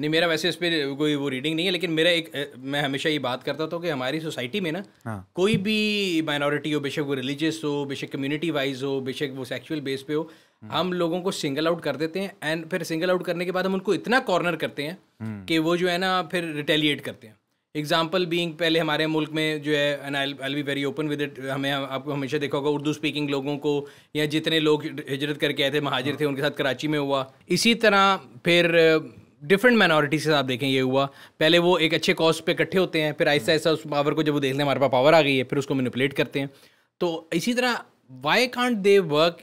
नहीं मेरा वैसे इस पर कोई वो रीडिंग नहीं है लेकिन मेरा एक मैं हमेशा ये बात करता था कि हमारी सोसाइटी में ना हाँ. कोई भी माइनॉरिटी हो बेशक वो रिलीजियस हो बेशक कम्युनिटी वाइज हो बेशक वो सेक्सुअल बेस पे हो हम्म। हम लोगों को सिंगल आउट कर देते हैं एंड फिर सिंगल आउट करने के बाद हम उनको इतना कॉर्नर करते हैं हम्म। कि वो जो है ना फिर रिटेलिएट करते हैं एग्जाम्पल बींग पहले हमारे मुल्क में जो है I be very open with it हमें आपको हमेशा देखा होगा उर्दू स्पीकिंग लोगों को या जितने लोग हिजरत करके आए थे महाजिर हाँ। थे उनके साथ कराची में हुआ इसी तरह फिर डिफरेंट माइनॉरिटी से आप देखें ये हुआ पहले वो एक अच्छे कॉस्ट पे इकट्ठे होते हैं फिर ऐसा ऐसा उस पावर को जब वो देख लें हमारे पास पावर आ गई है फिर उसको मैनिपुलेट करते हैं तो इसी तरह वाई कांट दे वर्क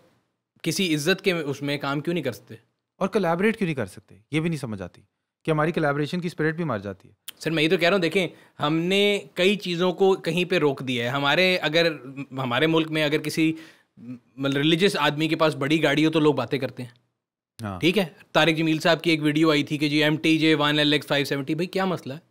किसी इज्जत के उसमें काम क्यों नहीं कर सकते और कलेबरेट क्यों नहीं कर सकते ये भी नहीं समझ आती कि हमारी कलेबरेशन की स्पिरिट भी मार जाती है सर मैं ये तो कह रहा हूँ देखें हमने कई चीज़ों को कहीं पर रोक दिया है हमारे अगर हमारे मुल्क में अगर किसी मतलब रिलीजियस आदमी के पास बड़ी गाड़ी हो तो लोग बातें करते हैं हाँ। ठीक है तारिक जमील साहब की एक वीडियो आई थी कि G M T J one L X five seventy भाई क्या मसला है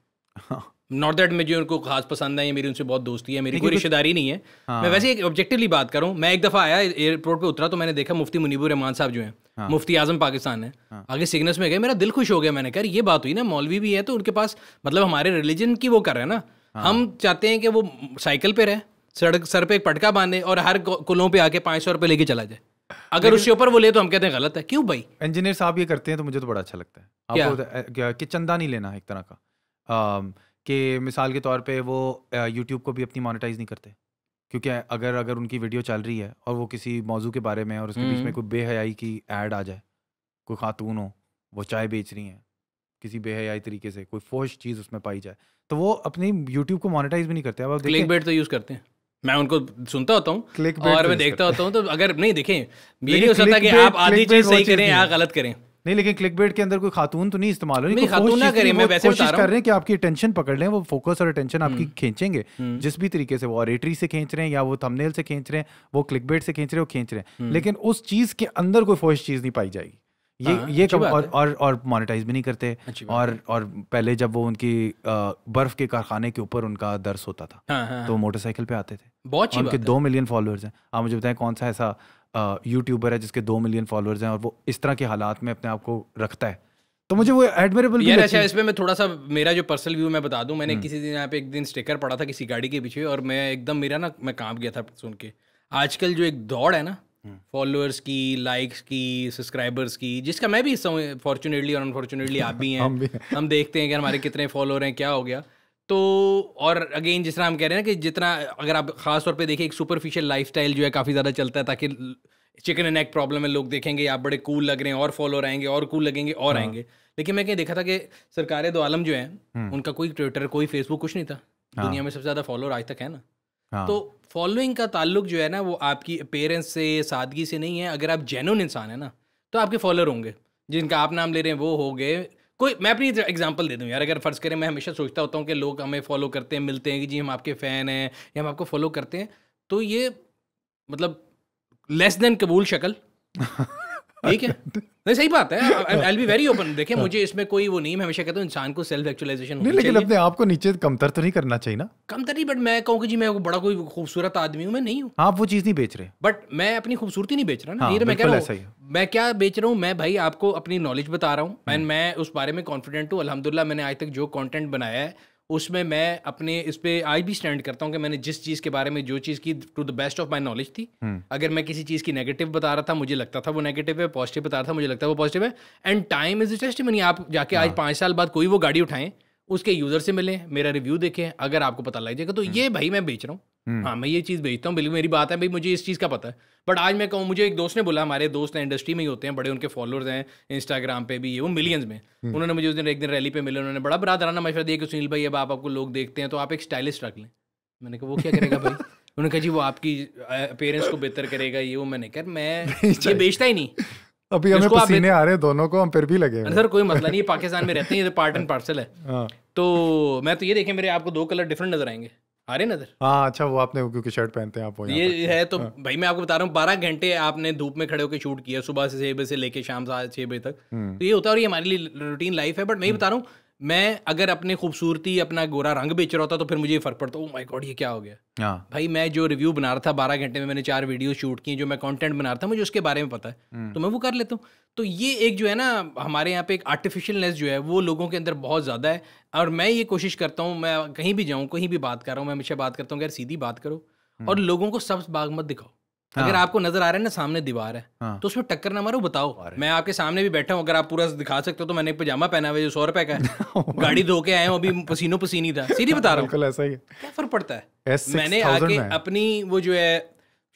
नॉट हाँ। दैट मुझे उनको खास पसंद है मेरी उनसे बहुत दोस्ती है मेरी कोई रिश्तेदारी नहीं है हाँ। मैं वैसे एक ऑब्जेक्टिवली बात करूँ मैं एक दफ़ा आया एयरपोर्ट पे उतरा तो मैंने देखा मुफ्ती मुनीबू रहमान साहब जो है हाँ। मुफ्ती आजम पाकिस्तान है हाँ। आगे सिग्नस में गए मेरा दिल खुश हो गया मैंने कहा ये बात हुई ना मौलवी भी है तो उनके पास मतलब हमारे रिलीजन की वो कर रहे हैं ना हाँ। हम चाहते हैं कि वो साइकिल पे रहे सड़क सर पे एक पटका बांधे और हर कुलों पे आके पाँच सौ रुपये लेके चला जाए अगर उसके ऊपर वो ले तो हम कहते हैं गलत है क्यों भाई इंजीनियर साहब ये करते हैं तो मुझे तो बड़ा अच्छा लगता है आपको कि चंदा नहीं लेना एक तरह का कि मिसाल के तौर पे वो यूट्यूब को भी अपनी मोनेटाइज नहीं करते क्योंकि अगर अगर उनकी वीडियो चल रही है और वो किसी मौजू के बारे में और उसके बीच में हम्म। कोई बेहयाई की एड आ जाए कोई खातून हो वो चाय बेच रही हैं किसी बेहयाई तरीके से कोई फोश चीज़ उसमें पाई जाए तो वो अपनी यूट्यूब को मोनेटाइज भी नहीं करते अब क्लिक बेट तो यूज़ करते हैं मैं उनको सुनता होता हूँ और मैं तो देखता होता हूँ तो अगर नहीं देखें ये नहीं हो सकता कि आप आधी चीज सही करें या गलत करें नहीं लेकिन क्लिक बेट के अंदर कोई खातून तो नहीं इस्तेमाल हो खातून ना करें मैं वैसे कोशिश कर रहे हैं कि आपकी अटेंशन पकड़ लें वो फोकस और अटेंशन आपकी हम्म। खींचेंगे हम्म। जिस भी तरीके से वो ऑरेटरी से खींच रहे हैं या वो थंबनेल से खींच रहे हैं वो क्लिक बेट से खींच रहे हैं वो खींच रहे हैं हम्म। लेकिन उस चीज के अंदर कोई फोश चीज नहीं पाई जाएगी ये हाँ, ये कम, और, और और मोनेटाइज भी नहीं करते और और पहले जब वो उनकी बर्फ के कारखाने के ऊपर उनका दर्स होता था हाँ, हाँ, तो हाँ। मोटरसाइकिल पे आते थे बहुत उनके दो मिलियन फॉलोअर्स हैं आप मुझे बताएं कौन सा ऐसा यूट्यूबर है जिसके दो मिलियन फॉलोअर्स हैं और वो इस तरह के हालात में अपने आप को रखता है तो मुझे वो एडमरेबल भी अच्छा इसमें मैं थोड़ा सा मेरा जो पर्सनल व्यू मैं बता दूं मैंने हम्म। किसी दिन यहाँ पे एक दिन स्टिकर पड़ा था किसी गाड़ी के पीछे और मैं एकदम मेरा ना मैं कांप गया था सुन के आजकल जो एक दौड़ है ना फॉलोअर्स की लाइक्स की सब्सक्राइबर्स की जिसका मैं भी हिस्सा हूँ फॉर्चुनेटली और अनफॉर्चुनेटली आप भी हैं हम भी हम देखते हैं कि हमारे कितने फॉलोअर हैं क्या हो गया तो और अगेन जिस तरह हम कह रहे हैं ना कि जितना अगर आप खास तौर पे देखें एक सुपरफिशियल लाइफ जो है काफ़ी ज़्यादा चलता है ताकि चिकन एंड एग प्रॉब्लम है लोग देखेंगे आप बड़े कूल लग रहे हैं और फॉलोअर आएंगे और कूल लगेंगे और हाँ। आएंगे लेकिन मैं कहीं देखा था कि सरकार दो आलम जो है हम्म। उनका कोई ट्विटर कोई फेसबुक कुछ नहीं था हाँ। दुनिया में सबसे ज़्यादा फॉलोअर आज तक है ना हाँ। तो फॉलोइंग का ताल्लुक जो है ना वो आपकी पेरेंट्स से सादगी से नहीं है अगर आप जेनुअन इंसान है ना तो आपके फॉलोअर होंगे जिनका आप नाम ले रहे हैं वो हो गए कोई मैं अपनी एग्जांपल दे दूं यार अगर फ़र्ज़ करें मैं हमेशा सोचता होता हूँ कि लोग हमें फॉलो करते हैं मिलते हैं कि जी हम आपके फ़ैन हैं या हम आपको फॉलो करते हैं तो ये मतलब लेस देन कबूल शक्ल ठीक है नहीं सही बात है आई बी वेरी ओपन देखिए मुझे इसमें कोई वो नहीं मैं हमेशा कहता हूँ इंसान को सेल्फ एक्चुअलाइजेशन नहीं लेकिन अपने आप को नीचे कमतर तो नहीं करना चाहिए ना कमतर नहीं बट मैं कहूँ कि जी मैं बड़ा कोई खूबसूरत आदमी हूँ मैं नहीं हूँ आप वो चीज़ नहीं बेच रहे बट मैं अपनी खूबसूरती नहीं बेच रहा ना हाँ, तो मैं कह रहा हूँ मैं क्या बेच रहा हूँ मैं भाई आपको अपनी नॉलेज बता रहा हूँ एंड हम्म। मैं उस बारे में कॉन्फिडेंट हूँ अलहमदुल्ला मैंने आज तक जो कॉन्टेंट बनाया है उसमें मैं अपने इस पर आज भी स्टैंड करता हूँ कि मैंने जिस चीज़ के बारे में जो चीज़ की to the best of my knowledge थी हम्म। अगर मैं किसी चीज़ की नेगेटिव बता रहा था मुझे लगता था वो नेगेटिव है पॉजिटिव बता रहा था मुझे लगता है वो पॉजिटिव है and time is just money आप जाके हाँ। आज पाँच साल बाद कोई वो गाड़ी उठाएं उसके यूजर से मिले मेरा रिव्यू देखे अगर आपको पता लग जाएगा तो हम्म। ये भाई मैं बेच रहा हूँ हम्म। हाँ मैं ये चीज़ बेचता हूँ बिल्कुल मेरी बात है भाई मुझे इस चीज़ का पता है बट आज मैं कहूँ मुझे एक दोस्त ने बोला हमारे दोस्त हैं इंडस्ट्री में ही होते हैं बड़े उनके फॉलोअर्स हैं इंस्टाग्राम पे भी ये वो मिलियंस में हम्म। उन्होंने मुझे उस दिन एक दिन रैली पे मिले उन्होंने बड़ा बरादराना मशा दिया कि सुनील भाई अब आप आपको लोग देखते हैं तो आप एक स्टाइलिस्ट रख लें मैंने कहा वो क्या करेगा भाई उन्होंने कहा जी वो आपकी पेरेंट्स को बेहतर करेगा ये वो मैंने कहा मैं ये बेचता ही नहीं अभी हमें पसीने आ रहे हैं दोनों को हम फिर भी लगे सर कोई मसला मतलब नहीं पाकिस्तान में रहते हैं ये पार्ट एंड पार्सल है हाँ। तो मैं तो ये देखे मेरे आपको दो कलर डिफरेंट नजर आएंगे आ रहे नजर हाँ अच्छा वो आपने क्योंकि शर्ट पहनते हैं आप ये है तो हाँ। भाई मैं आपको बता रहा हूँ बारह घंटे आपने धूप में खड़े होकर शूट किया सुबह से छह बजे से लेके शाम सात छह बजे तक हम्म। तो ये होता है और ये हमारे लिए रूटीन लाइफ है बट मैं हम्म। बता रहा हूँ मैं अगर अपने खूबसूरती अपना गोरा रंग बेच रहा होता तो फिर मुझे ये फर्क पड़ता ओ माय गॉड ये क्या हो गया हाँ। भाई मैं जो रिव्यू बना रहा था बारह घंटे में मैंने चार वीडियो शूट किए जो मैं कंटेंट बना रहा था मुझे उसके बारे में पता है हम्म। तो मैं वो कर लेता हूँ तो ये एक जो है ना हमारे यहाँ पे एक आर्टिफिशियलनेस जो है वो लोगों के अंदर बहुत ज़्यादा है और मैं ये कोशिश करता हूँ मैं कहीं भी जाऊँ कहीं भी बात कर रहा हूँ मैं हमेशा बात करता हूँ यार सीधी बात करो हम्म। और लोगों को सब्ज बाग मत दिखाओ हाँ। अगर आपको नजर आ रहा है ना सामने दीवार है हाँ। तो उसमें टक्कर ना मारो बताओ मैं आपके सामने भी बैठा हूँ अगर आप पूरा दिखा सकते हो तो मैंने एक पजामा पहना हुआ जो सौ रुपए का है oh गाड़ी धो के आए हूँ अभी पसीनो पसीनी था सीधी बता रहा हूँ ऐसा ही क्या फर्क पड़ता है मैंने आके अपनी वो जो है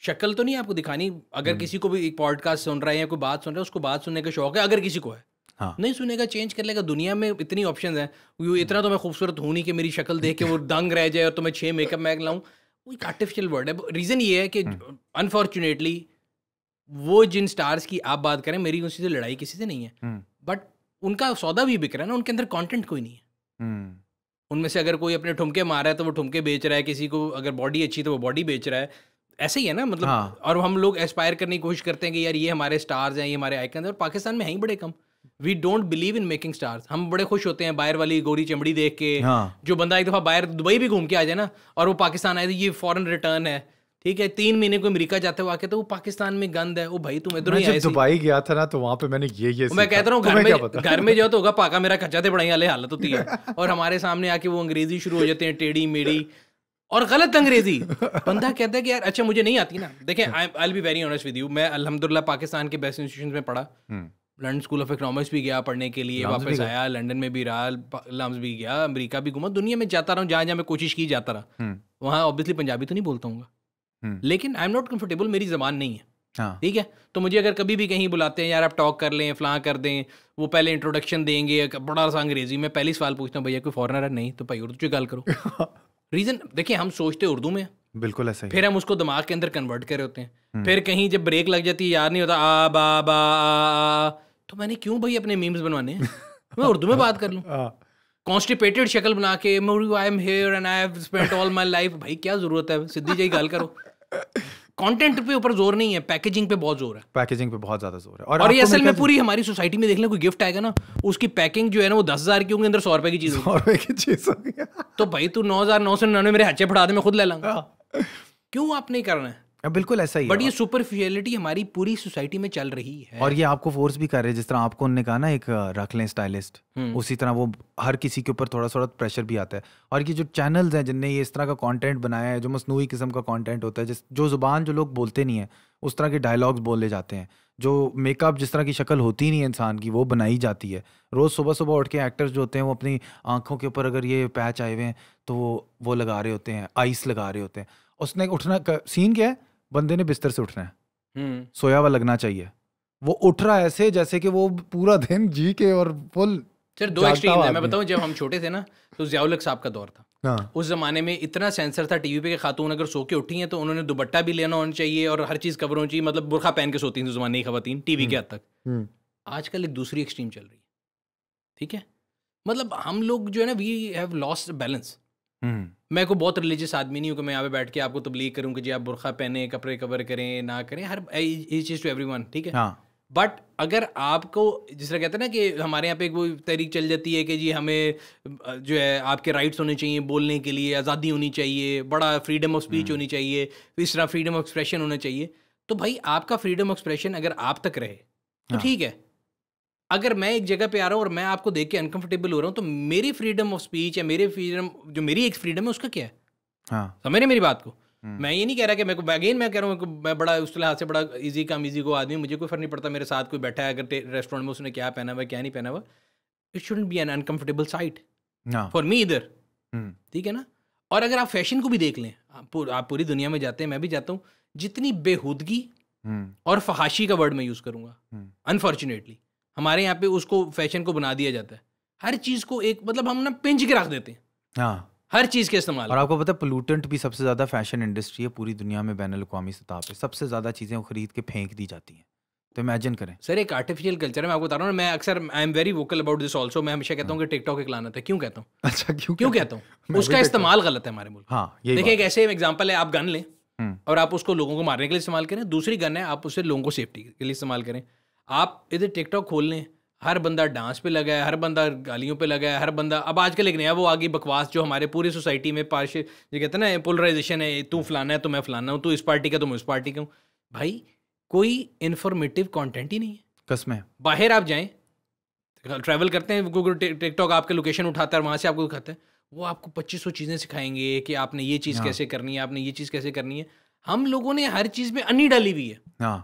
शक्ल तो नहीं आपको दिखानी अगर हम्म। किसी को भी एक पॉडकास्ट सुन रहा है या कोई बात सुन रहा है उसको बात सुनने का शौक है अगर किसी को है हाँ। नहीं सुनेगा चेंज कर लेगा दुनिया में इतनी ऑप्शंस हैं इतना तो मैं खूबसूरत हूँ नहीं कि मेरी शक्ल देख के वो दंग रह जाए और तो मैं छह मेकअप मैग लाऊं एक आर्टिफिशियल वर्ड है रीज़न ये है कि अनफॉर्चुनेटली हम्म। वो जिन स्टार्स की आप बात करें मेरी उनसे तो लड़ाई किसी से नहीं है बट हम्म। उनका सौदा भी बिक रहा है ना उनके अंदर कंटेंट कोई नहीं है हम्म। उनमें से अगर कोई अपने ठुमके मार रहा है तो वो ठुमके बेच रहा है किसी को अगर बॉडी अच्छी तो वो बॉडी बेच रहा है ऐसे ही है ना मतलब हाँ। और हम लोग एस्पायर करने की कोशिश करते हैं कि यार ये हमारे स्टार्स हैं ये हमारे आइकन और पाकिस्तान में है ही बड़े कम we don't believe in making stars हम बड़े खुश होते हैं बाहर वाली गोरी चमड़ी देख के हाँ. जो बंदा एक दफा बाहर दुबई भी घूम के आ जाए ना और वो पाकिस्तान आए तो ये फॉरन रिटर्न है ठीक है तीन महीने को अमेरिका जाते हुआ तो वो पाकिस्तान में गंद है वो भाई तुम इधर तो नहीं दुबई गया था ना तो वहां पे मैंने ये ये मैं कहता हूँ घर में घर में जाओ तो होगा पाका मेरा खच्चा थे तो पढ़ाई वाले हालत होती है और हमारे सामने आके वो अंग्रेजी शुरू हो जाते हैं टेढ़ी मेढ़ी और गलत अंग्रेजी बंदा कहता है कि यार अच्छा मुझे नहीं आती ना देखें I be very honest with you मैं अलहमदुल्ला पाकिस्तान के बेस्ट इंस्टीट्यूशन में पढ़ा हम्म। लंडन स्कूल ऑफ इकोनॉमिक्स भी गया पढ़ने के लिए वापस आया लंडन में भी रहा लम्स भी गया अमेरिका भी घूमा दुनिया में जाता रहा हूँ जहाँ जहाँ मैं कोशिश की जाता रहा हम्म। वहाँ ऑब्वियसली पंजाबी तो नहीं बोलता हूँ हम्म। लेकिन आई एम नॉट कम्फर्टेबल मेरी जबान नहीं है हाँ। ठीक हाँ. है तो मुझे अगर कभी भी कहीं बुलाते हैं यार आप टॉक कर लें फलां कर दें वो पहले इंट्रोडक्शन देंगे बड़ा सा अंग्रेजी में पहली सवाल पूछता हूँ भैया कोई फॉरनर है नहीं तो भाई उर्दू में गल करो रीज़न देखिए हम सोचते उर्दू में बिल्कुल ऐसा फिर हम उसको दिमाग के अंदर कन्वर्ट कर रहे होते हैं हम्म। फिर कहीं जब ब्रेक लग जाती है यार नहीं होता आ बा बा तो मैंने क्यों भाई अपने मीम्स बनवाने मैं उर्दू में बात कर लूँ हाँ। कॉन्स्टिपेटेड शक्ल बना के I am here and I have spent all my life भाई क्या जरूरत है सिद्धि जी गाल करो कंटेंट पे ऊपर जोर नहीं है पैकेजिंग पे बहुत जोर है पैकेजिंग पे बहुत ज्यादा जोर है और, और ये असल में पूरी हमारी सोसाइटी में देख लें कोई गिफ्ट आएगा ना उसकी पैकिंग जो है ना वो दस हजार की होंगे अंदर सौ रुपए की चीज सौ रुपए की चीज तो भाई तू नौ हजार नौ सौ निन्यानवे मेरे हच्चे फटा दे मैं खुद ले लाऊंगा हाँ। क्यों आप नहीं करना है हाँ, बिल्कुल ऐसा ही बट ये सुपरफिशियलिटी हमारी पूरी सोसाइटी में चल रही है और ये आपको फोर्स भी कर रहे हैं जिस तरह आपको उनने कहा ना एक रख लें स्टाइलिस्ट हम्म। उसी तरह वो हर किसी के ऊपर थोड़ा थोड़ा प्रेशर भी आता है और ये जो चैनल्स हैं जिनने ये इस तरह का कंटेंट बनाया है जो मसनू किस्म का कॉन्टेंट होता है जिस जो जुबान जो लोग बोलते नहीं है उस तरह के डायलॉग्स बोले जाते हैं जो मेकअप जिस तरह की शक्ल होती नहीं है इंसान की वो बनाई जाती है रोज़ सुबह सुबह उठ के एक्टर्स जो होते हैं वो अपनी आंखों के ऊपर अगर ये पैच आए हुए हैं तो वो वो लगा रहे होते हैं आइस लगा रहे होते हैं उसने उठना सीन क्या है बंदे ने बिस्तर से उठना है हम्म। सोया हुआ लगना चाहिए वो उठ रहा ऐसे जैसे कि वो पूरा दिन जी के और फुल सर दो एक्सट्रीम है मैं बताऊं जब हम छोटे थे ना तो जियाउलक साहब का दौर था हाँ। उस जमाने में इतना सेंसर था टीवी पे के खातून अगर सो के उठी हैं तो उन्होंने दुपट्टा भी लेना होना चाहिए और हर चीज़ कवर होनी चाहिए मतलब बुरखा पहन के सोती थी जमाने की खातन टीवी के हम्म। हद तक हम्म। आजकल एक दूसरी एक्सट्रीम चल रही है ठीक है मतलब हम लोग जो है ना वी हैव लॉस्ट बैलेंस मैं को बहुत रिलीजियस आदमी नहीं हूँ कि मैं यहाँ पे बैठ के आपको तबलीग करूँ कि जी आप बुरखा पहने कपड़े कवर करें ना करें हर इस चीज़ टू एवरी वन ठीक है हाँ बट अगर आपको जिस तरह कहते हैं ना कि हमारे यहाँ पे एक वो तहरीक चल जाती है कि जी हमें जो है आपके राइट्स होने चाहिए बोलने के लिए आज़ादी होनी चाहिए बड़ा फ्रीडम ऑफ स्पीच होनी चाहिए इस तरह फ्रीडम ऑफ एक्सप्रेशन होना चाहिए तो भाई आपका फ्रीडम ऑफ एक्सप्रेशन अगर आप तक रहे तो हाँ। ठीक है अगर मैं एक जगह पे आ रहा हूँ और मैं आपको देख के अनकंफर्टेबल हो रहा हूँ तो मेरी फ्रीडम ऑफ स्पीच या मेरे फ्रीडम जो मेरी एक फ्रीडम है उसका क्या है हाँ समझ रहे मेरी बात को हम्म। मैं ये नहीं कह रहा कि मैं को अगेन मैं कह रहा हूँ मैं बड़ा उस लिहाज से बड़ा इजी काम इजी को आदमी मुझे कोई फर्क नहीं पड़ता मेरे साथ कोई बैठा है अगर रेस्टोरेंट में उसने क्या पहना हुआ क्या नहीं पहना हुआ it should be an uncomfortable sight for me इधर ठीक है ना और अगर आप फैशन को भी देख लें आप, पूरी दुनिया में जाते हैं मैं भी जाता हूँ जितनी बेहूदगी हम्म। और फहाशी का वर्ड मैं यूज़ करूंगा अनफॉर्चुनेटली हम्म। हमारे यहाँ पे उसको फैशन को बना दिया जाता है हर चीज को एक मतलब हम ना पिंच के रख देते हैं हाँ हर चीज के इस्तेमाल और आपको पता है पोलूटेंट भी सबसे ज्यादा फैशन इंडस्ट्री है पूरी दुनिया में बैन अवी सतह पर सबसे ज्यादा चीजें खरीद के फेंक दी जाती हैं तो इमेजिन करें सर एक आर्टिफिशियल कल्चर है मैं आपको बता रहा हूँ मैं अक्सर I am very vocal about this also मैं हमेशा कहता हूँ हाँ। कि टिकटॉक एक लाना था क्यों कहता हूँ अच्छा क्यों क्यों कहता हूँ उसका इस्तेमाल गलत है हमारे मुल्क हाँ देखिए एक ऐसे एग्जाम्पल है आप गन लें हम्म। और आप उसको लोगों को मारने के लिए इस्तेमाल करें दूसरी गन है आप उसे लोगों को सेफ्टी के लिए इस्तेमाल करें आप इधर टिकटॉक खोल लें हर बंदा डांस पे लगा है हर बंदा गालियों पे लगा है हर बंदा अब आजकल एक नया वो आ गई बकवास जो हमारे पूरी सोसाइटी में पार्श ये कहते हैं ना पोलराइजेशन है तू फलाना है तो मैं फलाना हूँ तू इस पार्टी का तो मैं उस पार्टी का हूँ भाई कोई इन्फॉर्मेटिव कॉन्टेंट ही नहीं है कसम है बाहर आप जाएँ ट्रैवल करते हैं गूगल टिकटॉक आपके लोकेशन उठाता है वहाँ से आपको दिखाते हैं वो आपको पच्चीस सौ चीज़ें सिखाएंगे कि आपने ये चीज़ हाँ। कैसे करनी है आपने ये चीज़ कैसे करनी है हम लोगों ने हर चीज़ में अन्नी डाली हुई है हाँ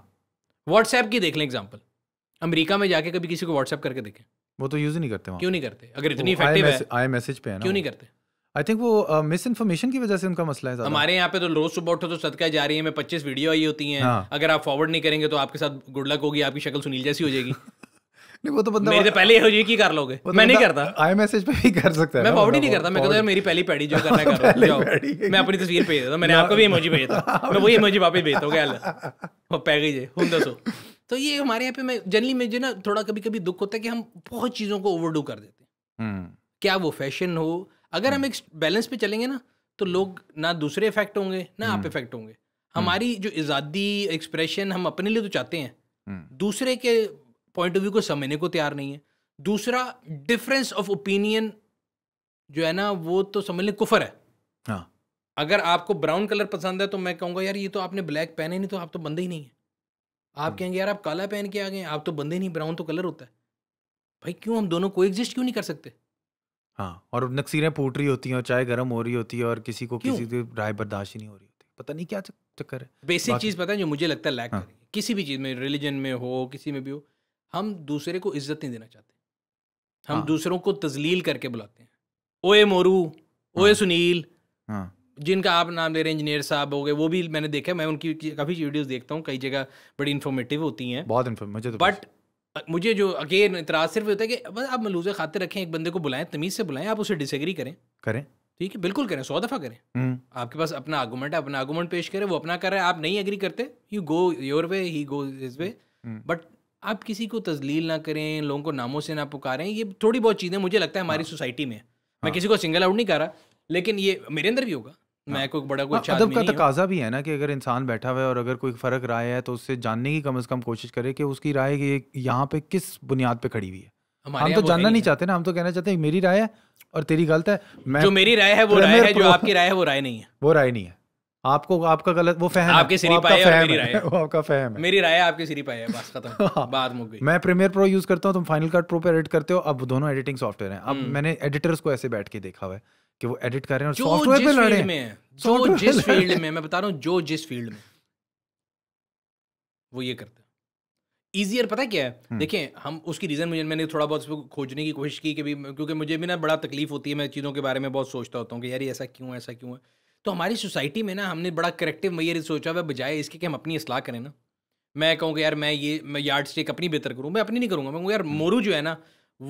व्हाट्सएप की देख लें एग्जाम्पल अमेरिका में जाके कभी किसी को व्हाट्सएप करके देखे वो तो यूज ही नहीं करते क्यों नहीं करते अगर इतनी इफेक्टिव है आई मैसेज पे है ना क्यों नहीं करते आई थिंक वो मिस uh, इन्फॉर्मेशन की वजह से उनका मसला है हमारे यहाँ पे तो रोज सुबह उठो तो सदका जा रही है मैं पच्चीस वीडियो आई होती हैं हाँ. अगर आप फॉरवर्ड नहीं करेंगे तो आपके साथ गुड लक होगी आपकी शक्ल सुनील जैसी हो जाएगी नहीं वो तो बंदा मेरे पहले ये हो जाएगी कर लोगे तो मैं नहीं करता आई मैसेज पे भी कर सकता है मैं फॉरवर्ड ही नहीं करता मैं कहता मेरी पहली पैडी जो करना है मैं अपनी तस्वीर भेज देता मैंने आपको भी इमोजी भेज था मैं वही इमोजी वापस भेजता हूँ क्या पै गई है हूँ दसो तो ये हमारे यहाँ पे मैं जनरली मुझे ना थोड़ा कभी कभी दुख होता है कि हम बहुत चीज़ों को ओवरडू कर देते हैं हम्म। क्या वो फैशन हो अगर हम हम्म। एक बैलेंस पे चलेंगे ना तो लोग ना दूसरे इफेक्ट होंगे ना आप इफेक्ट हम्म। होंगे हमारी जो आज़ादी एक्सप्रेशन हम अपने लिए तो चाहते हैं दूसरे के पॉइंट ऑफ व्यू को समझने को तैयार नहीं है दूसरा डिफरेंस ऑफ ओपिनियन जो है ना वो तो समझ लें कुफर है हाँ अगर आपको ब्राउन कलर पसंद है तो मैं कहूँगा यार ये तो आपने ब्लैक पहने नहीं तो आप तो बंदे ही नहीं है आप हम्म। कहेंगे यार आप काला पहन के आ गए आप तो बंदे नहीं ब्राउन तो कलर होता है भाई क्यों हम दोनों को एग्जिस्ट क्यों नहीं कर सकते हाँ और नक्सीरें फूट रही होती हैं और चाय गर्म हो रही होती है और किसी को क्यों? किसी की राय बर्दाश्त ही नहीं हो रही होती पता नहीं क्या चक्कर है बेसिक चीज़ पता है जो मुझे लगता है लैक हाँ. किसी भी चीज़ में रिलीजन में हो किसी में भी हो हम दूसरे को इज्जत नहीं देना चाहते हम हाँ. दूसरों को तजलील करके बुलाते हैं ओए मोरू ओए हाँ। सुनील हाँ. जिनका आप नाम ले रहे हैं इंजीनियर साहब हो गए वो भी मैंने देखा मैं उनकी काफ़ी वीडियोस देखता हूँ कई जगह बड़ी इन्फॉर्मेटिव होती हैं बहुत इन्फॉर्मेटिव मुझे तो बट मुझे जो अगेन इतराज सिर्फ होता है कि बस आप मलूजे खाते रखें एक बंदे को बुलाएं तमीज़ से बुलाएं आप उसे डिसएग्री करें करें ठीक है बिल्कुल करें सौ दफ़ा करें हम्म। आपके पास अपना आर्गूमेंट है अपना आर्गूमेंट पेश करें वो अपना कर रहे हैं आप नहीं एग्री करते you go your way he go his way but आप किसी को तजलील ना करें लोगों को नामों से ना पुकारें ये थोड़ी बहुत चीज़ें मुझे लगता है हमारी सोसाइटी हाँ। में मैं हाँ। किसी को सिंगल आउट नहीं कर रहा लेकिन ये मेरे अंदर भी होगा मैं हाँ। कोई बड़ा कुछ हाँ, अदब का तकाजा भी है ना कि अगर इंसान बैठा हुआ है और अगर कोई फ़र्क राय है तो उससे जानने की कम से कम कोशिश करे कि उसकी राय यहाँ पे किस बुनियाद पे खड़ी हुई है हम तो जानना नहीं, नहीं चाहते ना हम तो कहना चाहते हैं मेरी राय है और तेरी गलत है मैं जो मेरी राय है वो राय है जो आपकी राय है वो राय नहीं है वो राय नहीं है आपको आपका गलत वो फहम आपके सिरी पाए और मेरी राय वो आपका फहम है मेरी राय आपके सिरी पाए है बस खत्म हाँ। बात मुक गई मैं प्रीमियर प्रो यूज करता हूं तुम फाइनल कट प्रो पे एडिट करते हो अब दोनों एडिटिंग सॉफ्टवेयर हैं अब हम्म। मैंने एडिटर्स को ऐसे बैठ के देखा हुआ है कि वो एडिट कर रहे हैं और सॉफ्टवेयर पे लड़ रहे हैं जो जिस फील्ड में मैं बता रहा हूं जो जिस फील्ड में वो ये करते हैं ईजियर पता क्या है हम्म। देखें हम उसकी रीज़न मुझे मैंने थोड़ा बहुत खोजने की कोशिश की कि भी क्योंकि मुझे भी ना बड़ा तकलीफ होती है मैं चीज़ों के बारे में बहुत सोचता होता हूँ कि यार ऐसा क्यों ऐसा क्यों है तो हमारी सोसाइटी में ना हमने बड़ा करेक्टिव मैयर सोचा हुआ बजाय इसके कि हम अपनी असलाह करें ना मैं कहूँगा यार मैं ये मैं यार्ड स्टेक अपनी बेहतर करूँ मैं अपनी नहीं करूँगा मैं कहूँगा यार हम्म। मोरू जो है ना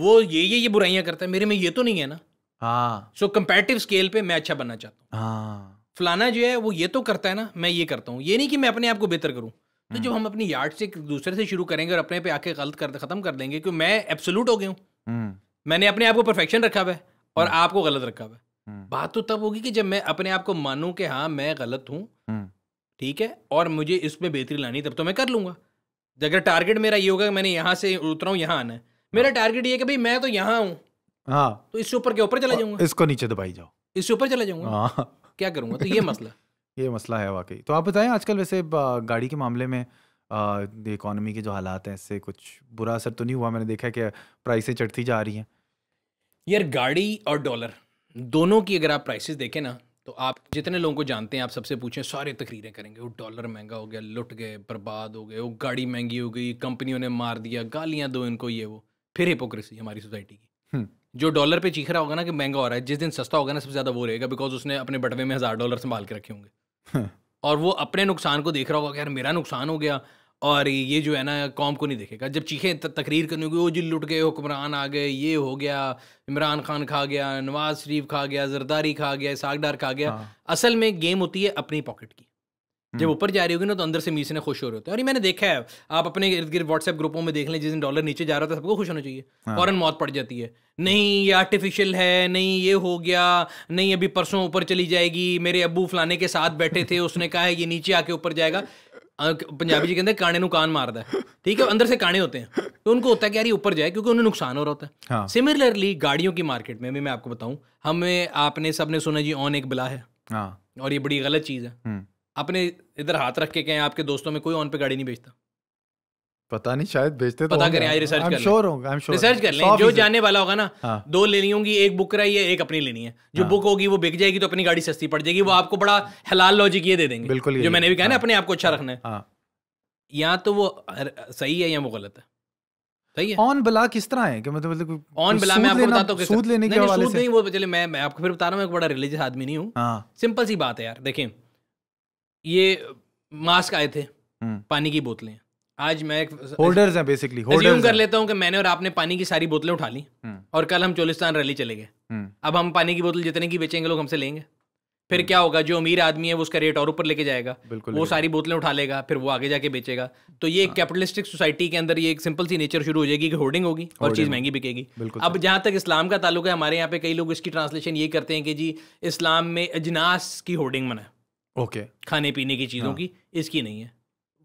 वो ये ये ये बुराइयाँ करता है मेरे में ये तो नहीं है ना हाँ सो कंपेरेटिव स्केल पे मैं अच्छा बनना चाहता हूँ हाँ फलाना जो है वो ये तो करता है ना मैं ये करता हूँ ये नहीं कि मैं अपने आप को बेहतर करूँ तो जब हम्म। हम अपनी यार्ड से दूसरे से शुरू करेंगे और अपने पे आके गलत कर खत्म कर देंगे क्योंकि मैं एब्सोलूट हो गया हूँ हम्म। मैंने अपने आप को परफेक्शन रखा हुआ है और आपको गलत रखा हुआ है हम्म। बात तो तब होगी कि जब मैं अपने आप को मानूं कि हाँ मैं गलत हूँ हम्म। ठीक है और मुझे इसमें बेहतरी लानी तब तो मैं कर लूंगा अगर टारगेट मेरा ये होगा कि मैंने यहाँ से उतरा हूँ यहाँ आना है मेरा हाँ। टारगेट ये कि भाई मैं तो यहाँ हूँ हाँ तो इससे ऊपर के ऊपर चला जाऊंगा इसको नीचे दबाई जाओ इससे ऊपर चला जाऊंगा हाँ क्या करूंगा तो ये मसला ये मसला है वाकई तो आप बताएं आजकल वैसे गाड़ी के मामले में इकोनॉमी के जो हालात हैं इससे कुछ बुरा असर तो नहीं हुआ मैंने देखा है कि प्राइसें चढ़ती जा रही हैं यार गाड़ी और डॉलर दोनों की अगर आप प्राइसेस देखें ना तो आप जितने लोगों को जानते हैं आप सबसे पूछें सारे तकरीरें करेंगे वो डॉलर महंगा हो गया लुट गए बर्बाद हो गए वो गाड़ी महंगी हो गई कंपनियों ने मार दिया गालियां दो इनको ये वो फिर हिपोक्रेसी हमारी सोसाइटी की हम्म। जो डॉलर पे चीख रहा होगा ना कि महंगा हो रहा है जिस दिन सस्ता होगा ना सबसे ज़्यादा वो रहेगा बिकॉज उसने अपने बटवे में हज़ार डॉलर संभाल के रखे होंगे हम्म। और वो अपने नुकसान को देख रहा होगा कि यार मेरा नुकसान हो गया और ये जो है ना कौम को नहीं देखेगा जब चीखें तकरीर करने की वो जी लुट गए हुक्मरान आ गए ये हो गया इमरान खान खा गया नवाज शरीफ खा गया जरदारी खा गया सागडार खा गया हाँ। असल में गेम होती है अपनी पॉकेट की जब हम्म। ऊपर जा रही होगी ना तो अंदर से मीसने खुश हो रहे होते हैं और ये मैंने देखा है आप अपने इर्द गिर्द व्हाट्सएप ग्रुपों में देख लें जिस दिन डॉलर नीचे जा रहा था सबको खुश होना चाहिए हाँ। फौरन मौत पड़ जाती है नहीं ये आर्टिफिशियल है नहीं ये हो गया नहीं अभी परसों ऊपर चली जाएगी मेरे अबू फलाने के साथ बैठे थे उसने कहा है ये नीचे आके ऊपर जाएगा पंजाबी जी कहते हैं काने कान मारता है ठीक है अंदर से काने होते हैं तो उनको होता है कि यार ये ऊपर जाए क्योंकि उन्हें नुकसान हो रहा होता है हाँ। सिमिलरली गाड़ियों की मार्केट में भी मैं आपको बताऊं हमें आपने सबने सुना जी ऑन एक बला है हाँ। और ये बड़ी गलत चीज़ है हम्म। अपने इधर हाथ रख के कहें आपके दोस्तों में कोई ऑन पे गाड़ी नहीं बेचता पता नहीं शायद भेजते तो पता करें आज रिसर्च कर श्योर होगा आई एम श्योर रिसर्च कर लें जो जाने वाला होगा ना हाँ। दो लेनी होंगी एक बुक कराई है एक अपनी लेनी है जो हाँ। बुक होगी वो बिक जाएगी तो अपनी गाड़ी सस्ती पड़ जाएगी वो आपको बड़ा हलाल लॉजिक ये दे देंगे बिल्कुल जो मैंने भी कहा ना हाँ। अपने आपको अच्छा रखना है हाँ। या तो वो सही है या वो गलत है सही है ऑन बला किस तरह है कि मतलब मतलब ऑन बला मैं आपको बताता हूँ सूद लेने के हवाले से नहीं वो चले मैं मैं आपको फिर बता रहा हूँ मैं बड़ा रिलीजियस आदमी नहीं हूँ हाँ। सिंपल सी बात है यार देखें ये मास्क आए थे हम्म। पानी की बोतलें आज मैं होल्डर्स हैं बेसिकली होल्डर्स कर लेता हूँ कि मैंने और आपने पानी की सारी बोतलें उठा ली हम्म। और कल हम चोलिस्तान रैली चले गए हम्म। अब हम पानी की बोतल जितने की बेचेंगे लोग हमसे लेंगे फिर हम्म। क्या होगा जो अमीर आदमी है वो उसका रेट और ऊपर लेके जाएगा वो सारी बोतलें उठा लेगा फिर वो आगे जाके बेचेगा तो ये कैपिटलिस्टिक सोसाइटी हाँ। के अंदर ये एक सिंपल सी नेचर शुरू हो जाएगी कि होर्डिंग होगी और चीज़ महंगी बिकेगी अब जहाँ तक इस्लाम का ताल्लुक है हमारे यहाँ पे कई लोग इसकी ट्रांसलेशन ये करते हैं कि जी इस्लाम में अजनास की होर्डिंग मना ओके खाने पीने की चीज़ों हाँ। की इसकी नहीं है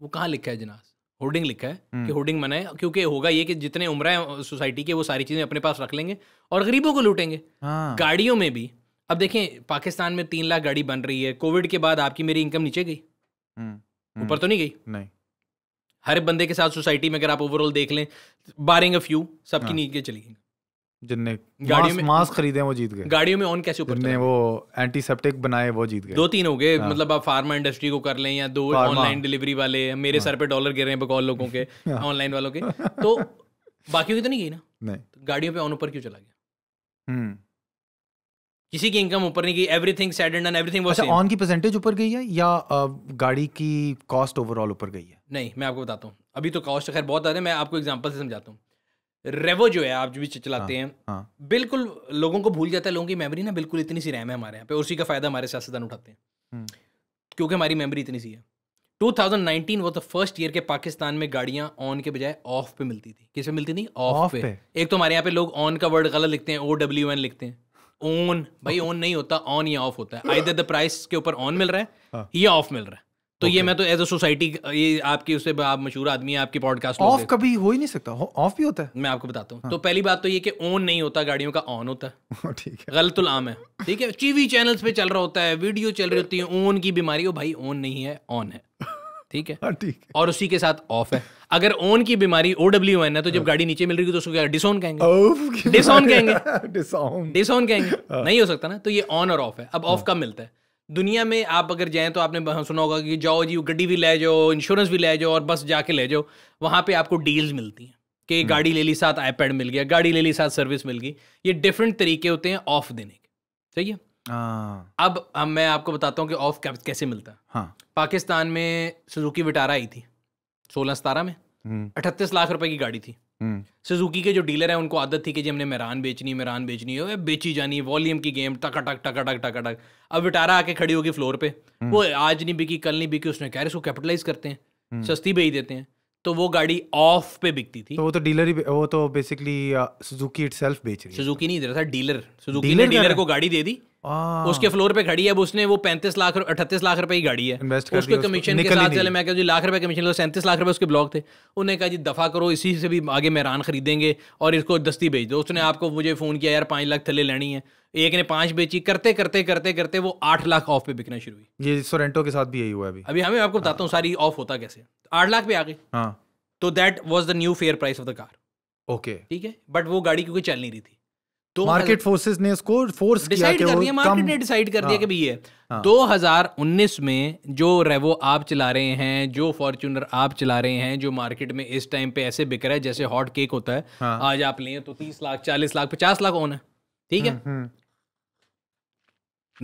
वो कहाँ लिखा है अजनास होर्डिंग लिखा है कि हम्म। होर्डिंग मना है क्योंकि होगा ये कि जितने उम्र है सोसाइटी के वो सारी चीज़ें अपने पास रख लेंगे और गरीबों को लूटेंगे हाँ। गाड़ियों में भी अब देखें पाकिस्तान में तीन लाख गाड़ी बन रही है कोविड के बाद आपकी मेरी इनकम नीचे गई हम्म, हम्म। ऊपर तो नहीं गई नहीं हर बंदे के साथ सोसाइटी में अगर आप ओवरऑल देख लें बारिंग अ फ्यू सबकी हाँ। नीचे चली गई जिनने गाड़ियों में मास्क खरीदे वो जीत गए गाड़ियों में ऑन कैसे ऊपर जिनने वो एंटीसेप्टिक बनाए वो जीत गए दो तीन हो गए हाँ। मतलब आप फार्मा इंडस्ट्री को कर लें या दो ऑनलाइन डिलीवरी वाले मेरे हाँ। सर पे डॉलर गिर रहे हैं बकौल लोगों के ऑनलाइन हाँ। वालों के तो बाकी की तो नहीं गई ना नहीं तो गाड़ियों पे ऑन ऊपर क्यों चला गया हम्म। किसी की इनकम ऊपर नहीं गई everything said and done everything was on की परसेंटेज ऊपर गई है या गाड़ी की कॉस्ट ओवरऑल ऊपर गई है नहीं मैं आपको बताता हूँ अभी तो कॉस्ट खैर बहुत ज्यादा है मैं आपको एग्जांपल से समझाता हूँ रेवो जो है आप जो भी चलाते हाँ, हैं हाँ। बिल्कुल लोगों को भूल जाता है लोगों की मेमोरी ना बिल्कुल इतनी सी रैम है हमारे यहाँ पे उसी का फायदा हमारे सियासतदान उठाते हैं हम्म। क्योंकि हमारी मेमोरी इतनी सी है 2019 वो तो फर्स्ट ईयर के पाकिस्तान में गाड़ियां ऑन के बजाय ऑफ पे मिलती थी किस पे मिलती थी ऑफ पे।, पे एक तो हमारे यहाँ पे लोग ऑन का वर्ड गलत लिखते हैं ओ डब्ल्यू एन लिखते हैं ऑन भाई ऑन नहीं होता ऑन या ऑफ होता है आई द प्राइस के ऊपर ऑन मिल रहा है हाँ। या ऑफ मिल रहा है तो okay. ये मैं तो एज अ सोसाइटी ये आपके उससे आप मशहूर आदमी है आपके पॉडकास्ट ऑफ कभी हो ही नहीं सकता ऑफ भी होता है मैं आपको बताता हूँ हाँ. तो पहली बात तो ये कि ऑन नहीं होता गाड़ियों का ऑन होता ठीक है गलत आम तो है ठीक है टीवी चैनल्स पे चल रहा होता है वीडियो चल रही होती है ऑन की बीमारी हो भाई ऑन नहीं है ऑन है ठीक है हाँ, ठीक और उसी के साथ ऑफ है अगर ओन की बीमारी ओ डब्ल्यू एन है तो जब हाँ। गाड़ी नीचे मिल रही है तो उसको क्या डिसोन कहेंगे डिसोन कहेंगे डिसोन कहेंगे हाँ। नहीं हो सकता ना तो ये ऑन और ऑफ है अब ऑफ कब मिलता है दुनिया में आप अगर जाएँ तो आपने सुना होगा कि जाओ जी गड्डी भी ले जाओ इंश्योरेंस भी ले जाओ और बस जाके ले जाओ वहाँ पे आपको डील्स मिलती हैं कि हम्म। गाड़ी ले ली साथ आईपैड मिल गया गाड़ी ले ली साथ सर्विस मिल गई ये डिफरेंट तरीके होते हैं ऑफ देने के सही है हाँ। अब हम मैं आपको बताता हूँ कि ऑफ कैसे मिलता है हाँ। पाकिस्तान में सुजुकी विटारा आई थी सोलह सतारह में हम्म। अठतीस लाख रुपए की गाड़ी थी सुजुकी के जो डीलर हैं उनको आदत थी कि जी हमने मेरान बेचनी मेरान बेचनी है बेची जानी है वॉल्यूम की गेम टका टक टका टक टका टक अब विटारा आके खड़ी होगी फ्लोर पे वो आज नहीं बिकी कल नहीं बिकी उसने कह रहे इसको कैपिटलाइज करते हैं सस्ती बेच देते हैं तो वो गाड़ी ऑफ पे बिकती थी तो वो तो डीलर ही वो तो बेसिकली सुजुकी इटसेल्फ बेच रही है सुजुकी नहीं दे रहा था डीलर सुजुकी ने डीलर को गाड़ी दे दी हाँ। उसके फ्लोर पे खड़ी है उसने वो पैंतीस लाख अठतीस लाख रुपए की गाड़ी है उसके कमीशन के साथ चले मैं जी लाख रुपए कमीशन सैंतीस लाख रुपए उसके ब्लॉक थे उन्होंने कहा जी दफा करो इसी से भी आगे मेहरान खरीदेंगे और इसको दस्ती भेज दो उसने आपको मुझे फ़ोन किया यार पांच लाख थले लेनी है एक ने पांच बेची करते करते करते करते वो आठ लाख ऑफ पे बिकना शुरू हुई ये सोरेंटो के साथ भी यही हुआ अभी अभी हमें आपको बताता हूँ सारी ऑफ होता कैसे आठ लाख पे आ गई हाँ। तो that was the new fair price of the car okay ठीक है बट वो गाड़ी क्योंकि चल नहीं रही थी तो मार्केट फोर्सेस ने इसको फोर्स किया कि कर कम मार्केट ने डिसाइड कर दिया हाँ। कि भाई ये 2019 हाँ। में जो रेवो आप चला रहे हैं जो फॉर्च्यूनर आप चला रहे हैं जो मार्केट में इस टाइम पे ऐसे बिक रहा है जैसे हॉट केक होता है हाँ। आज आप लें तो 30 लाख 40 लाख 50 लाख ऑन है ठीक है हम्म, हम्म।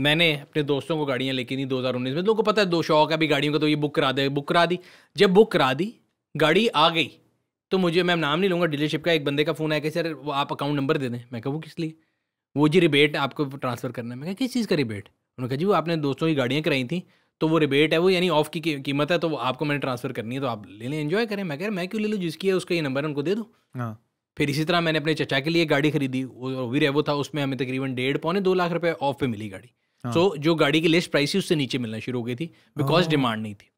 मैंने अपने दोस्तों को गाड़ियां लेके दी 2019 में लोगों को पता है दो शौक है अभी गाड़ियों का तो ये बुक करा दे बुक करा दी जब बुक करा दी गाड़ी आ गई तो मुझे मैं नाम नहीं लूँगा डीलरशिप का एक बंदे का फ़ोन आया कि सर वो आप अकाउंट नंबर दे दें मैं कहा वो किस लिए वो जी रिबेट आपको ट्रांसफ़र करना है मैं कहा किस चीज़ का रिबेट उन्होंने कहा जी वो आपने दोस्तों की गाड़ियाँ कराई थी तो वो रिबेट है वो यानी ऑफ की कीमत है तो आपको मैंने ट्रांसफ़र करनी है तो आप ले लें इन्जॉय करें मैं कह रहा मैं क्यों ले लूँ जिसकी है उसका ये नंबर उनको दे दो हाँ। फिर इसी तरह मैंने अपने चचा के लिए गाड़ी खरीदी वो भी रेवो था उसमें हमें तकरीबन डेढ़ पौने दो लाख रुपये ऑफ पे मिली गाड़ी सो हाँ। जो गाड़ी की लिस्ट प्राइस थी उससे नीचे मिलना शुरू हो गई थी बिकॉज डिमांड नहीं थी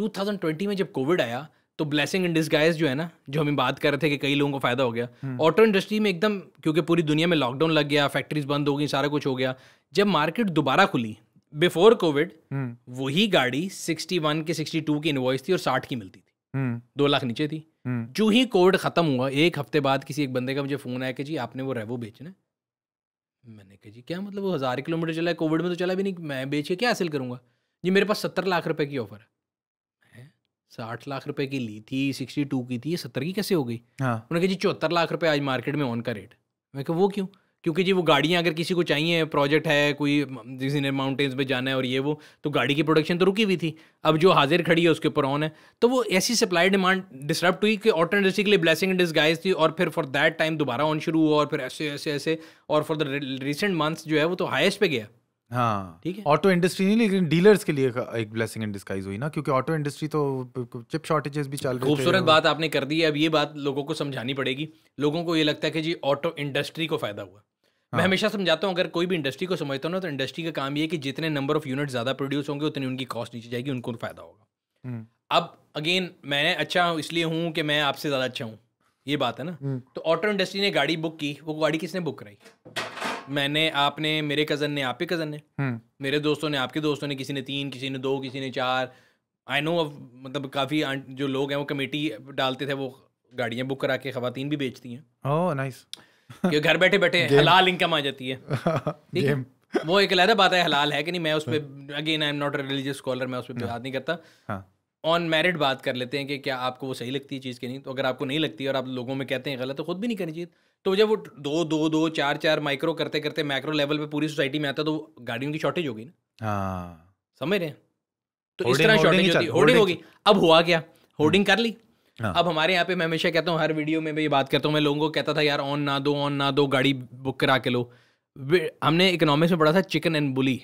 2020 में जब कोविड आया तो ब्लेसिंग इन डिस्गाइज जो है ना जो हम बात कर रहे थे कि कई लोगों को फायदा हो गया ऑटो हम्म। इंडस्ट्री में एकदम क्योंकि पूरी दुनिया में लॉकडाउन लग गया फैक्ट्रीज बंद हो गई सारा कुछ हो गया जब मार्केट दोबारा खुली बिफोर कोविड हम्म। वही गाड़ी सिक्सटी वन के टू की इन्वॉइस थी और साठ की मिलती थी हम्म। दो लाख नीचे थी जो ही कोविड खत्म हुआ एक हफ्ते बाद किसी एक बंदे का मुझे फोन आया कि जी आपने वो रेवो बेचना मैंने कहा जी क्या मतलब वो हज़ार किलोमीटर चला है कोविड में तो चला भी नहीं मैं बेच के क्या हासिल करूंगा जी मेरे पास सत्तर लाख रुपए की ऑफर है साठ लाख रुपए की ली थी सिक्सटी टू की थी ये सत्तर की कैसे हो गई हाँ उन्होंने कहा जी चौहत्तर लाख रुपए आज मार्केट में ऑन का रेट मैं कहा वो क्यों क्योंकि जी वो गाड़ियाँ अगर किसी को चाहिए प्रोजेक्ट है कोई किसी ने माउंटेन्स में जाना है और ये वो तो गाड़ी की प्रोडक्शन तो रुकी हुई थी अब जो हाजिर खड़ी है उसके ऊपर ऑन है तो वो ऐसी सप्लाई डिमांड डिस्टर्ब हुई कि ऑटो इंडस्ट्री के लिए ब्लैसिंग एंड डिस्गाइज थी और फिर फॉर दैट टाइम दोबारा ऑन शुरू हुआ और फिर ऐसे ऐसे ऐसे और फॉर द रिसेंट मंथ्स जो है वो तो हाइस्ट पे गया हाँ ठीक है ऑटो इंडस्ट्री नहीं लेकिन डीलर्स के लिए एक ब्लेसिंग इन हुई ना क्योंकि ऑटो इंडस्ट्री तो चिप शॉर्टेजेस भी चल रही खूबसूरत बात आपने कर दी है अब ये बात लोगों को समझानी पड़ेगी लोगों को ये लगता है कि जी ऑटो इंडस्ट्री को फायदा हुआ हाँ। मैं हमेशा समझाता हूँ अगर कोई भी इंडस्ट्री को समझता हूँ ना तो इंडस्ट्री का काम ये है कि जितने नंबर ऑफ यूनिट ज़्यादा प्रोड्यूस होंगे उतनी उनकी कॉस्ट नीचे जाएगी उनको फायदा होगा हम्म। अब अगेन मैं अच्छा इसलिए हूँ कि मैं आपसे ज़्यादा अच्छा हूँ ये बात है ना हम्म। तो ऑटो इंडस्ट्री ने गाड़ी बुक की वो गाड़ी किसने बुक कराई मैंने आपने मेरे कज़न ने आपके कज़न ने हम्म। मेरे दोस्तों ने आपके दोस्तों ने किसी ने तीन किसी ने दो किसी ने चार आई नो अब मतलब काफ़ी जो लोग हैं वो कमेटी डालते थे वो गाड़ियां बुक करा के खातन भी बेचती हैं ओह नाइस घर बैठे बैठे हलाल इनकम आ जाती है वो एक अलहदा बात है हलाल है कि नहीं मैं उस पर again I am not religious scholar मैं उस पर बात नहीं करता हाँ। ऑन मेरिट बात कर लेते हैं कि क्या आपको वो सही लगती है चीज़ के नहीं तो अगर आपको नहीं लगती और आप लोगों में कहते हैं गलत तो खुद भी नहीं करनी चाहिए तो जब वो दो दो दो चार चार माइक्रो करते करते माइक्रो लेवल पे पूरी सोसाइटी में आता तो गाड़ियों की शॉर्टेज होगी ना हाँ समझ रहे हैं तो इस तरह शॉर्टेज होती होर्डिंग होगी अब हुआ क्या होर्डिंग कर ली हाँ। अब हमारे यहाँ पे मैं हमेशा कहता हूँ हर वीडियो में भी बात करता हूँ मैं लोगों को कहता था यार ऑन ना दो ऑन ना दो गाड़ी बुक करा के लो हमने इकोनॉमिक्स में पढ़ा था chicken and bully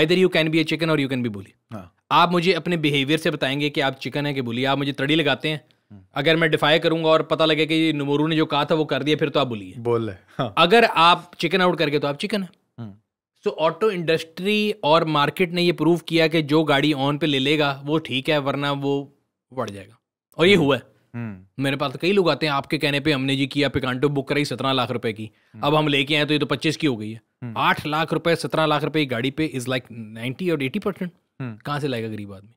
I you can be a chicken और यू कैन बी बुली हाँ आप मुझे अपने बिहेवियर से बताएंगे कि आप चिकन है कि बोलिए आप मुझे तड़ी लगाते हैं हम्म। अगर मैं डिफाई करूंगा और पता लगे कि नमोरू ने जो कहा था वो कर दिया फिर तो आप बोलिए बोल हाँ। अगर आप चिकन आउट करके तो आप चिकन है सो ऑटो इंडस्ट्री और मार्केट ने ये प्रूव किया कि जो गाड़ी ऑन पे ले लेगा वो ठीक है वरना वो बढ़ जाएगा और ये हम्म। हुआ है हम्म। मेरे पास तो कई लोग आते हैं आपके कहने पे हमने जी किया पिकांटो बुक कराई सत्रह लाख रुपए की अब हम लेके आए तो ये तो पच्चीस की हो गई है आठ लाख रुपए सत्रह लाख रुपए की गाड़ी पे इज लाइक नाइनटी और एटी परसेंट हम्म। कहां से लाएगा गरीब आदमी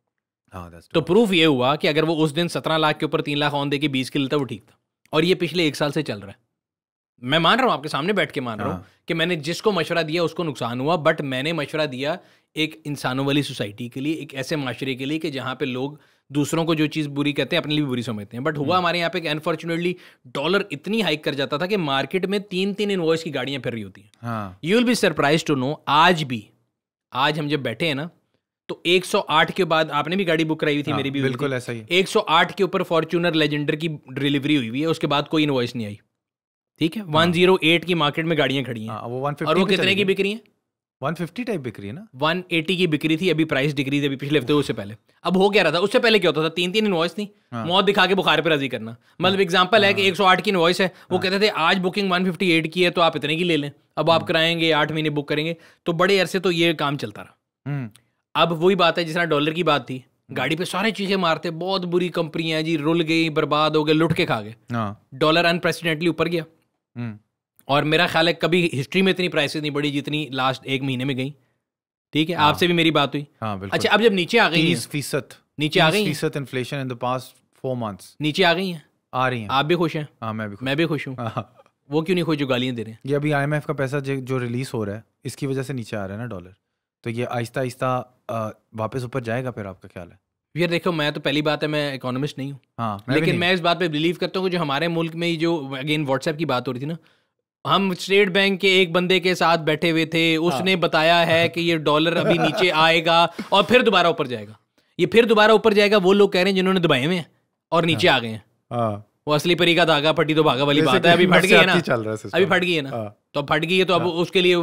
हाँ, तो प्रूफ ये हुआ कि अगर वो उस दिन सत्रह लाख के ऊपर तीन लाख ऑन दे के बीस के लिए वो ठीक था और ये पिछले एक साल से चल रहा है मैं मान रहा हूं आपके सामने बैठ के मान रहा हूं हाँ। कि मैंने जिसको मशवरा दिया उसको नुकसान हुआ बट मैंने मशवरा दिया एक इंसानों वाली सोसाइटी के लिए एक ऐसे माशरे के लिए कि जहां पे लोग दूसरों को जो चीज़ बुरी कहते हैं अपने लिए बुरी समझते हैं बट हुआ हम्म। हमारे यहाँ पे अनफॉर्चुनेटली डॉलर इतनी हाइक कर जाता था कि मार्केट में तीन तीन इन्वॉइस की गाड़ियां फिर रही होती हैं you will be surprise to know आज भी आज हम जब बैठे हैं ना तो 108 के बाद आपने भी गाड़ी बुक कराई हुई थी हाँ, मेरी भी बिल्कुल ऐसा ही 108 के ऊपर फॉर्च्यूनर लेजेंडर की डिलीवरी हुई हुई है उसके बाद कोई इनवॉइस नहीं आई ठीक है हाँ, 108 की मार्केट में गाड़ियां खड़ी हैं हाँ, वो 150 और वो कितने की बिक्री है 150 टाइप बिक्री है ना 180 की बिक्री थी अभी प्राइस डिक्रीज अभी पिछले हफ्ते उससे पहले अब हो क्या रहा था उससे पहले क्या होता था तीन तीन इन्वॉइस थी हाँ। मौत दिखा के बुखार पे राजी करना मतलब एग्जांपल हाँ। है कि 108 हाँ। की इन्वॉइस है वो हाँ। कहते थे आज बुकिंग 158 की है तो आप इतने की ले लें अब आप कराएंगे आठ महीने बुक करेंगे तो बड़े अरसे तो ये काम चलता रहा हम्म। अब वही बात है जिस तरह डॉलर की बात थी हम्म। गाड़ी पे सारे चीजें मारते बहुत बुरी कंपनियां हैं जी रुल गई बर्बाद हो गए लुट के खा गए हाँ। डॉलर अनप्रेसिडेंटली ऊपर गया हम्म। और मेरा ख्याल है कभी हिस्ट्री में इतनी प्राइसेस नहीं बढ़ी जितनी लास्ट एक महीने में गई ठीक है आपसे हाँ। भी मेरी बात हुई हाँ, अच्छा अब जब नीचे आ गई फीसद नीचे आ गई फीसद inflation in the past four months नीचे आ गई हैं आ रही हैं आप भी खुश हैं हाँ मैं भी खुश मैं भी खुश हूँ वो क्यों नहीं खुश जो गालियाँ दे रहे हैं ये अभी आई का पैसा जो रिलीज हो रहा है इसकी वजह से नीचे आ रहा है ना डॉलर तो ये आहिस्ता आहिस्ता वापस ऊपर जाएगा फिर आपका ख्याल है ये देखो मैं तो पहली बात है मैं इकोनॉमिस्ट नहीं हूँ हाँ मैं लेकिन मैं इस बात पे बिलीव करता हूँ कि जो हमारे मुल्क में जो अगेन व्हाट्सएप की बात हो रही थी ना हम स्टेट बैंक के एक बंदे के साथ बैठे हुए थे हाँ। उसने हाँ। बताया है कि ये डॉलर अभी नीचे आएगा और फिर दोबारा ऊपर जाएगा ये फिर दोबारा ऊपर जाएगा वो लोग कह रहे हैं जिन्होंने दबाए हुए हैं और नीचे हाँ। आ गए हैं हाँ। वो असली परी का धागा पट्टी तो भागा वाली बात है अभी फट गई है ना अभी फट गई है ना तो फट गई है तो अब उसके लिए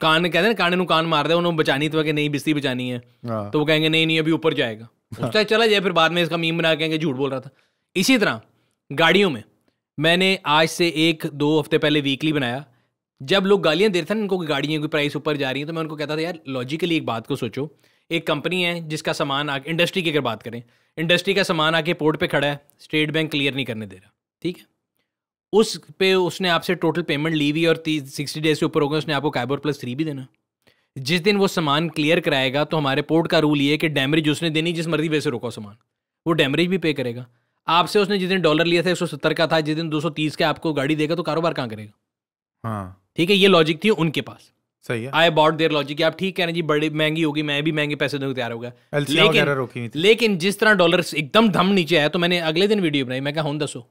कान कहते हैं काने ਨੂੰ कान मार दे ਉਹਨੂੰ बचानी तो के नहीं बिस्ती बचानी है हाँ। तो वो कहेंगे नहीं नहीं अभी ऊपर जाएगा उसका चला जाए फिर बाद में इसका मीम बना के झूठ बोल रहा था इसी तरह गाड़ियों में मैंने आज से एक दो हफ्ते पहले वीकली बनाया जब लोग गालियां देते थे ना इनको गाड़ियों की प्राइस ऊपर जा रही है तो मैं उनको कहता था यार लॉजिकली एक बात को सोचो एक कंपनी है जिसका सामान आ इंडस्ट्री की अगर बात करें इंडस्ट्री का सामान आके पोर्ट पे खड़ा है स्टेट बैंक क्लियर नहीं करने दे रहा ठीक है उस पे उसने आपसे टोटल पेमेंट ली हुई और सिक्सटी डेज से ऊपर होगा उसने आपको काइबर प्लस थ्री भी देना जिस दिन वो सामान क्लियर कराएगा तो हमारे पोर्ट का रूल ये है कि डैमरेज उसने देनी जिस मर्जी वैसे रोका सामान वो डैमरेज भी पे करेगा आपसे उसने जिस दिन डॉलर लिया था एक सौ सत्तर का था जिस दिन दो सौ तीस का आपको गाड़ी देगा तो कारोबार कहाँ करेगा हाँ ठीक है ये लॉजिक थी उनके पास सही है आई बॉट देयर लॉजिक आप ठीक कह रहे हैं जी बड़ी महंगी होगी मैं भी महंगे पैसे देने को तैयार होगा लेकिन लेकिन जिस तरह डॉलर एकदम धम नीचे आया तो मैंने अगले दिन वीडियो बनाई मैं कहा हूं दसो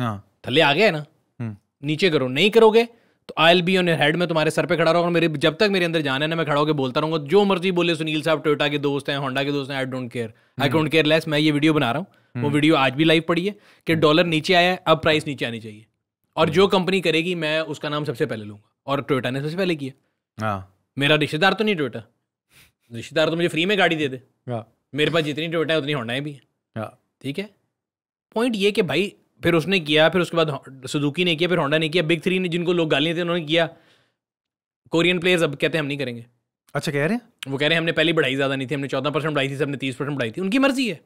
हाँ थले आ गया है ना हम्म। नीचे करो नहीं करोगे तो I'll be on head में तुम्हारे सर पे खड़ा रहूंगा मेरे जब तक मेरे अंदर जाना है ना मैं खड़ा होकर बोलता रहूंगा जो मर्जी बोले सुनील साहब टोयोटा के दोस्त हैं होंडा के दोस्त हैं I don't care I don't care less मैं ये वीडियो बना रहा हूँ वो वीडियो हम्म। आज भी लाइव पड़ी है कि डॉलर हम्म। नीचे आया है अब प्राइस नीचे आनी चाहिए और जो कंपनी करेगी मैं उसका नाम सबसे पहले लूंगा और टोयोटा ने सबसे पहले किया हाँ। मेरा रिश्तेदार तो नहीं टोयोटा रिश्तेदार तो मुझे फ्री में गाड़ी दे दे हाँ। मेरे पास जितनी टोयोटा है उतनी होंडा भी है हाँ। ठीक है पॉइंट ये कि भाई फिर उसने किया फिर उसके बाद सुजुकी ने किया फिर होंडा ने किया बिग थ्री ने जिनको लोग गाली थे उन्होंने किया कोरियन प्लेयर्स अब कहते हैं हम नहीं करेंगे अच्छा कह रहे हैं वो कह रहे हैं हमने पहले बढ़ाई ज़्यादा नहीं थी हमने चौदह परसेंट बढ़ाई थी हमने तीस परसेंट बढ़ाई थी उनकी मर्जी है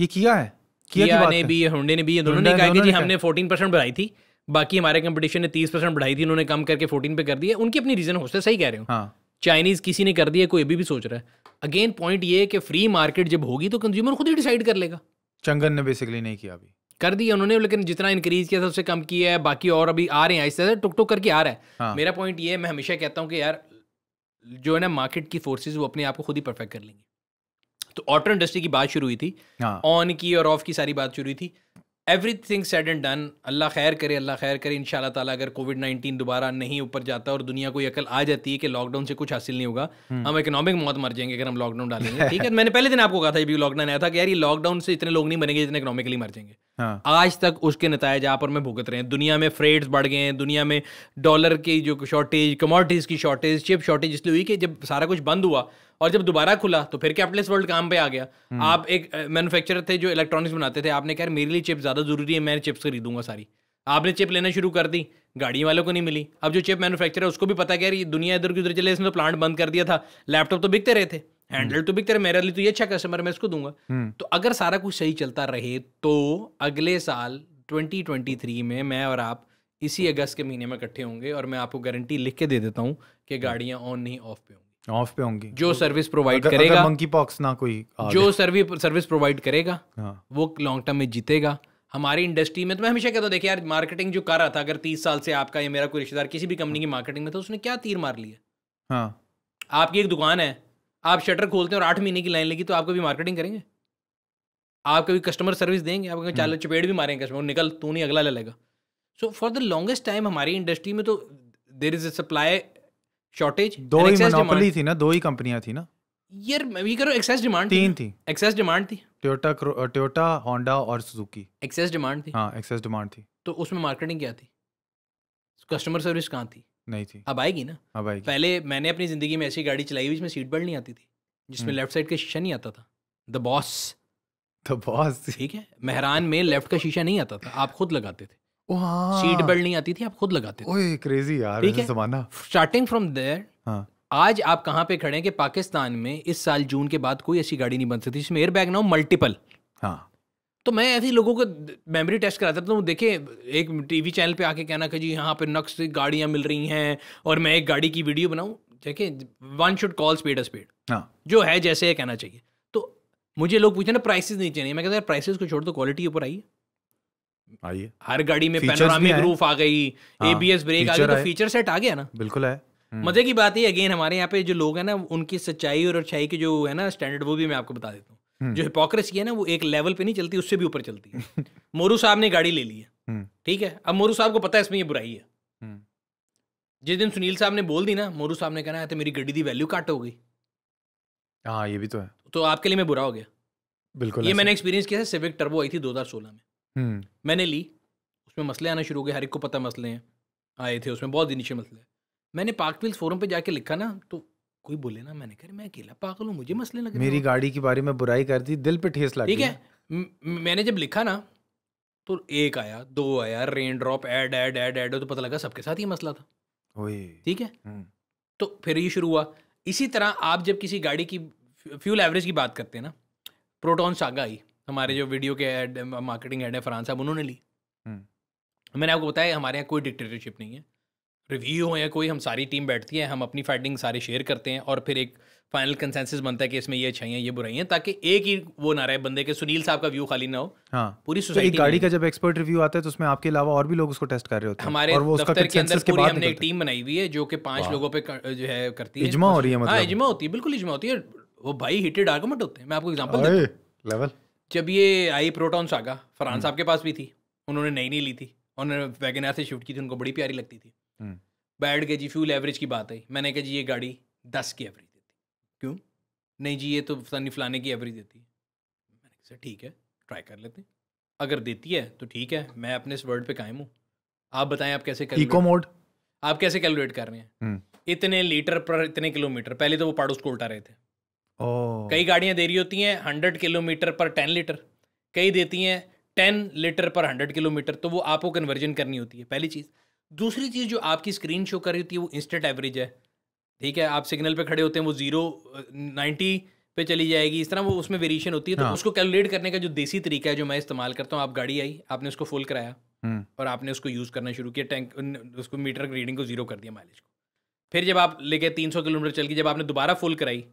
ये किया है किया, किया ने भी होंडे ने भी दोनों ने कहा कि जी हमने फोर्टीन परसेंट बढ़ाई थी बाकी हमारे कंपटीशन ने तीस परसेंट बढ़ाई थी उन्होंने कम करके फोर्टीन पे कर दिया उनकी अपनी रीज़न हो सही कह रहे हो चाइनीज़ हाँ। किसी ने कर दिया कोई अभी भी सोच रहा है अगेन पॉइंट ये है कि फ्री मार्केट जब होगी तो कंज्यूमर खुद ही डिसाइड कर लेगा चंगन ने बेसिकली नहीं किया अभी कर दिया उन्होंने लेकिन जितना इंक्रीज किया था उससे कम किया है बाकी और अभी आ रहे हैं इस तरह टुक टुक करके आ रहा है हाँ। मेरा पॉइंट ये है मैं हमेशा कहता हूँ कि यार जो है ना मार्केट की फोर्सेज वो अपने आप को खुद ही परफेक्ट कर लेंगे तो ऑटो इंडस्ट्री की बात शुरू हुई थी ऑन हाँ। की और ऑफ की सारी बात शुरू हुई थी everything said and done अल्लाह खैर करे अल्लाह खैर करे इन तला अगर कोविड नाइन्टीन दोबारा नहीं ऊपर जाता और दुनिया को अकल आ जाती है कि लॉकडाउन से कुछ हासिल नहीं होगा हम्म। हम इकोनॉमिक मौत मर जाएंगे अगर हम लॉकडाउन डालेंगे ठीक है मैंने पहले दिन आपको कहा था भी लॉकडाउन आया था कि यार ये लॉकडाउन से इतने लोग नहीं मरेंगे जितने इकोनॉमिकली मर जाएंगे हाँ। आज तक उसके नतज आप और मैं भुगत रहे हैं दुनिया में फ्रेट्स बढ़ गए हैं दुनिया में डॉलर की जो शॉर्टेज कमोडिटीज़ की शॉर्टेज चिप शॉर्टेज इसलिए हुई कि जब सारा कुछ बंद हुआ और जब दोबारा खुला तो फिर कैपिटलिस्ट वर्ल्ड काम पे आ गया हम्म। आप एक मैन्युफैक्चरर थे जो इलेक्ट्रॉनिक्स बनाते थे आपने कहा मेरे लिए चिप ज़्यादा ज़रूरी है मैं चिप्स खरीदूंगा सारी आपने चिप लेना शुरू कर दी गाड़ी वालों को नहीं मिली अब जो चिप मैन्युफैक्चर है उसको भी पता क्या ये दुनिया इधर उधर चले इसने तो प्लांट बंद कर दिया था लैपटॉप तो बिकते रहे थे हैंडल हम्म। तो बिकते रहे मेरे लिए तो ये अच्छा कस्टमर मैं इसको दूंगा हम्म। तो अगर सारा कुछ सही चलता रहे तो अगले साल 2023 में मैं और आप इसी अगस्त के महीने में इकट्ठे होंगे और मैं आपको गारंटी लिख के दे देता हूँ कि गाड़ियाँ ऑन नहीं ऑफ पे होंगी ऑफ पे होंगी जो सर्विस प्रोवाइड करेगा मंकी पॉक्स ना कोई जो सर्विस सर्विस प्रोवाइड करेगा हाँ। वो लॉन्ग टर्म में जीतेगा हमारी इंडस्ट्री में तो मैं हमेशा कहता हूँ देखिए यार मार्केटिंग जो कर रहा था अगर तीस साल से आपका या मेरा कोई रिश्तेदार किसी भी कंपनी की मार्केटिंग में था उसने क्या तीर मार लिया हाँ आपकी एक दुकान है आप शटर खोलते हैं और आठ महीने की लाइन लेगी तो आप कभी मार्केटिंग करेंगे आप कभी कस्टमर सर्विस देंगे आप हम्म। चाल चपेट भी मारेंगे कस्टमर निकल तू नहीं अगला ले लेगा so for the longest time हमारी इंडस्ट्री में तो there is a supply shortage दो ही मोनोपोली थी ना दो ही कंपनियां थी ना यार मैं भी करो एक्सेस डिमांड तीन थी एक्सेस डिमांड थी टोयोटा टोयोटा होंडा और सुजुकी एक्सेस डिमांड थी हाँ एक्सेस डिमांड थी तो उसमें मार्केटिंग क्या थी कस्टमर सर्विस कहाँ थी नहीं थी अब आएगी ना अब आएगी पहले मैंने अपनी ज़िंदगी में ऐसी गाड़ी चलाई हुई जिसमें सीट बेल्ट नहीं आती थी जिसमें लेफ्ट हम्म। साइड का शीशा नहीं आता था द बॉस द बॉस ठीक है मेहरान में लेफ्ट का शीशा नहीं आता था आप खुद लगाते थे सीट बेल्ट नहीं आती थी आप खुद लगाते थे क्रेजी यार ठीक है जमाना स्टार्टिंग फ्रॉम देयर आज आप कहाँ पे खड़े हैं कि पाकिस्तान में इस साल जून के बाद कोई ऐसी गाड़ी नहीं बन सकती जिसमें एयर बैग ना हो मल्टीपल हाँ तो मैं ऐसे लोगों को मेमोरी टेस्ट कराता था तो देखे एक टीवी चैनल पे आके कहना कि जी यहाँ पे नक्स गाड़ियाँ मिल रही हैं और मैं एक गाड़ी की वीडियो बनाऊँ देखे one should call speed a speed जो है जैसे है कहना चाहिए तो मुझे लोग पूछे ना प्राइसेस नहीं चाहिए मैं कहता यार प्राइसेस को छोड़ दो क्वालिटी ऊपर आई है आई हर गाड़ी में पेनोरामिक रूफ आ गई एबीएस हाँ, ब्रेक आ गई तो फीचर सेट आ गया ना बिल्कुल है हम्म। मजे की बात है अगेन हमारे यहाँ पे जो लोग हैं ना उनकी सच्चाई और अच्छाई के जो है ना स्टैंडर्ड वो भी मैं आपको बता देता हूँ हम्म। जो हिपोक्रेसी है ना वो एक लेवल पे नहीं चलती उससे भी ऊपर चलती है मोरू साहब ने गाड़ी ले ली है हम्म। ठीक है अब मोरू साहब को पता है इसमें ये बुराई है जिस दिन सुनील साहब ने बोल दी ना मोरू साहब ने कहना है तो मेरी गड्डी की वैल्यू काट हो गई हाँ ये भी तो है तो आपके लिए मैं बुरा हो गया बिल्कुल ये मैंने एक्सपीरियंस किया सिविक टर्बो आई थी दो में हम्म। मैंने ली उसमें मसले आना शुरू हो गए हर एक को पता मसले हैं आए थे उसमें बहुत ही मसले मैंने पार्कविल्स फोरम पे जाके लिखा ना तो कोई बोले ना मैंने कहा मैं अकेला पागल हूँ मुझे मसले लगे मेरी गाड़ी के बारे में बुराई कर दी दिल पे ठेस लगी ठीक है मैंने जब लिखा ना तो एक आया दो आया रेन ड्रॉप एड एड एड एड तो पता लगा सबके साथ ये मसला था ठीक है हम्म। तो फिर ये शुरू हुआ इसी तरह आप जब किसी गाड़ी की फ्यूल एवरेज की बात करते हैं ना प्रोटॉन सागा आई हमारे जो वीडियो के एड मार्केटिंग हेड है फरहान साहब उन्होंने ली हम्म। मैंने आपको बताया हमारे यहाँ कोई डिक्टेटरशिप नहीं है रिव्यू हो या कोई हम सारी टीम बैठती है हम अपनी फाइटिंग सारे शेयर करते हैं और फिर एक फाइनल कंसेंसस बनता है कि इसमें ये अच्छाई है ये बुराई है ताकि एक ही वो ना रहे बंदे के सुनील साहब का व्यू खाली ना हो हाँ पूरी सोसाइटी तो गाड़ी का जब एक्सपर्ट रिव्यू आता है तो उसमें आपके अलावा और भी लोग उसको टेस्ट कर रहे होते हैं हमारे और वो उसका के अंदर के पूरी हमने एक टीम बनाई हुई है जो कि पांच लोगों पे जो है करती है इजमा हो रही है हाँ, मतलब इजमा होती है बिल्कुल इजमा होती है वो भाई हिटेड आर्गूमेंट होते हैं मैं आपको एग्जाम्पल लेवल जब ये आई प्रोटॉन सागा फरहान हम्म। साहब के पास भी थी उन्होंने नई नहीं ली थी उन्होंने वैगन से शिफ्ट की थी उनको बड़ी प्यारी लगती थी हम्म। बैठ गए जी फ्यूल एवरेज की बात आई मैंने कहा जी ये गाड़ी दस की एवरेज देती क्यों नहीं जी ये तो सनी फलाने की एवरेज देती है मैंने कहा ठीक है ट्राई कर लेते अगर देती है तो ठीक है मैं अपने इस वर्ड पे कायम हूँ आप बताएं आप कैसे इको मोड आप कैसे कैलकुलेट कर रहे हैं हम्म। इतने लीटर पर इतने किलोमीटर पहले तो वो पाड़ोस को उल्टा रहे थे Oh. कई गाड़ियां दे रही होती हैं हंड्रेड किलोमीटर पर टेन लीटर कई देती हैं टेन लीटर पर हंड्रेड किलोमीटर तो वो आपको कन्वर्जन करनी होती है पहली चीज़ दूसरी चीज़ जो आपकी स्क्रीन शो कर रही होती है वो इंस्टेंट एवरेज है ठीक है आप सिग्नल पे खड़े होते हैं वो जीरो नाइन्टी पे चली जाएगी इस तरह वो उसमें वेरिएशन होती है तो हाँ। उसको कैलकुलेट करने का जो देसी तरीका है जो मैं इस्तेमाल करता हूँ आप गाड़ी आई आपने उसको फुल कराया हम्म। और आपने उसको यूज़ करना शुरू किया टैंक उसको मीटर रीडिंग को जीरो कर दिया माइलेज को फिर जब आप लेके तीन सौ किलोमीटर चल गई जब आपने दोबारा फुल कराई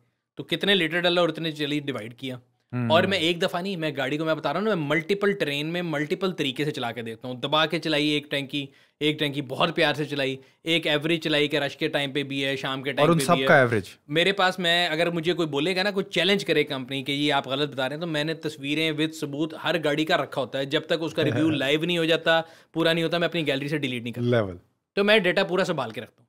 तो कितने लीटर डाला और उतने चली डिवाइड किया हम्म। और मैं एक दफ़ा नहीं मैं गाड़ी को मैं बता रहा हूँ ना मैं मल्टीपल ट्रेन में मल्टीपल तरीके से चला के देखता हूँ दबा के चलाई एक टैंकी एक टैंकी बहुत प्यार से चलाई एक एवरेज चलाई के रश के टाइम पे भी है शाम के टाइम पे सब भी का एवरेज मेरे पास मैं अगर मुझे कोई बोलेगा ना कोई चैलेंज करे कंपनी के ये आप गलत बता रहे हैं तो मैंने तस्वीरें विद सबूत हर गाड़ी का रखा होता है जब तक उसका रिव्यू लाइव नहीं हो जाता पूरा नहीं होता मैं अपनी गैलरी से डिलीट नहीं करता लेवल तो मैं डेटा पूरा संभाल के रखता हूँ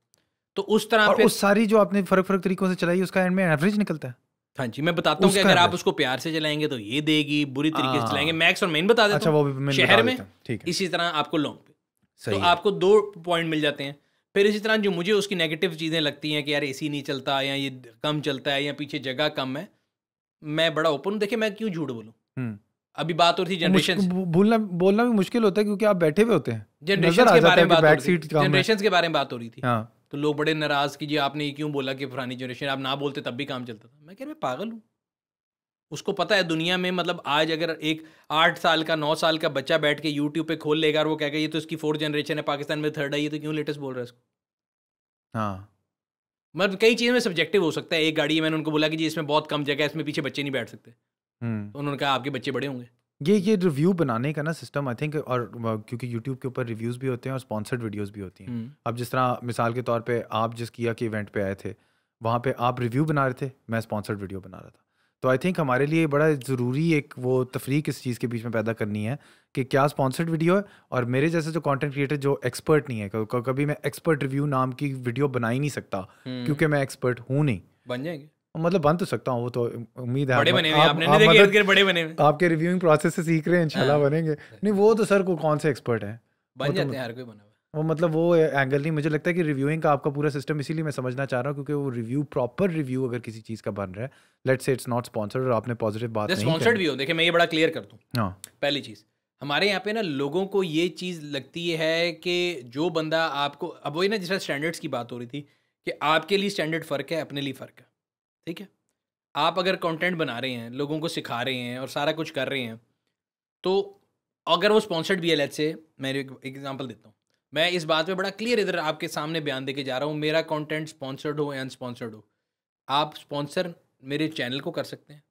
तो उस तरह और उस सारी जो आपने फर्क फर्क तरीकों से चलाई उसका एंड में एवरेज निकलता है हाँ जी मैं बताता हूँ कि अगर आप उसको प्यार से चलाएंगे तो ये देगी बुरी तरीके से हाँ। चलाएंगे मैक्स और मेन बता देता अच्छा, वो भी शहर में ठीक इसी तरह आपको लॉन्ग पे तो आपको दो पॉइंट मिल जाते हैं फिर इसी तरह जो मुझे उसकी नेगेटिव चीज़ें लगती हैं कि यार ए नहीं चलता या ये कम चलता है या पीछे जगह कम है मैं बड़ा ओपन हूँ देखिए मैं क्यों झूठ बोलूँ हम्म। अभी बात हो रही जनरेशन बोलना बोलना भी मुश्किल होता है क्योंकि आप बैठे हुए होते हैं जनरेशन के बारे में बात हो रही थी हाँ। तो लोग बड़े नाराज़ कीजिए आपने ये क्यों बोला कि पुरानी जनरेशन आप ना बोलते तब भी काम चलता था मैं कह रहा पागल हूँ उसको पता है दुनिया में मतलब आज अगर एक आठ साल का नौ साल का बच्चा बैठ के यूट्यूब पे खोल लेगा और वो कहेगा ये तो इसकी फोर्थ जनरेशन है पाकिस्तान में थर्ड है ये तो क्यों लेटेस्ट बोल रहा है इसको हाँ मतलब कई चीज़ में सब्जेक्टिव हो सकता है एक गाड़ी है मैंने उनको बोला कि जी इसमें बहुत कम जगह है इसमें पीछे बच्चे नहीं बैठ सकते हम्म। तो उन्होंने कहा आपके बच्चे बड़े होंगे ये ये रिव्यू बनाने का ना सिस्टम आई थिंक और क्योंकि यूट्यूब के ऊपर रिव्यूज़ भी होते हैं और स्पॉन्सर्ड वीडियोस भी होती हैं हम्म। अब जिस तरह मिसाल के तौर पे आप जिस किया के इवेंट पे आए थे वहाँ पे आप रिव्यू बना रहे थे मैं स्पॉन्सर्ड वीडियो बना रहा था तो आई थिंक हमारे लिए बड़ा ज़रूरी एक वो तफरीक इस चीज़ के बीच में पैदा करनी है कि क्या स्पॉन्सर्ड वीडियो है और मेरे जैसे जो कंटेंट क्रिएटर जो एक्सपर्ट नहीं है कभी मैं एक्सपर्ट रिव्यू नाम की वीडियो बना ही नहीं सकता हम्म। क्योंकि मैं एक्सपर्ट हूँ नहीं बन जाएंगे मतलब बन तो सकता हूँ वो तो उम्मीद है बड़े बने आप, आपने आप, आप मतलब, बड़े बने आपके रिव्यूइंग प्रोसेस से सीख रहे हैं इंशाल्लाह हाँ। बनेंगे नहीं वो तो सर को कौन से एक्सपर्ट है बन तो जाते हैं हर कोई बना वो मतलब वो एंगल नहीं मुझे लगता है कि रिव्यूइंग का आपका पूरा सिस्टम इसीलिए मैं समझना चाह रहा हूँ क्योंकि वो रिव्यू प्रॉपर रिव्यू अगर किसी चीज़ का बन रहा है let's say it's not sponsored और आपने पॉजिटिव बात नहीं स्पॉन्सर्ड भी हो देखिए मैं ये बड़ा क्लियर कर दूँ हाँ पहली चीज़ हमारे यहाँ पे ना लोगों को ये चीज़ लगती है कि जो बंदा आपको अब वही ना जिस स्टैंडर्ड्स की बात हो रही थी कि आपके लिए स्टैंडर्ड फ़र्क है अपने लिए फ़र्क है ठीक है आप अगर कंटेंट बना रहे हैं लोगों को सिखा रहे हैं और सारा कुछ कर रहे हैं तो अगर वो स्पॉन्सर्ड भी है लेट से मैं एक एग्जांपल देता हूँ मैं इस बात पे बड़ा क्लियर इधर आपके सामने बयान दे के जा रहा हूँ मेरा कंटेंट स्पॉन्सर्ड हो या अनस्पॉन्सर्ड हो आप स्पॉन्सर मेरे चैनल को कर सकते हैं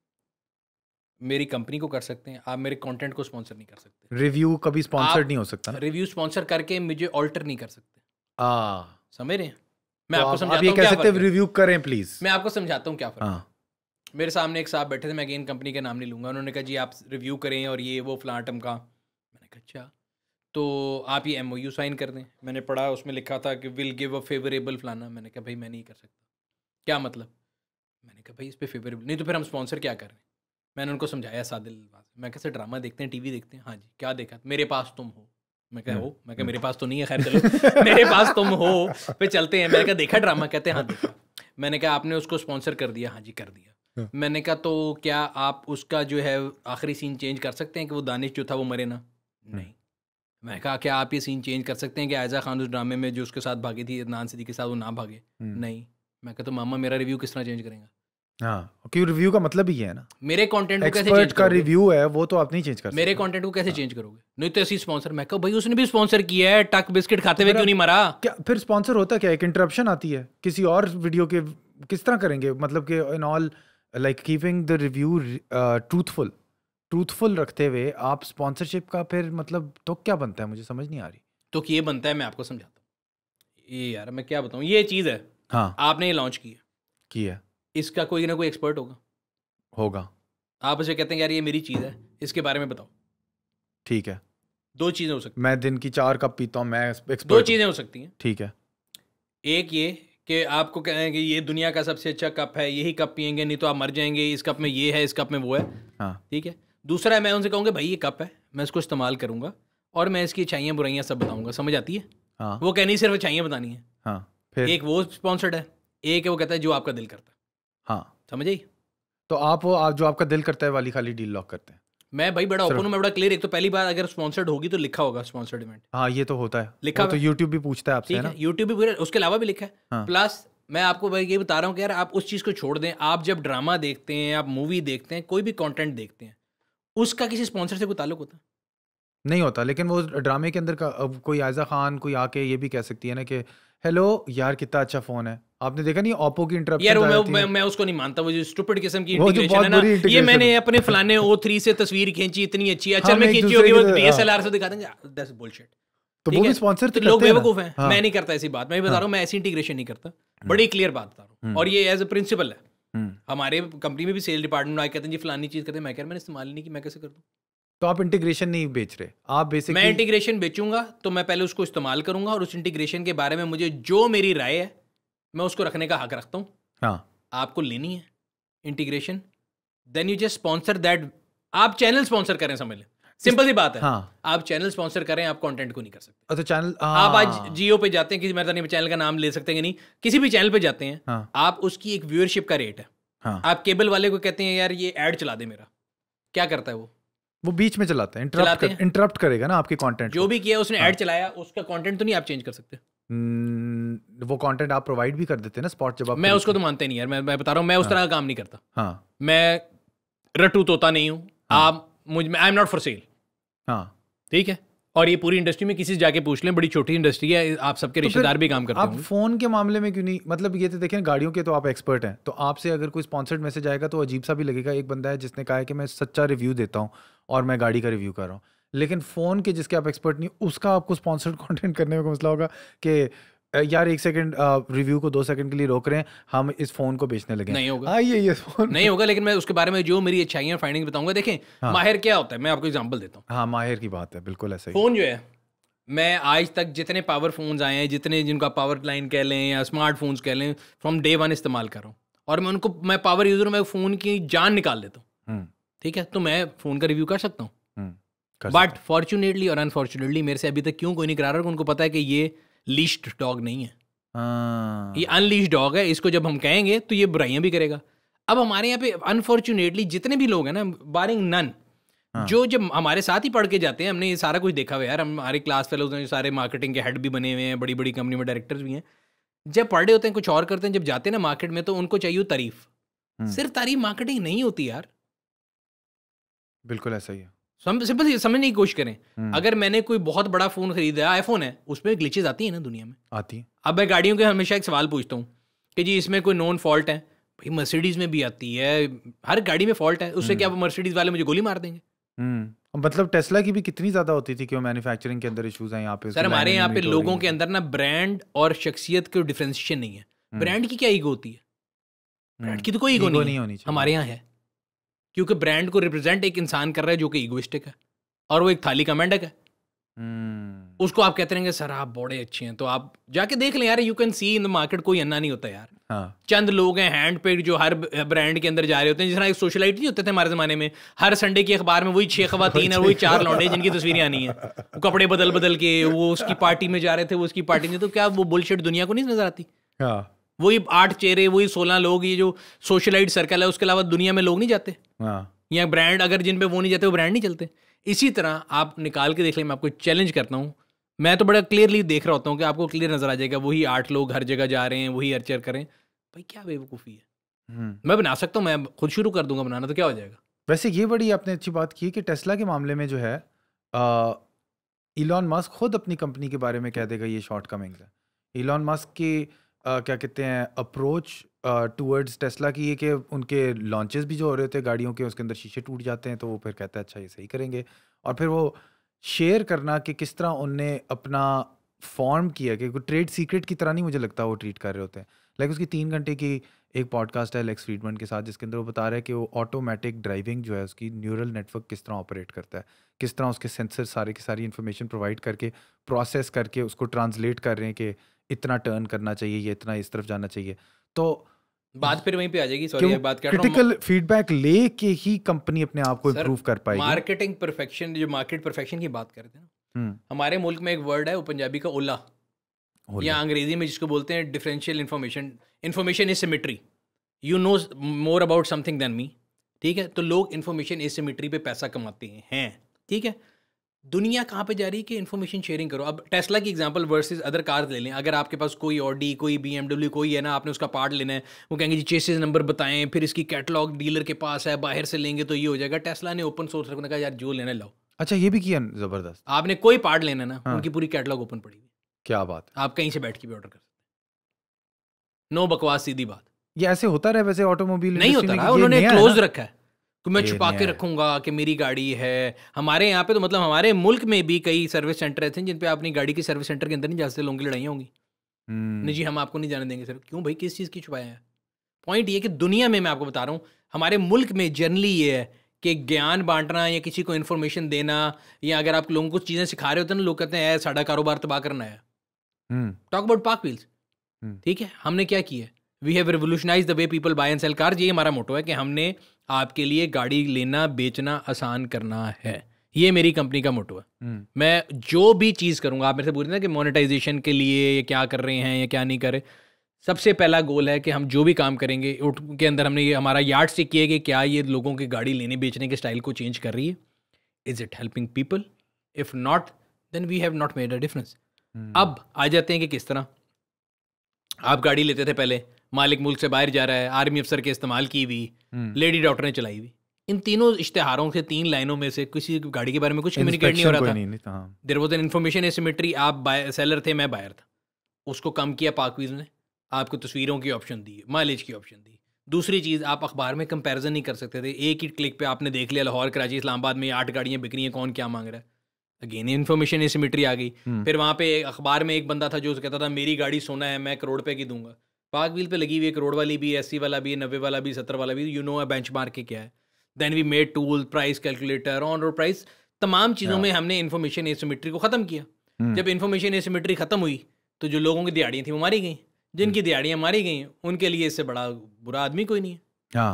मेरी कंपनी को कर सकते हैं आप मेरे कंटेंट को स्पॉन्सर नहीं कर सकते रिव्यू कभी स्पॉन्सर्ड नहीं हो सकता रिव्यू स्पॉन्सर करके मुझे ऑल्टर नहीं कर सकते समझ रहे हैं मैं आपको समझाता हूँ सकते हैं रिव्यू करें प्लीज मैं आपको समझाता हूँ क्या हाँ मेरे सामने एक साहब बैठे थे मैं अगेन कंपनी का नाम नहीं लूंगा उन्होंने कहा जी आप रिव्यू करें और ये वो फ्लाटम का मैंने कहा अच्छा तो आप ये एम साइन कर दें मैंने पढ़ा उसमें लिखा था कि विल गिव अ फेवरेबल फलाना मैंने कहा भाई मैं नहीं कर सकता क्या मतलब मैंने कहा भाई इस पर फेवरेबल नहीं तो फिर हम स्पॉन्सर क्या कर रहे हैं मैंने उनको समझाया सादिल मैं कैसे ड्रामा देखते हैं टीवी देखते हैं हाँ जी क्या देखा मेरे पास तुम हो मैं कहा हो हम्म। मैं कहा हम्म। मेरे पास तो नहीं है खैर चलो मेरे पास तुम हो पे चलते हैं मैंने कहा देखा ड्रामा कहते हैं हाँ देखा मैंने कहा आपने उसको स्पॉन्सर कर दिया हाँ जी कर दिया हाँ। मैंने कहा तो क्या आप उसका जो है आखिरी सीन चेंज कर सकते हैं कि वो दानिश जो था वो मरे ना हम्म। नहीं मैं कहा क्या आप ये सीन चेंज कर सकते हैं कि आयजा खान उस ड्रामे में जो उसके साथ भागी थी नान सिदी के साथ वो ना भागे नहीं मैं कहा तो मामा मेरा रिव्यू किस तरह चेंज करेगा हाँ क्योंकि रिव्यू का मतलब ही है ना मेरे कंटेंट को कैसे चेंज का रिव्यू है वो तो आप नहीं चेंज कर मेरे कंटेंट को कैसे हाँ। चेंज करोगे नहीं तो ऐसी स्पॉन्सर मैं भाई उसने भी स्पॉन्सर किया है टक बिस्किट खाते हुए क्यों नहीं मरा क्या फिर स्पॉन्सर होता क्या एक इंटरप्शन आती है किसी और वीडियो के किस तरह करेंगे मतलब कि in all like keeping the review truthful truthful रखते हुए आप स्पॉन्सरशिप का फिर मतलब तो क्या बनता है मुझे समझ नहीं आ रही तो ये बनता है मैं आपको समझाता हूँ ये यार मैं क्या बताऊँ ये चीज़ है हाँ आपने ये लॉन्च किया है इसका कोई ना कोई एक्सपर्ट होगा होगा आप उसे कहते हैं यार ये मेरी चीज़ है इसके बारे में बताओ ठीक है दो चीज़ें हो सकती मैं दिन की चार कप पीता हूँ मैं दो चीज़ें हो सकती हैं ठीक है एक ये कि आपको कहें कि ये दुनिया का सबसे अच्छा कप है यही कप पियेंगे नहीं तो आप मर जाएंगे इस कप में ये है इस कप में वो है हाँ ठीक है दूसरा है मैं उनसे कहूँगा भाई ये कप है मैं इसको इस्तेमाल करूँगा और मैं इसकी अच्छाइयाँ बुराइयाँ सब बताऊँगा समझ आती है हाँ वो कहनी सिर्फ अच्छाइयाँ बतानी है हाँ फिर एक वो स्पॉन्सर्ड है एक है वो कहता है जो आपका दिल करता है हाँ समझ आई तो आप वो आप जो आपका दिल करता है वाली खाली डील लॉक करते हैं मैं भाई बड़ा ओपन हूँ मैं बड़ा क्लियर एक तो पहली बार अगर स्पॉन्सर्ड होगी तो लिखा होगा स्पॉन्सर्ड इवेंट हाँ ये तो होता है लिखा तो यूट्यूब भी पूछता है आपसे ना यूट्यूब भी पूरा उसके अलावा भी लिखा है हाँ. प्लस मैं आपको भाई ये बता रहा हूँ कि यार आप उस चीज़ को छोड़ दें आप जब ड्रामा देखते हैं आप मूवी देखते हैं कोई भी कॉन्टेंट देखते हैं उसका किसी स्पॉन्सर से कोई ताल्लुक होता है नहीं होता लेकिन वो ड्रामे के अंदर का अब कोई आयजा खान कोई आके ये भी कह सकती है ना कि हेलो यार कितना अच्छा फोन है आपने देखा नहीं ओप्पो की इंटरप्ट यार मैं, मैं मैं उसको नहीं मानता वो जो स्टूपिड किस्म की इंटीग्रेशन है ना ये मैंने अपने फलाने ओ थ्री से तस्वीर खींची इतनी अच्छी हाँ, अच्छा चल मैं खींची होगी वो आर हाँ। से दिखा देंगे दैट्स बुलशिट तो वो भी स्पॉन्सर तो, तो लोग बेवकूफ हैं हाँ। मैं नहीं करता ऐसी बात मैं बता हाँ। रहा हूँ मैं ऐसी इंटीग्रेशन नहीं करता हम्म। बड़ी क्लियर बात बता रहा हूँ हम्म। और ये एज अ प्रिंसिपल है हम्म। हमारे कंपनी में भी सेल डिपार्टमेंट आए कहते हैं जी फलानी चीज करते हैं मैं कह रहा मैंने इस्तेमाल नहीं की मैं कैसे कर दूँ तो आप इंटीग्रेशन नहीं बेच रहे आप बेसिकली मैं इंटीग्रेशन बेचूंगा तो मैं पहले उसको इस्तेमाल करूंगा और उस इंटीग्रेशन के बारे में मुझे जो मेरी राय है मैं उसको रखने का हक रखता हूँ हाँ आपको लेनी है integration then you just sponsor that आप चैनल स्पॉन्सर करें समझ लें सिंपल सी बात है हाँ। आप चैनल स्पॉन्सर करें आप कंटेंट को नहीं कर सकते अच्छा चैनल हाँ। आप आज जियो पे जाते हैं किसी मैं मतलब नहीं चैनल का नाम ले सकते हैं नहीं किसी भी चैनल पे जाते हैं हाँ। आप उसकी एक व्यूअरशिप का रेट है हाँ। आप केबल वाले को कहते हैं यार ये एड चला दे मेरा क्या करता है वो वो बीच में चलाते हैं इंटरप्ट कर, इंटरप्ट करेगा ना आपके कंटेंट जो भी किया उसने ऐड हाँ। चलाया उसका कंटेंट तो नहीं आप चेंज कर सकते न, हम्म, वो कंटेंट आप प्रोवाइड भी कर देते हैं ना स्पॉट जब आप मैं उसको तो मानते नहीं यार मैं मैं बता रहा हूँ मैं उस हाँ। तरह का काम नहीं करता हाँ मैं रटू तोता नहीं हूँ हाँ। आप मुझ में I am not for sale हाँ ठीक है और ये पूरी इंडस्ट्री में किसी से जाके पूछ लें बड़ी छोटी इंडस्ट्री है आप सबके तो रिश्तेदार भी काम करते हैं आप फोन के मामले में क्यों नहीं मतलब ये तो देखें गाड़ियों के तो आप एक्सपर्ट हैं तो आपसे अगर कोई स्पॉन्सर्ड मैसेज आएगा तो अजीब सा भी लगेगा एक बंदा है जिसने कहा है कि मैं सच्चा रिव्यू देता हूँ और मैं गाड़ी का रिव्यू कर रहा हूँ लेकिन फ़ोन के जिसके आप एक्सपर्ट नहीं उसका आपको स्पॉन्सर्ड कंटेंट करने में मसला होगा कि यार एक सेकंड रिव्यू को दो सेकंड के लिए रोक रहे हैं हम इस फोन को बेचने लगे नहीं होगा हाँ, ये ये फोन नहीं होगा लेकिन मैं उसके बारे में जो मेरी अच्छाइयाँ फाइंडिंग बताऊंगा देखें हाँ। माहिर क्या होता है मैं आपको एग्जांपल देता हूँ हाँ माहिर की बात है बिल्कुल ऐसा ही फोन जो है मैं आज तक जितने पावर फोन्स आए हैं जितने जिनका पावर लाइन कह लें या स्मार्टफोन्स कह लें फ्रॉम डे वन इस्तेमाल कर रहा हूँ और मैं उनको मैं पावर यूज़र मैं फ़ोन की जान निकाल लेता हूँ हम्म। ठीक है तो मैं फ़ोन का रिव्यू कर सकता हूँ बट हम्म, फॉर्चुनेटली और अनफॉर्चुनेटली मेरे से अभी तक क्यों कोई नहीं करा रहा उनको पता है कि ये लिस्ट डॉग नहीं है आ, हाँ। ये अनलीश डॉग है इसको जब हम कहेंगे तो ये बुराइयां भी करेगा अब हमारे यहाँ पे अनफॉर्चुनेटली जितने भी लोग हैं ना बारिंग हाँ। नन जो जब हमारे साथ ही पढ़ के जाते हैं हमने ये सारा कुछ देखा हुआ यार हमारे क्लास फेलोज हैं सारे मार्केटिंग के हेड भी बने हुए हैं बड़ी बड़ी कंपनी में डायरेक्टर्स भी हैं जब पढ़ रहे होते हैं कुछ और करते हैं जब जाते हैं ना मार्केट में तो उनको चाहिए तारीफ हम्म। सिर्फ तारीफ मार्केटिंग नहीं होती यार बिल्कुल ऐसा ही है सिंपल समझने की कोशिश करें हम्म। अगर मैंने कोई बहुत बड़ा फोन खरीदा आईफोन है उसमें ग्लिचेज आती है ना दुनिया में आती है अब मैं गाड़ियों के हमेशा एक सवाल पूछता हूँ कि जी इसमें कोई नॉन फॉल्ट है भाई मर्सिडीज में भी आती है हर गाड़ी में फॉल्ट है उससे क्या मर्सिडीज हम्म। वाले मुझे गोली मार देंगे हम्म। मतलब टेस्ला की भी कितनी ज्यादा होती थी कि वो मैन्युफैक्चरिंग के अंदर इश्यूज हैं यहाँ पे सर हमारे यहाँ पे लोगों के अंदर ना ब्रांड और शख्सियत के डिफरेंशिएशन नहीं है ब्रांड की क्या ईगो होती है ब्रांड की तो कोई ईगो नहीं, होनी चाहिए हमारे यहाँ है क्योंकि ब्रांड को रिप्रेजेंट एक इंसान कर रहा है जो कि इगोइस्टिक है और वो एक थाली का मेंढक है hmm. उसको आप कहते रहेंगे सर आप बड़े अच्छे हैं तो आप जाके देख लें यार you can see in the market कोई अन्ना नहीं होता यार हाँ. चंद लोग हैं हैंड पेड जो हर ब्रांड के अंदर जा रहे होते हैं जिस तरह एक सोशलाइट नहीं होते थे हमारे जमाने में हर संडे की अखबार में वही छह तीन और वही चार लौंडे जिनकी तस्वीरें आनी है कपड़े बदल बदल के वो उसकी पार्टी में जा रहे थे वो उसकी पार्टी में तो क्या वो बुलशेट दुनिया को नहीं नजर आती हाँ। वही आठ चेहरे वही सोलह लोग ये जो सोशलाइट सर्कल है उसके अलावा दुनिया में लोग नहीं जाते हाँ। या ब्रांड अगर जिन पे वो नहीं जाते वो ब्रांड नहीं चलते इसी तरह आप निकाल के देख लें मैं आपको चैलेंज करता हूँ मैं तो बड़ा क्लियरली देख रहा होता हूँ कि आपको क्लियर नजर आ जाएगा वही आठ लोग हर जगह जा रहे हैं वही अर्चर करें भाई क्या बेवकूफ़ी है हम्म। मैं बना सकता हूँ मैं खुद शुरू कर दूंगा बनाना तो क्या हो जाएगा वैसे ये बड़ी आपने अच्छी बात की कि टेस्ला के मामले में जो है इलॉन मस्क खुद अपनी कंपनी के बारे में कह देगा ये शॉर्ट कमिंग है इलॉन मस्क की आ, क्या कहते हैं अप्रोच टूवर्ड्स टेस्ला की ये कि उनके लॉन्चेस भी जो हो रहे थे गाड़ियों के उसके अंदर शीशे टूट जाते हैं तो वो फिर कहते हैं अच्छा ये सही करेंगे और फिर वो शेयर करना कि किस तरह उनने अपना फॉर्म किया कि ट्रेड सीक्रेट की तरह नहीं मुझे लगता वो ट्रीट कर रहे होते हैं लाइक उसकी तीन घंटे की एक पॉडकास्ट है लेक्स फ्रीडमेंट के साथ जिसके अंदर वो बता रहा है कि वो ऑटोमेटिक ड्राइविंग जो है उसकी न्यूरल नेटवर्क किस तरह ऑपरेट करता है किस तरह उसके सेंसर सारे की सारी इन्फॉर्मेशन प्रोवाइड करके प्रोसेस करके उसको ट्रांसलेट कर रहे हैं कि इतना टर्न करना चाहिए ये इतना इस तरफ जाना चाहिए तो बात फिर वहीं पे आ जाएगी सॉरी बात कर क्रिटिकल फीडबैक लेके ही कंपनी अपने आप को इम्प्रूव कर पाएगी मार्केटिंग परफेक्शन जो मार्केट परफेक्शन की बात करते हैं हम्म। हमारे मुल्क में एक वर्ड है वो पंजाबी का ओला या अंग्रेजी में जिसको बोलते हैं differential information information is symmetry you know more about something than me ठीक है तो लोग इन्फॉर्मेशन एसिमिट्री पे पैसा कमाते हैं ठीक है दुनिया कहाँ पे जा रही है कि इन्फॉर्मेशन शेयरिंग करो अब टेस्ला की एग्जांपल वर्सेस अदर कार ले लें अगर आपके पास कोई और डी कोई बी कोई है ना आपने उसका पार्ट लेना है वो कहेंगे जी चेसिस नंबर बताएं फिर इसकी कैटलॉग डीलर के पास है बाहर से लेंगे तो ये हो जाएगा टेस्ला ने ओपन सोर्स रखने का यार जो लेना लाओ अच्छा ये भी किया जबरदस्त आपने कोई पार्ट लेना ना हाँ। उनकी पूरी कैटलॉग ओपन पड़ी क्या बात आप कहीं से बैठ के भी ऑर्डर कर सकते नो बकवास सीधी बात ये ऐसे होता रहा वैसे ऑटोमोबाइल नहीं होता उन्होंने क्लोज रखा है कि मैं छुपा के रखूंगा कि मेरी गाड़ी है हमारे यहाँ पे तो मतलब हमारे मुल्क में भी कई सर्विस सेंटर ऐसे हैं जिन पे आप अपनी गाड़ी की सर्विस सेंटर के अंदर नहीं जा सकते लोगों की लड़ाई होंगी हम्म। नहीं जी हम आपको नहीं जाने देंगे सर क्यों भाई किस चीज़ की छुपाया है पॉइंट ये कि दुनिया में मैं आपको बता रहा हूँ हमारे मुल्क में जनरली ये है कि ज्ञान बांटना या किसी को इन्फॉर्मेशन देना या अगर आप लोगों को चीज़ें सिखा रहे होते हैं ना लोग कहते हैं साढ़ा कारोबार तबाह करना है टॉक अबाउट पार्क व्हील्स ठीक है हमने क्या किया we have revolutionize the way people buy and sell car ये हमारा मोटो है कि हमने आपके लिए गाड़ी लेना बेचना आसान करना है ये मेरी कंपनी का मोटो है हम्म। मैं जो भी चीज़ करूंगा आप मेरे से पूछ रहे हैं कि मोनेटाइजेशन के लिए क्या कर रहे हैं या क्या नहीं कर रहे सबसे पहला गोल है कि हम जो भी काम करेंगे के अंदर हमने ये हमारा यार्ड से किया कि क्या ये लोगों की गाड़ी लेने बेचने के स्टाइल को चेंज कर रही है is it helping people if not then we have not made a difference अब आ जाते हैं कि किस तरह आप गाड़ी लेते थे पहले मालिक मुल्क से बाहर जा रहा है आर्मी अफसर के इस्तेमाल की हुई हम्म। लेडी डॉक्टर ने चलाई हुई इन तीनों इश्तेहारों से तीन लाइनों में से किसी गाड़ी के बारे में कुछ कम्युनिकेट नहीं हो रहा था there was an information asymmetry आप सेलर थे मैं बायर था उसको कम किया पाकवीज ने आपको तस्वीरों की ऑप्शन दी माइलेज की ऑप्शन दी दूसरी चीज़ आप अखबार में कंपैरिजन नहीं कर सकते थे एक ही क्लिक पे आपने देख लिया लाहौर कराची इस्लामाबाद में आठ गाड़ियाँ बिक रही हैं कौन क्या मांग रहा है अगेन इन्फॉर्मेशन एसिमेट्री आ गई हम्म। फिर वहाँ पे अखबार में एक बंदा था जो कहता था मेरी गाड़ी सोना है मैं करोड़ रुपये की दूंगा पार्क व्हील पे लगी हुई है करोड़ वाली भी अस्सी वाला भी नब्बे वाला भी सत्तर वाला भी यू नो है बेंच मार्क क्या है then we made tool price calculator on road price तमाम चीज़ों में हमने इन्फॉर्मेशन एसोमेट्री को ख़त्म किया hmm. जब इन्फॉर्मेशन एसोमेट्री ख़त्म हुई तो जो लोगों की दिहाड़ियाँ थी वो मारी गई जिनकी hmm. दिहाड़ियाँ मारी गई उनके लिए इससे बड़ा बुरा आदमी कोई नहीं है हाँ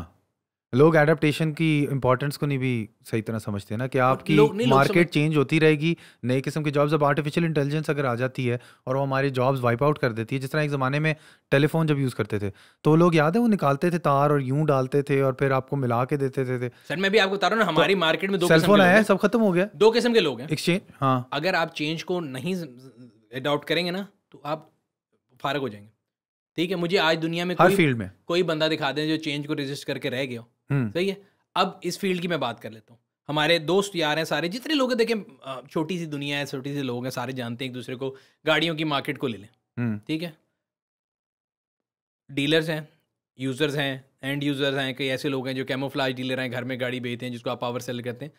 लोग एडेप्टेशन की इम्पोर्टेंस को नहीं भी सही तरह समझते ना कि आपकी मार्केट चेंज होती रहेगी नए किस्म के जॉब्स अब आर्टिफिशियल इंटेलिजेंस अगर आ जाती है और वो हमारी जॉब्स वाइप आउट कर देती है जिस तरह एक ज़माने में टेलीफोन जब यूज़ करते थे तो लोग याद है वो निकालते थे तार और यूं डालते थे और फिर आपको मिला के देते थे सर मैं भी आपको बता रहा हूँ हमारी मार्केट तो में दो सेलफोन आया सब खत्म हो गया दो किस्म के लोग हैं एक्सचेंज हाँ अगर आप चेंज को नहीं अडॉप्ट करेंगे ना तो आप फारग हो जाएंगे ठीक है मुझे आज दुनिया में हर फील्ड में कोई बंदा दिखा दें जो चेंज को रजिस्ट करके रह गया हम्म। सही है अब इस फील्ड की मैं बात कर लेता हूँ हमारे दोस्त यार हैं सारे जितने लोग हैं देखें छोटी सी दुनिया है छोटी से लोग हैं सारे जानते हैं एक दूसरे को गाड़ियों की मार्केट को ले लें हम्म। ठीक है डीलर्स हैं यूज़र्स हैं एंड यूज़र्स हैं कई ऐसे लोग हैं जो कैमोफ्लाज डीलर हैं घर में गाड़ी बेचते हैं जिसको आप पावर सेल करते हैं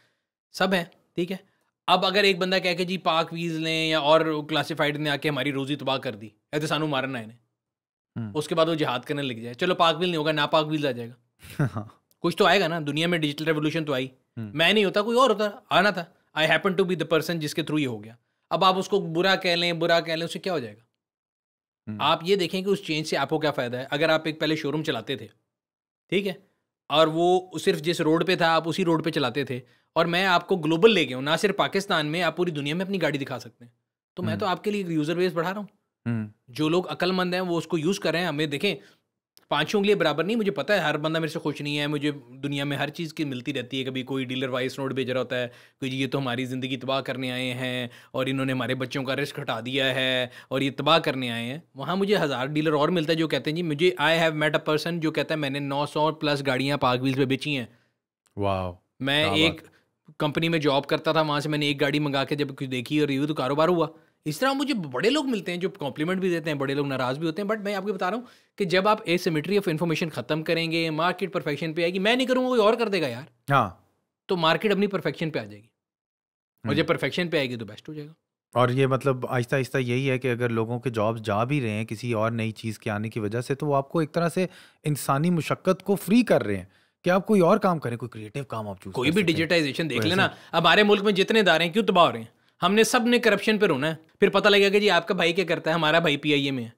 सब हैं ठीक है अब अगर एक बंदा कह के जी पाक वीज लें या और क्लासिफाइड ने आके हमारी रोजी तबाह कर दी ऐसे सानू मारना है इन्हें हम्म। उसके बाद वो जिहाद करने लग जाए चलो पाक वील नहीं होगा ना पाक वील आ जाएगा हाँ। कुछ तो आएगा ना दुनिया में डिजिटल रेवोल्यूशन तो आई हम्म। मैं नहीं होता कोई और होता आना था I happen to be the person जिसके थ्रू ये हो गया अब आप उसको बुरा कह लें बुरा कह लें उससे क्या हो जाएगा हम्म। आप ये देखें कि उस चेंज से आपको क्या फ़ायदा है अगर आप एक पहले शोरूम चलाते थे ठीक है और वो सिर्फ जिस रोड पे था आप उसी रोड पे चलाते थे और मैं आपको ग्लोबल ले गया हूँ ना सिर्फ पाकिस्तान में आप पूरी दुनिया में अपनी गाड़ी दिखा सकते हैं तो मैं हम्म। तो आपके लिए यूज़र बेस बढ़ा रहा हूँ जो लोग अकलमंद हैं वो उसको यूज़ कर रहे हैं हमें देखें पांचों के लिए बराबर नहीं मुझे पता है हर बंदा मेरे से खुश नहीं है मुझे दुनिया में हर चीज़ की मिलती रहती है कभी कोई डीलर वाइस नोट भेज रहा होता है कि ये तो हमारी ज़िंदगी तबाह करने आए हैं और इन्होंने हमारे बच्चों का रिस्क हटा दिया है और ये तबाह करने आए हैं वहाँ मुझे हज़ार डीलर और मिलता है जो कहते हैं जी मुझे I have met a person जो कहता है मैंने नौ सौ प्लस गाड़ियाँ पार्क व्हील्स पर बेची हैं वाह मैं एक कंपनी में जॉब करता था वहाँ से मैंने एक गाड़ी मंगा के जब कुछ देखी और रिव्यू तो कारोबार हुआ इस तरह मुझे बड़े लोग मिलते हैं जो कॉम्प्लीमेंट भी देते हैं बड़े लोग नाराज़ भी होते हैं बट मैं आपको बता रहा हूँ कि जब आप ए सिमेट्री ऑफ इन्फॉर्मेशन खत्म करेंगे मार्केट परफेक्शन पे आएगी मैं नहीं करूँगा कोई और कर देगा यार हाँ तो मार्केट अपनी परफेक्शन पे आ जाएगी और हम्म। जब परफेक्शन पे आएगी तो बेस्ट हो जाएगा और ये मतलब आहिस्ता आहिस्ता यही है कि अगर लोगों के जॉब्स जा भी रहे हैं किसी और नई चीज़ के आने की वजह से तो वो आपको एक तरह से इंसानी मुशक्क़त को फ्री कर रहे हैं कि आप कोई और काम करें कोई क्रिएटिव काम आप चूज कोई भी डिजिटाइजेशन देख लेना हमारे मुल्क में जितने दारे हैं क्यों तबाह रहे हैं हमने सब ने करप्शन पे रोना है फिर पता लगेगा कि जी आपका भाई क्या करता है हमारा भाई पी में है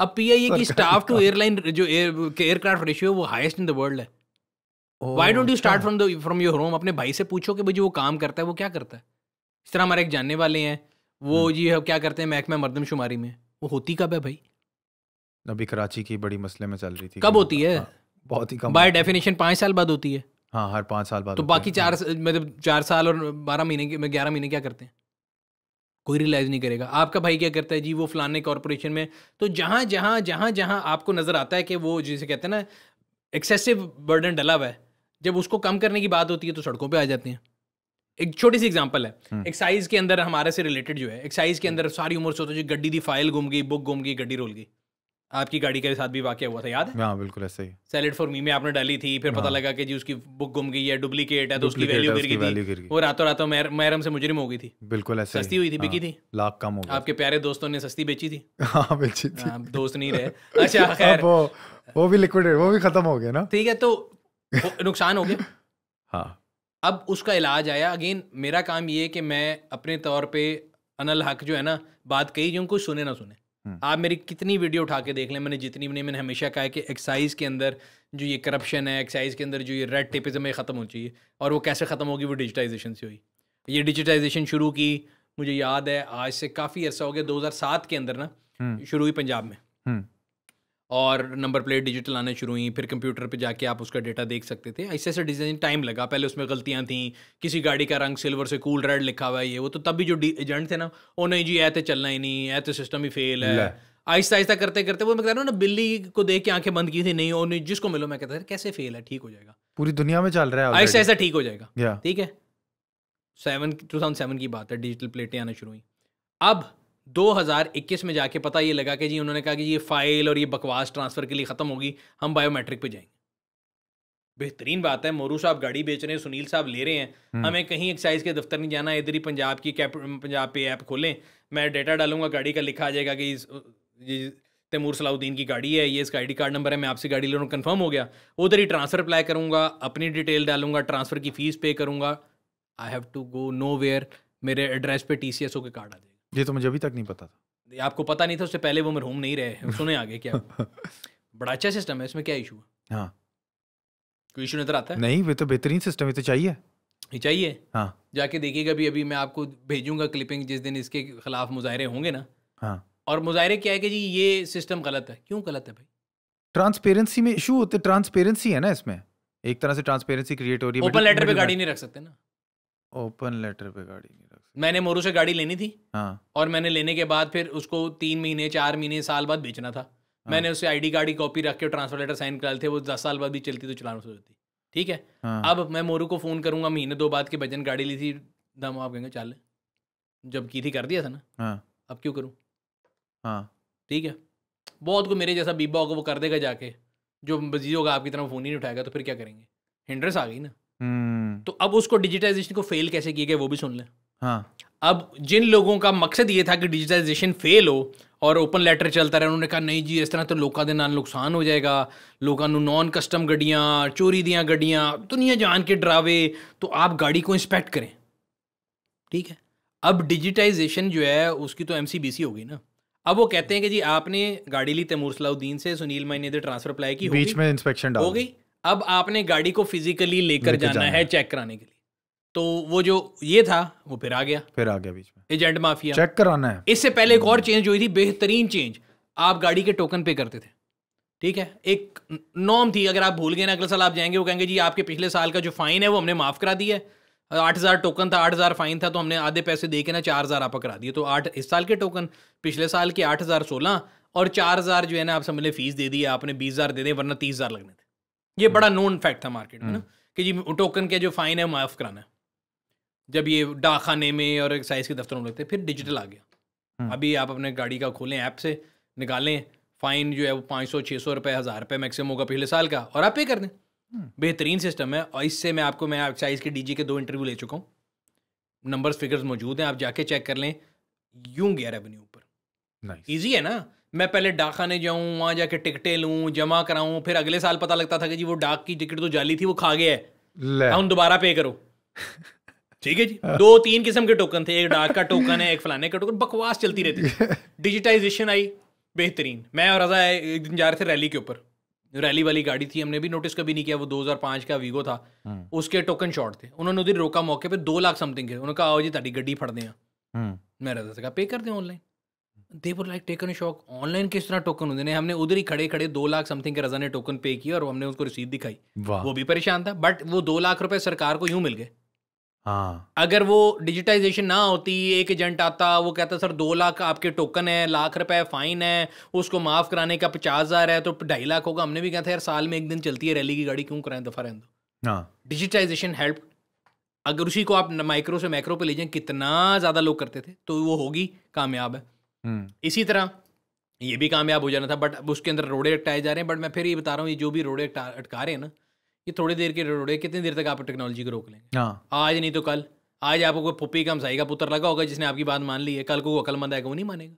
अब पीआईए की स्टाफ टू एयरलाइन जो एयरक्राफ्ट रेशियो वो हाईएस्ट इन द वर्ल्ड है why don't you start from the from your home अपने भाई से पूछो कि भाई वो काम करता है वो क्या करता है इस तरह हमारे एक जानने वाले हैं वो हम्म। जी क्या करते हैं महकमा मरदमशुमारी में वो होती कब है भाई अभी कराची की बड़ी मसले में चल रही थी कब होती है हाँ, बहुत ही कम बाय डेफिनेशन पाँच साल बाद होती है हाँ हर पाँच साल बाद तो बाकी चार मतलब चार साल और बारह महीने के ग्यारह महीने क्या करते हैं कोई रियलाइज नहीं करेगा आपका भाई क्या करता है जी वो फलाने कॉरपोरेशन में तो जहाँ जहाँ जहाँ जहाँ आपको नज़र आता है कि वो जिसे कहते हैं ना एक्सेसिव बर्डन डला हुआ है जब उसको कम करने की बात होती है तो सड़कों पे आ जाते हैं एक छोटी सी एग्जांपल है हम्म। एक्साइज के अंदर हमारे से रिलेटेड जो है एक्साइज के हम्म। अंदर सारी उम्र से होता है जी गड्डी दी फाइल घूम गई बुक घूम गई गड्डी रोल गई आपकी गाड़ी के साथ भी वाक्य हुआ था याद है हाँ बिल्कुल ऐसे ही सैलेड फॉर मी में आपने डाली थी फिर पता हाँ। लगा कि जी उसकी बुक गुम गई है डुप्लीकेट है तो उसकी वैल्यू गिर गई थी वो रातों रातों मैरम से मुजरिम हो गई थी बिल्कुल ऐसे सस्ती हुई थी बिकी हाँ, थी लाख कम हो आपके प्यारे दोस्तों ने सस्ती बेची थी हाँ बेची थी हाँ, दोस्त नहीं रहे अच्छा खैर वो वो भी लिक्विडेट वो भी खत्म हो गया ना ठीक है तो नुकसान हो गया हाँ अब उसका इलाज आया अगेन मेरा काम ये है कि मैं अपने तौर पे अनल हक जो है ना बात कही जो कुछ सुने ना सुने हम्म। आप मेरी कितनी वीडियो उठा के देख लें मैंने जितनी भी मैंने हमेशा कहा है कि एक्साइज के अंदर जो ये करप्शन है एक्साइज के अंदर जो ये रेड टेपिज्म है ख़त्म हो चाहिए और वो कैसे ख़त्म होगी वो डिजिटाइजेशन से हुई ये डिजिटाइजेशन शुरू की मुझे याद है आज से काफ़ी अर्सा हो गया दो के अंदर ना हम्म। शुरू हुई पंजाब में हम्म। और नंबर प्लेट डिजिटल आने शुरू हुई फिर कंप्यूटर पे जाके आप उसका डेटा देख सकते थे ऐसे ऐसे डिज़ाइन टाइम लगा पहले उसमें गलतियां थी किसी गाड़ी का रंग सिल्वर से कूल रेड लिखा हुआ है ये वो तो तब भी जो एजेंट थे ना वो नहीं जी ऐ तो चलना ही नहीं ऐ तो सिस्टम ही फेल है आहिस्ता आहिस्ता करते करते वो मैं कह रहा हूँ ना बिल्ली को देख के आंखें बंद की थी नहीं और नहीं जिसको मिलो मैं कहता था कैसे फेल है ठीक हो जाएगा पूरी दुनिया में चल रहा है आहिस्ता आहिस्ता ठीक हो जाएगा ठीक है सेवन टू थाउजेंड सेवन की बात है डिजिटल प्लेटें आना शुरू हुई अब 2021 में जाके पता ये लगा कि जी उन्होंने कहा कि ये फाइल और ये बकवास ट्रांसफ़र के लिए ख़त्म होगी हम बायोमेट्रिक पे जाएंगे बेहतरीन बात है मोरू साहब गाड़ी बेच रहे हैं सुनील साहब ले रहे हैं हम्म। हमें कहीं एक्साइज के दफ्तर नहीं जाना इधर ही पंजाब की कैप पंजाब पे ऐप खोलें मैं डेटा डालूंगा गाड़ी का लिखा आ जाएगा कि ये तैमूर सलाउद्दीन की गाड़ी है ये इसका आई कार्ड नंबर है मैं आपसे गाड़ी ले रहा हूँ कन्फर्म हो गया उधर ही ट्रांसफ़र अप्लाई करूँगा अपनी डिटेल डालूंगा ट्रांसफ़र की फ़ीस पे करूँगा I have to go nowhere मेरे एड्रेस पे T C S O K card आ जाएगा ये तो मुझे अभी तक नहीं पता था आपको पता नहीं था उससे पहले वो मेरे होम नहीं रहे सुने आगे क्या बड़ा अच्छा सिस्टम है इसमें क्या इशू है हाँ कोई इशू नजर आता है नहीं वे तो बेहतरीन सिस्टम है तो चाहिए ये चाहिए हाँ जाके देखिएगा भी अभी मैं आपको भेजूंगा क्लिपिंग जिस दिन इसके खिलाफ मुजाहरे होंगे ना हाँ और मुजाहरे क्या है कि जी ये सिस्टम गलत है क्यों गलत है भाई ट्रांसपेरेंसी में इशू होते ट्रांसपेरेंसी है ना इसमें एक तरह से ट्रांसपेरेंसी क्रिएट हो रही है ओपन लेटर पे गाड़ी नहीं रख सकते ना ओपन लेटर पे गाड़ी नहीं मैंने मोरू से गाड़ी लेनी थी हाँ और मैंने लेने के बाद फिर उसको तीन महीने चार महीने साल बाद बेचना था हाँ। मैंने उसे आईडी कार्ड की कॉपी रख के ट्रांसफर लेटर साइन करा थे वो दस साल बाद भी चलती तो चलाना शुरू होती ठीक है हाँ। अब मैं मोरू को फ़ोन करूंगा महीने दो बाद के भजन गाड़ी ली थी दम आप कहेंगे चल जब की थी कर दिया था ना हाँ। अब क्यों करूँ हाँ ठीक है बहुत को मेरे जैसा बीबा होगा वो कर देगा जाके जो बजीज होगा आपकी तरफ फ़ोन ही नहीं उठाएगा तो फिर क्या करेंगे हिंड्रेस आ गई ना हम्म। तो अब उसको डिजिटाइजेशन को फेल कैसे किए गए वो भी सुन लें हाँ। अब जिन लोगों का मकसद ये था कि डिजिटाइजेशन फेल हो और ओपन लेटर चलता रहा उन्होंने कहा नहीं जी इस तरह तो लोगों के नाल नुकसान हो जाएगा लोगों ਨੂੰ नॉन कस्टम ਗੱਡੀਆਂ चोरी ਦੀਆਂ ਗੱਡੀਆਂ दुनिया जान के डरावे तो आप गाड़ी को इंस्पेक्ट करें ठीक है अब डिजिटाइजेशन जो है उसकी तो एम हो गई ना अब वो कहते हैं कि जी आपने गाड़ी ली तैमूर सलाउद्दीन से सुनील मैंने ने इधर तो ट्रांसफर अप्लाई की बीच में इंस्पेक्शन हो गई अब आपने गाड़ी को फिजिकली लेकर जाना है चेक कराने के लिए तो वो जो ये था वो फिर आ गया फिर आ गया बीच में एजेंट माफिया चेक कराना है इससे पहले एक और चेंज हुई थी बेहतरीन चेंज आप गाड़ी के टोकन पे करते थे ठीक है एक नॉम थी अगर आप भूल गए ना अगले साल आप जाएंगे वो कहेंगे जी आपके पिछले साल का जो फाइन है वो हमने माफ करा दिया है आठ हज़ार टोकन था आठ हज़ार फाइन था तो हमने आधे पैसे दे के ना चार हज़ार आपका करा दिए तो आठ इस साल के टोकन पिछले साल के आठ हज़ार सोलह और चार हज़ार जो है ना आप समझ लें फीस दे दी आपने बीस हज़ार दे दें वरना तीस हज़ार लगने थे ये बड़ा नोन फैक्ट था मार्केट में ना हम्म। कि जी टोकन के जो फाइन है माफ़ कराना है जब ये डाकखाने में और एक्साइज के दफ्तरों में लगते फिर डिजिटल आ गया हम्म। अभी आप अपने गाड़ी का खोलें ऐप से निकालें फाइन जो है वो पाँच सौ छः सौ रुपये हज़ार रुपये मैक्सिमम होगा पिछले साल का और आप पे कर दें हम्म। बेहतरीन सिस्टम है और इससे मैं आपको मैं एक्साइज के डी के दो इंटरव्यू ले चुका हूँ नंबर्स फिगर्स मौजूद हैं आप जाके चेक कर लें यूँ गया रेवेन्यू ऊपर ईजी है ना मैं पहले डाक खाने जाऊँ वहाँ जाके टिकटें लूँ जमा कराऊँ फिर अगले साल पता लगता था कि जी वो डाक की टिकट तो जाली थी वो खा गया है हम दोबारा पे करो ठीक है जी हाँ। दो तीन किस्म के टोकन थे एक डाक का टोकन है एक फलाने का टोकन बकवास चलती रहती थी डिजिटाइजेशन आई बेहतरीन मैं और रजा एक दिन जा रहे थे रैली के ऊपर रैली वाली गाड़ी थी हमने भी नोटिस कभी नहीं किया वो 2005 का वीगो था हाँ। उसके टोकन शॉर्ट थे उन्होंने उधर रोका मौके पर दो लाख समथिंग के उन्होंने कहा आओ जी तारी गड्डी फड़ दें हाँ। मैं रजा से कहा पे कर दें online they were like taken shock online किस तरह टोकन होते हैं हमने उधर ही खड़े खड़े दो लाख समथिंग के रजा ने टोकन पे किया और हमने उसको रिसीव दिखाई वो भी परेशान था बट वो दो लाख रुपए सरकार को यूं मिल गए हाँ अगर वो डिजिटाइजेशन ना होती एक एजेंट आता वो कहता सर दो लाख आपके टोकन है लाख रुपए फाइन है उसको माफ कराने का पचास हजार है तो ढाई लाख होगा हमने भी कहा था यार साल में एक दिन चलती है रैली की गाड़ी क्यों कराएं दफा रहें दो डिजिटाइजेशन हाँ। हेल्प अगर उसी को आप माइक्रो से माइक्रो पे ले जाए कितना ज्यादा लोग करते थे तो वो होगी कामयाब है हम्म। इसी तरह ये भी कामयाब हो जाना था बट उसके अंदर रोड़े अटकाए जा रहे हैं बट मैं फिर ये बता रहा हूँ ये जो भी रोड़े अटका रहे हैं ना कि थोड़ी देर के रोड़े कितनी देर तक आप टेक्नोलॉजी को रोक लेंगे हाँ। आज नहीं तो कल आज आपको कोई पुप्पी का हमसाई का पुत्र लगा होगा जिसने आपकी बात मान ली है कल को वो अकलमंद आएगा वो नहीं मानेगा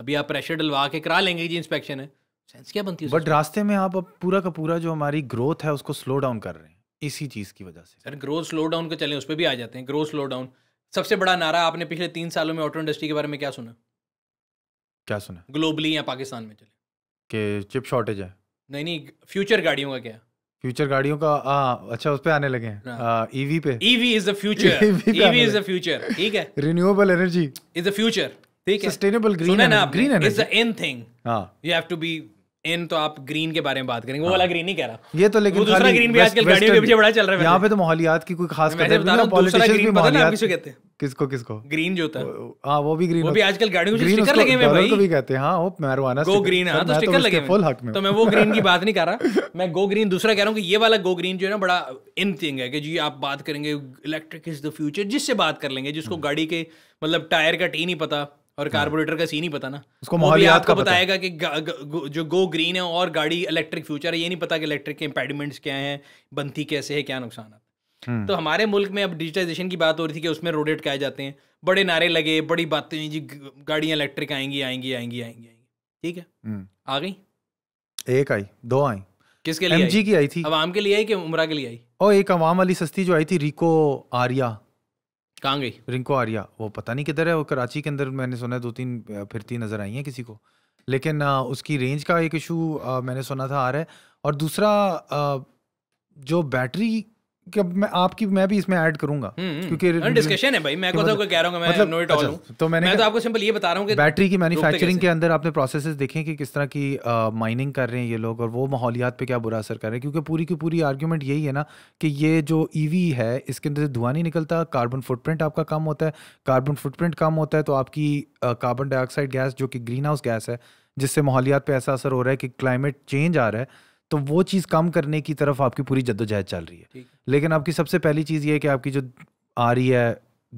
अभी आप प्रेशर डलवा के करा लेंगे जी इंस्पेक्शन है सेंस क्या बनती है बट रास्ते में आप अब पूरा का पूरा जो हमारी ग्रोथ है उसको स्लो डाउन कर रहे हैं इसी चीज़ की वजह से सर ग्रोथ स्लो डाउन के चले उस पर भी आ जाते हैं ग्रोथ स्लो डाउन सबसे बड़ा नारा आपने पिछले तीन सालों में ऑटो इंडस्ट्री के बारे में क्या सुना क्या सुना ग्लोबली या पाकिस्तान में चले के चिप शॉर्टेज है नहीं नहीं फ्यूचर गाड़ियों का क्या फ्यूचर गाड़ियों का आ, अच्छा उस पे आने लगे हैं ईवी हाँ। e पे EV is the future EV is the future ठीक है renewable energy is the future ठीक है sustainable green green energy is the end thing हां you have to be in तो आप ग्रीन के बारे में बात करेंगे वो हाँ। वाला ग्रीन ही कह रहा ये तो लेकिन दूसरा ग्रीन भी आजकल गाड़ियों के पीछे बड़ा चल रहा है यहाँ पे तो माहौलियात की कोई खास कदर नहीं पॉलिटिशियंस भी माहौलियात किसको कहते हैं किसको किसको ग्रीन जो होता है हाँ वो भी ग्रीन वो भी आजकल गाड़ियों के स्टिकर लगे हुए भाई को भी कहते हैं हाँ वो मैरवाना गो ग्रीन है तो, तो स्टिकर लगे फुल हक में तो मैं वो ग्रीन की बात नहीं कर रहा मैं गो ग्रीन दूसरा कह रहा हूँ कि ये वाला गो ग्रीन जो है ना बड़ा इन थिंग है कि जी आप बात करेंगे इलेक्ट्रिक इज द फ्यूचर जिससे बात कर लेंगे जिसको हाँ। गाड़ी के मतलब टायर का टी नहीं पता और कार्बोरेटर हाँ। का सीन ही पता ना उसको वो भी आपको बताएगा कि जो गो ग्रीन है और गाड़ी इलेक्ट्रिक फ्यूचर है ये नहीं पता कि इलेक्ट्रिक के इम्पेडिमेंट्स क्या हैं बनती कैसे है क्या नुकसान है हम्म। तो हमारे मुल्क में अब डिजिटाइजेशन की बात हो रही थी कि उसमें रोडेट कहे जाते हैं बड़े नारे लगे बड़ी बातें जी गाड़ियाँ इलेक्ट्रिक आएंगी आएंगी आएंगी आएंगी आएंगी ठीक है हम्म। आ गई एक आई दो आई किसके लिए एमजी की आई थी आवाम के लिए आई कि उमरा के लिए आई और एक आवाम वाली सस्ती जो आई थी रिको आर्या कहाँ गई रिंको आर्या वो पता नहीं किधर है वो कराची के अंदर मैंने सुना है दो तीन फिरती नज़र आई है किसी को लेकिन उसकी रेंज का एक इशू मैंने सुना था आ रहा है और दूसरा जो बैटरी कि अब मैं आपकी मैं भी इसमें ऐड करूंगा हम्म, हम्म। क्योंकि डिस्कशन है भाई मैं को कह रहा हूं मैं मतलब, नोट अच्छा, तो मैंने मैं तो आपको सिंपल ये बता रहा हूं कि बैटरी की मैन्युफैक्चरिंग के अंदर आपने प्रोसेसेस देखे कि किस तरह की माइनिंग कर रहे हैं ये लोग और वो माहौलियात पे क्या बुरा असर कर रहे हैं क्योंकि पूरी की पूरी आर्ग्यूमेंट यही है ना कि ये जो ईवी e है इसके अंदर से धुआं नहीं निकलता कार्बन फुटप्रिंट आपका कम होता है कार्बन फुटप्रिंट कम होता है तो आपकी कार्बन डाइऑक्साइड गैस जो कि ग्रीन हाउस गैस है जिससे माहौलियात पर ऐसा असर हो रहा है कि क्लाइमेट चेंज आ रहा है तो वो चीज़ कम करने की तरफ आपकी पूरी जद्दोजहद चल रही है लेकिन आपकी सबसे पहली चीज़ ये है कि आपकी जो आ रही है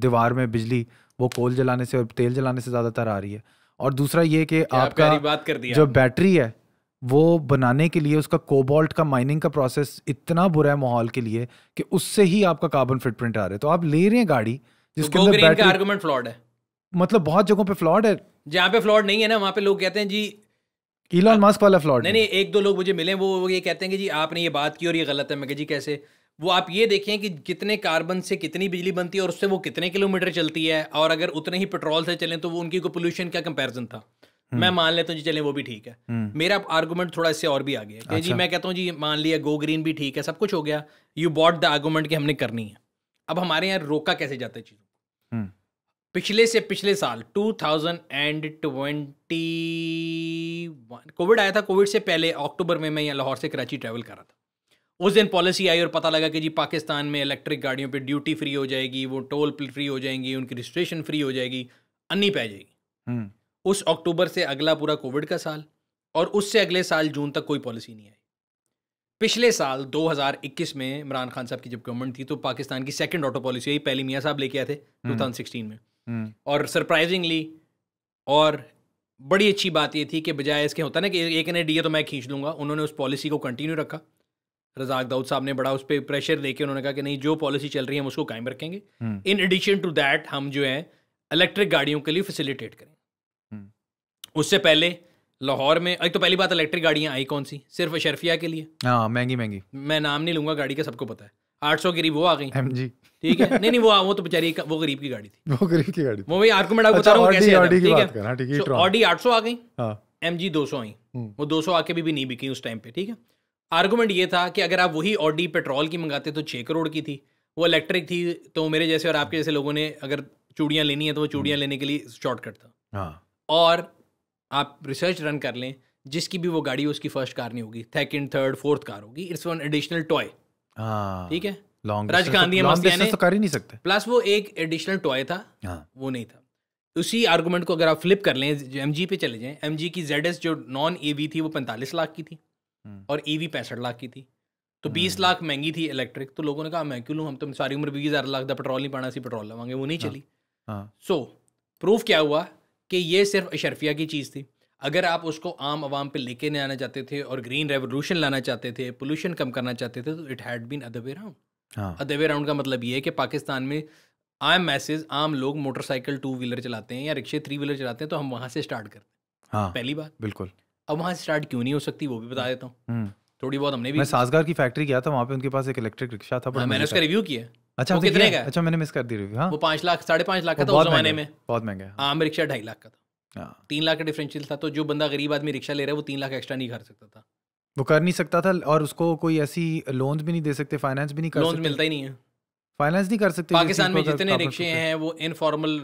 दीवार में बिजली वो कोल जलाने से और तेल जलाने से ज़्यादातर आ रही है और दूसरा ये कि आपका बात कर दिया जो बैटरी है वो बनाने के लिए उसका कोबाल्ट का माइनिंग का प्रोसेस इतना बुरा है माहौल के लिए कि उससे ही आपका कार्बन फुटप्रिंट आ रहा है तो आप ले रहे हैं गाड़ी तो जिसके अंदर बैटरी आर्गुमेंट फ्लॉड है मतलब बहुत जगहों पे फ्लॉड है जहाँ पे फ्लॉड नहीं है ना वहाँ पे लोग कहते हैं जी इलॉन मस्क वाला फ्लॉट नहीं नहीं एक दो लोग मुझे मिले वो ये कहते हैं कि जी आपने ये बात की और ये गलत है मैं जी कैसे वो आप ये देखें कि कितने कार्बन से कितनी बिजली बनती है और उससे वो कितने किलोमीटर चलती है और अगर उतने ही पेट्रोल से चलें तो वो उनकी को पोल्यूशन का कंपैरिजन था हम्म। मैं मान लेता हूँ जी चलें वो भी ठीक है हम्म। मेरा आर्गूमेंट थोड़ा इससे और भी आ गया अच्छा। जी मैं कहता हूँ जी मान लिया गो ग्रीन भी ठीक है सब कुछ हो गया यू बॉट द आर्गूमेंट कि हमने करनी है अब हमारे यहाँ रोका कैसे जाता है चीज़ों पिछले से पिछले साल 2021 कोविड आया था कोविड से पहले अक्टूबर में मैं यहाँ लाहौर से कराची ट्रैवल कर रहा था उस दिन पॉलिसी आई और पता लगा कि जी पाकिस्तान में इलेक्ट्रिक गाड़ियों पे ड्यूटी फ्री हो जाएगी वो टोल फ्री हो जाएंगी उनकी रजिस्ट्रेशन फ्री हो जाएगी अन्नी पै जाएगी हम्म। उस अक्टूबर से अगला पूरा कोविड का साल और उससे अगले साल जून तक कोई पॉलिसी नहीं आई पिछले साल 2021 में इमरान खान साहब की जब गवर्नमेंट थी तो पाकिस्तान की सेकंड ऑटो पॉलिसी आई पहली मियाँ साहब लेके आए थे 2016 हम्म। में हम्म। और सरप्राइजिंगली और बड़ी अच्छी बात ये थी कि बजाय इसके होता ना कि एक ने डी तो मैं खींच लूँगा उन्होंने उस पॉलिसी को कंटिन्यू रखा रजाक दाऊद साहब ने बड़ा उस पर प्रेशर देके उन्होंने कहा कि नहीं जो पॉलिसी चल रही है हम उसको कायम रखेंगे इन एडिशन टू दैट हम जो है इलेक्ट्रिक गाड़ियों के लिए फैसिलिटेट करें हम्म। उससे पहले लाहौर में एक तो पहली बात इलेक्ट्रिक गाड़ियाँ आई कौन सी सिर्फ अशरफिया के लिए हाँ महंगी महंगी मैं नाम नहीं लूँगा गाड़ी का सबको पता है आठ सौ गरीब वो आ गई एम जी ठीक है नहीं नहीं वो वो तो बेचारी वो गरीब की गाड़ी थी वो गरीब की गाड़ी वो मैं आपको मैं बता रहा हूँ कैसे ऑडी की बात हाँ, आ गई एम हाँ। जी दो सौ आई हम्म। वो सौ आके भी, नहीं बिकी उस टाइम पे ठीक है आर्गूमेंट ये था कि अगर आप वही ऑडी पेट्रोल की मंगाते तो छः करोड़ की थी वो इलेक्ट्रिक थी तो मेरे जैसे और आपके जैसे लोगों ने अगर चूड़ियाँ लेनी है तो वो चूड़ियाँ लेने के लिए शॉर्टकट था हाँ। और आप रिसर्च रन कर लें जिसकी भी वो गाड़ी हो उसकी फर्स्ट कार नहीं होगी सेकेंड थर्ड फोर्थ कार होगी इट्स वन एडिशनल टॉय हाँ। ठीक है राज गांधी तो-, तो कर ही नहीं सकते प्लस वो एक एडिशनल टॉय था हाँ। वो नहीं था उसी आर्गूमेंट को अगर आप फ्लिप कर लें एम जी पे चले जाएं एम की जेड जो नॉन ई थी वो पैंतालीस लाख की थी हम्म। और ई वी पैंसठ लाख की थी तो 20 हम्म। लाख महंगी थी इलेक्ट्रिक तो लोगों ने कहा मैं क्यों लूँ हम तो सारी उम्र बीस हज़ार लाख का पेट्रोल नहीं पाना सी पेट्रोल लगाएंगे वो नहीं हाँ। चली सो प्रूफ क्या हुआ कि ये सिर्फ अशरफिया की चीज़ थी अगर आप उसको आम आवाम पे लेके नहीं आना चाहते थे और ग्रीन रेवोल्यूशन लाना चाहते थे पोल्यूशन कम करना चाहते थे तो it had been other way round other way round का मतलब ये है कि पाकिस्तान में आम मैसेज आम लोग मोटरसाइकिल टू व्हीलर चलाते हैं या रिक्शे थ्री व्हीलर चलाते हैं तो हम वहाँ से स्टार्ट करते हैं हाँ, पहली बात बिल्कुल अब वहाँ से स्टार्ट क्यों नहीं हो सकती वो भी बता हाँ। देता हूँ हम्म। थोड़ी बहुत हमने भी मैं साजगार की फैक्ट्री गया था वहाँ पे उनके पास एक इलेक्ट्रिक रिक्शा था हाँ, मैंने उसका रिव्यू किया अच्छा वो तो कितने का अच्छा मैंने मिस कर दी रिव्यू हाँ वो पाँच लाख साढ़े पाँच लाख का था उस जमाने में बहुत महंगा हाँ। आम रिक्शा ढाई लाख का था हाँ। तीन लाख का डिफरेंशियल था तो जो बंदा गरीब आदमी रिक्शा ले रहा है वो तीन लाख एक्स्ट्रा नहीं कर सकता था वो कर नहीं सकता था और उसको कोई ऐसी लोन्स भी नहीं दे सकते फाइनेंस भी नहीं कर लोन्स मिलता ही नहीं है फाइनेंस नहीं कर सकते पाकिस्तान में जितने रिक्शे हैं वो इनफॉर्मल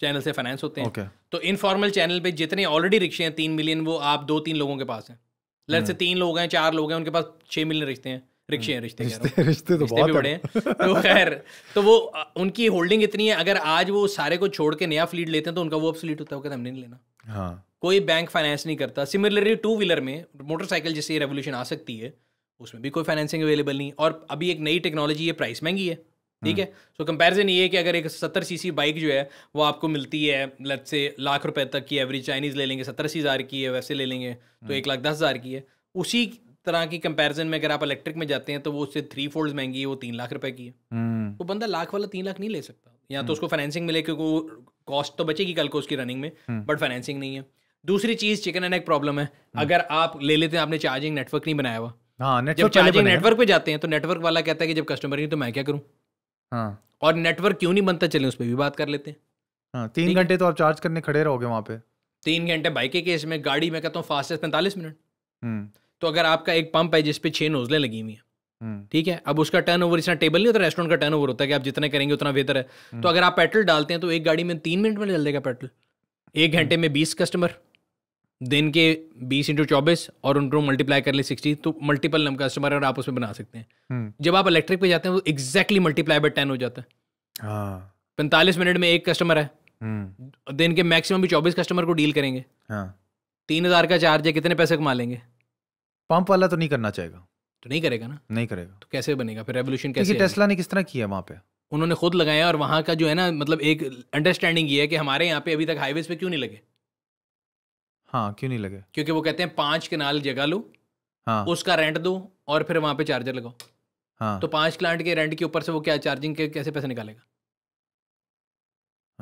चैनल से फाइनेंस होते हैं तो इनफॉर्मल चैनल पे जितने ऑलरेडी रिक्शे हैं तीन मिलियन वो आप दो तीन लोगों के पास हैं लड़ से हम्म। तीन लोग हैं चार लोग हैं उनके पास छः मिलियन रिश्ते हैं रिक्शे हैं रिश्ते रिश्ते, रिश्ते तो बहुत बड़े हैं तो खैर तो वो उनकी होल्डिंग इतनी है अगर आज वो सारे को छोड़ के नया फ्लीट लेते हैं तो उनका वो फ्लीट होता है कहते हमने नहीं लेना हाँ कोई बैंक फाइनेंस नहीं करता सिमिलरली टू व्हीलर में मोटरसाइकिल जैसे रेवोल्यूशन आ सकती है उसमें भी कोई फाइनेंसिंग अवेलेबल नहीं और अभी एक नई टेक्नोलॉजी है प्राइस महंगी है ठीक हम्म। है सो कंपेरिजन ये है कि अगर एक सत्तर सीसी बाइक जो है वो आपको मिलती है लत से लाख रुपए तक की एवरेज चाइनीज ले लेंगे सत्तर अस्सी हज़ार की है वैसे ले लेंगे तो हम्म। एक लाख दस हज़ार की है उसी तरह की कंपैरिजन में अगर आप इलेक्ट्रिक में जाते हैं तो वो उससे थ्री फोल्ड महंगी है वो तीन लाख रुपए की है तो बंदा लाख वाला तीन लाख नहीं ले सकता या तो उसको फाइनेंसिंग मिले क्योंकि कॉस्ट तो बचेगी कल को उसकी रनिंग में बट हम्म। फाइनेंसिंग नहीं है दूसरी चीज चिकन एंड एक प्रॉब्लम है हम्म। अगर आप ले लेते हैं आपने चार्जिंग नेटवर्क नहीं बनाया हुआ हाँ, जब चार्जिंग नेटवर्क पे जाते हैं तो नेटवर्क वाला कहता है कि जब कस्टमर नहीं तो मैं क्या करूँ हाँ। और नेटवर्क क्यों नहीं बनता चले उस पर भी बात कर लेते हैं हाँ, तीन घंटे तो आप चार्ज करने खड़े रहोगे वहां पे तीन घंटे बाइक के केस में गाड़ी में कहता हूँ फास्टेस्ट पैंतालीस मिनट तो अगर आपका एक पंप है जिसपे छह नोजलें लगी हुई हैं हम्म। ठीक है अब उसका टर्न ओवर इतना टेबल नहीं होता रेस्टोरेंट का टर्न ओवर होता है कि आप जितना करेंगे उतना बेहतर है हम्म। तो अगर आप पेट्रोल डालते हैं तो एक गाड़ी में तीन मिनट में चल देगा पेट्रोल एक घंटे हम्म। में बीस कस्टमर दिन के बीस इंटू चौबीस और उनको मल्टीप्लाई कर ले सिक्सटी तो मल्टीपल नंबर कस्टमर और आप उसमें बना सकते हैं जब आप इलेक्ट्रिक पे जाते हैं तो एक्जैक्टली मल्टीप्लाई बाय टेन हो जाता है हाँ। पैंतालीस मिनट में एक कस्टमर है दिन के मैक्सिमम भी चौबीस कस्टमर को डील करेंगे हाँ। तीन हजार का चार्ज है कितने पैसे कमा लेंगे पंप वाला तो नहीं करना चाहेगा तो नहीं करेगा ना नहीं करेगा तो कैसे बनेगा फिर रेवोल्यूशन कैसे टेस्ला ने किस तरह किया वहाँ पे उन्होंने खुद लगाया और वहाँ का जो है ना मतलब एक अंडरस्टैंडिंग ये है कि हमारे यहाँ पे अभी तक हाईवेज पे क्यों नहीं लगे हाँ क्यों नहीं लगे क्योंकि वो कहते हैं पांच कनाल जगह लो हाँ उसका रेंट दो और फिर वहाँ पे चार्जर लगाओ हाँ तो पांच प्लांट के रेंट के ऊपर से वो क्या चार्जिंग के कैसे पैसे निकालेगा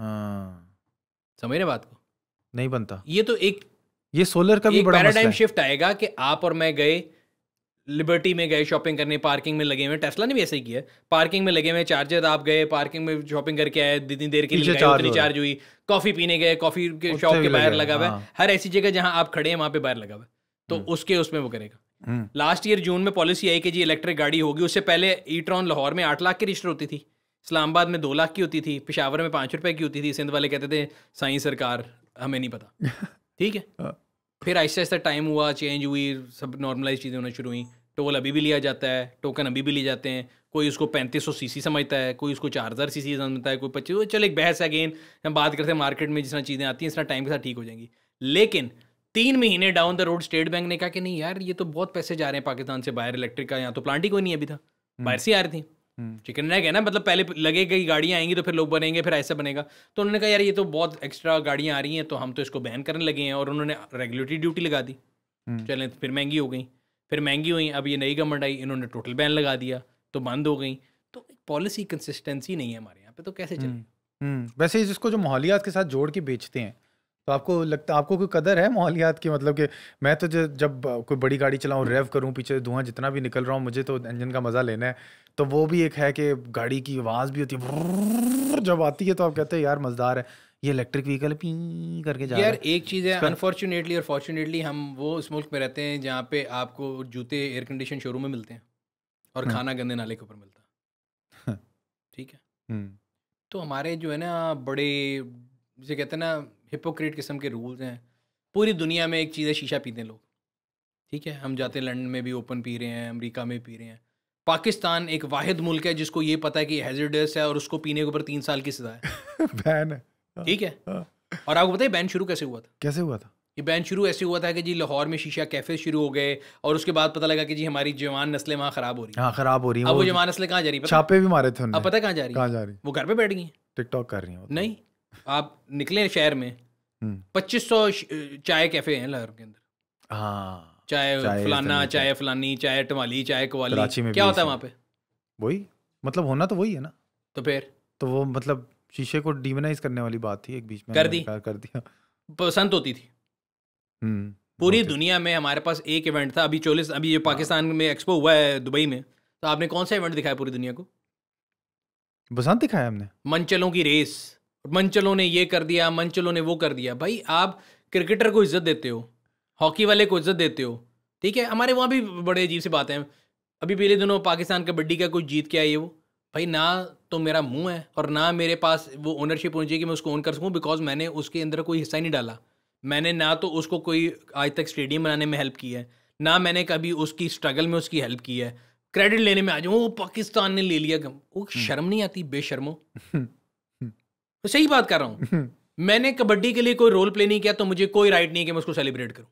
हाँ समझ रहे बात को नहीं बनता ये तो एक ये सोलर का भी बड़ा पैराडाइम शिफ्ट आएगा कि आप और मैं गए लिबर्टी में गए शॉपिंग करने पार्किंग में लगे हुए टेस्ला ने भी ऐसे ही किया पार्किंग में लगे हुए चार्जर आप गए पार्किंग में शॉपिंग करके आए जितनी देर के लिए उतनी चार्ज हुई कॉफी पीने गए कॉफी के शॉप के बाहर लगा हुआ है हाँ। हर ऐसी जगह जहां आप खड़े हैं वहां पे बाहर लगा हुआ है तो हम्म। उसके उसमें वो करेगा लास्ट ईयर जून में पॉलिसी आई कि जी इलेक्ट्रिक गाड़ी होगी उससे पहले ईट्रॉन लाहौर में आठ लाख की रजिस्टर होती थी इस्लामाबाद में दो लाख की होती थी पिशावर में पांच रुपए की होती थी सिंध वाले कहते थे साई सरकार हमें नहीं पता ठीक है हाँ। फिर आहिस्ते आहिस्ते टाइम हुआ चेंज हुई सब नॉर्मलाइज चीज़ें होना शुरू हुई टोल अभी भी लिया जाता है टोकन अभी भी लिए जाते हैं कोई उसको पैंतीस सौ सी सी समझता है कोई उसको चार हज़ार सी सी समझता है कोई पच्चीस चल एक बहस है अगेन हम बात करते हैं मार्केट में जिस तरह चीज़ें आती हैं इस तरह टाइम के साथ ठीक हो जाएंगी लेकिन तीन महीने down the road State Bank ने कहा कि नहीं यार ये तो बहुत पैसे जा रहे हैं पाकिस्तान से बाहर इलेक्ट्रिक का यहाँ तो प्लांट ही कोई नहीं अभी था हम्म। बाहर से आ रही थी चिकन हम्म। नेक है ना मतलब पहले लगे गई गाड़ियाँ आएंगी तो फिर लोग बनेंगे फिर ऐसा बनेगा तो उन्होंने कहा यार ये तो बहुत एक्स्ट्रा गाड़ियाँ आ रही हैं तो हम तो इसको बैन करने लगे हैं और उन्होंने रेगुलेटरी ड्यूटी लगा दी हम्म। चलें फिर महंगी हो गई फिर महंगी हुई अब ये नई गवर्नमेंट आई इन्होंने टोटल बैन लगा दिया तो बंद हो गई तो पॉलिसी कंसिस्टेंसी नहीं है हमारे यहाँ पे तो कैसे चले हम्म। वैसे जिसको जो माहौलियात के साथ जोड़ के बेचते हैं तो आपको लगता आपको कोई कदर है माहौलियात की मतलब कि मैं तो जब कोई बड़ी गाड़ी चलाऊँ रेव हम्म। करूँ पीछे धुआं जितना भी निकल रहा हूँ मुझे तो इंजन का मज़ा लेना है तो वो भी एक है कि गाड़ी की आवाज़ भी होती है जब आती है तो आप कहते हैं यार मज़दार है ये इलेक्ट्रिक व्हीकल पी करके जा यार एक चीज़ है अनफॉर्चुनेटली और फॉर्चुनेटली हम वो उस मुल्क में रहते हैं जहाँ पे आपको जूते एयर कंडीशन शोरूम में मिलते हैं और हाँ। खाना गंदे नाले के ऊपर मिलता है हाँ। ठीक है हम्म। तो हमारे जो है ना बड़े जिसे कहते हैं ना हिपोक्रेट किस्म के रूल्स हैं पूरी दुनिया में एक चीज़ है शीशा पीते हैं लोग ठीक है हम जाते हैं लंडन में भी ओपन पी रहे हैं अमेरिका में पी रहे हैं पाकिस्तान एक वाहिद मुल्क है जिसको ये पता है कि हेजर्डस है और उसको पीने के ऊपर तीन साल की सजा है बैन है हाँ। ठीक है हाँ। और आपको पता है बैन शुरू कैसे हुआ था कैसे हुआ था ये बैन शुरू ऐसे हुआ था कि जी लाहौर में शीशा कैफे शुरू हो गए और उसके बाद पता लगा कि जी हमारी जवान नस्लें वहाँ खराब हो रही हाँ खराब हो रही अब वो, जवान नस्लें कहाँ जा रही है छापे भी मारे थे अब पता कहाँ जा रही कहाँ जा रही वो घर पे बैठ गई टिकटॉक कर रही है तो। नहीं आप निकले शहर में हम्म। पच्चीस सौ चाय कैफे हैं लाहौर के अंदर हाँ चाय फलाना चाय फलानी चाय टमाली चाय कवाली क्या होता है वहाँ पे वही मतलब होना तो वही है ना तो फिर तो वो मतलब शीशे को डिमोनाइज करने वाली बात थी एक बीच में कर दी कर दिया पसंद होती थी हम्म, पूरी दुनिया में हमारे पास एक इवेंट था अभी चोलिस अभी ये पाकिस्तान हाँ। में एक्सपो हुआ है दुबई में तो आपने कौन सा इवेंट दिखाया पूरी दुनिया को बसंत दिखाया हमने मंचलों की रेस मंचलों ने ये कर दिया मंचलों ने वो कर दिया भाई आप क्रिकेटर को इज्जत देते हो हॉकी वाले को इज्जत देते हो ठीक है हमारे वहाँ भी बड़े अजीब सी बातें हैं अभी पिछले दिनों पाकिस्तान कबड्डी का कोई जीत के आई है वो भाई ना तो मेरा मुंह है और ना मेरे पास वो ओनरशिप होनी चाहिए कि मैं उसको ओन कर सकूँ बिकॉज मैंने उसके अंदर कोई हिस्सा नहीं डाला मैंने ना तो उसको कोई आज तक स्टेडियम बनाने में हेल्प की है ना मैंने कभी उसकी स्ट्रगल में उसकी हेल्प की है क्रेडिट लेने में आ जाऊँ वो पाकिस्तान ने ले लिया वो हम्म। शर्म नहीं आती बेशर्मो तो सही बात कर रहा हूं हम्म। मैंने कबड्डी के लिए कोई रोल प्ले नहीं किया तो मुझे कोई राइट नहीं है कि मैं उसको सेलिब्रेट करूं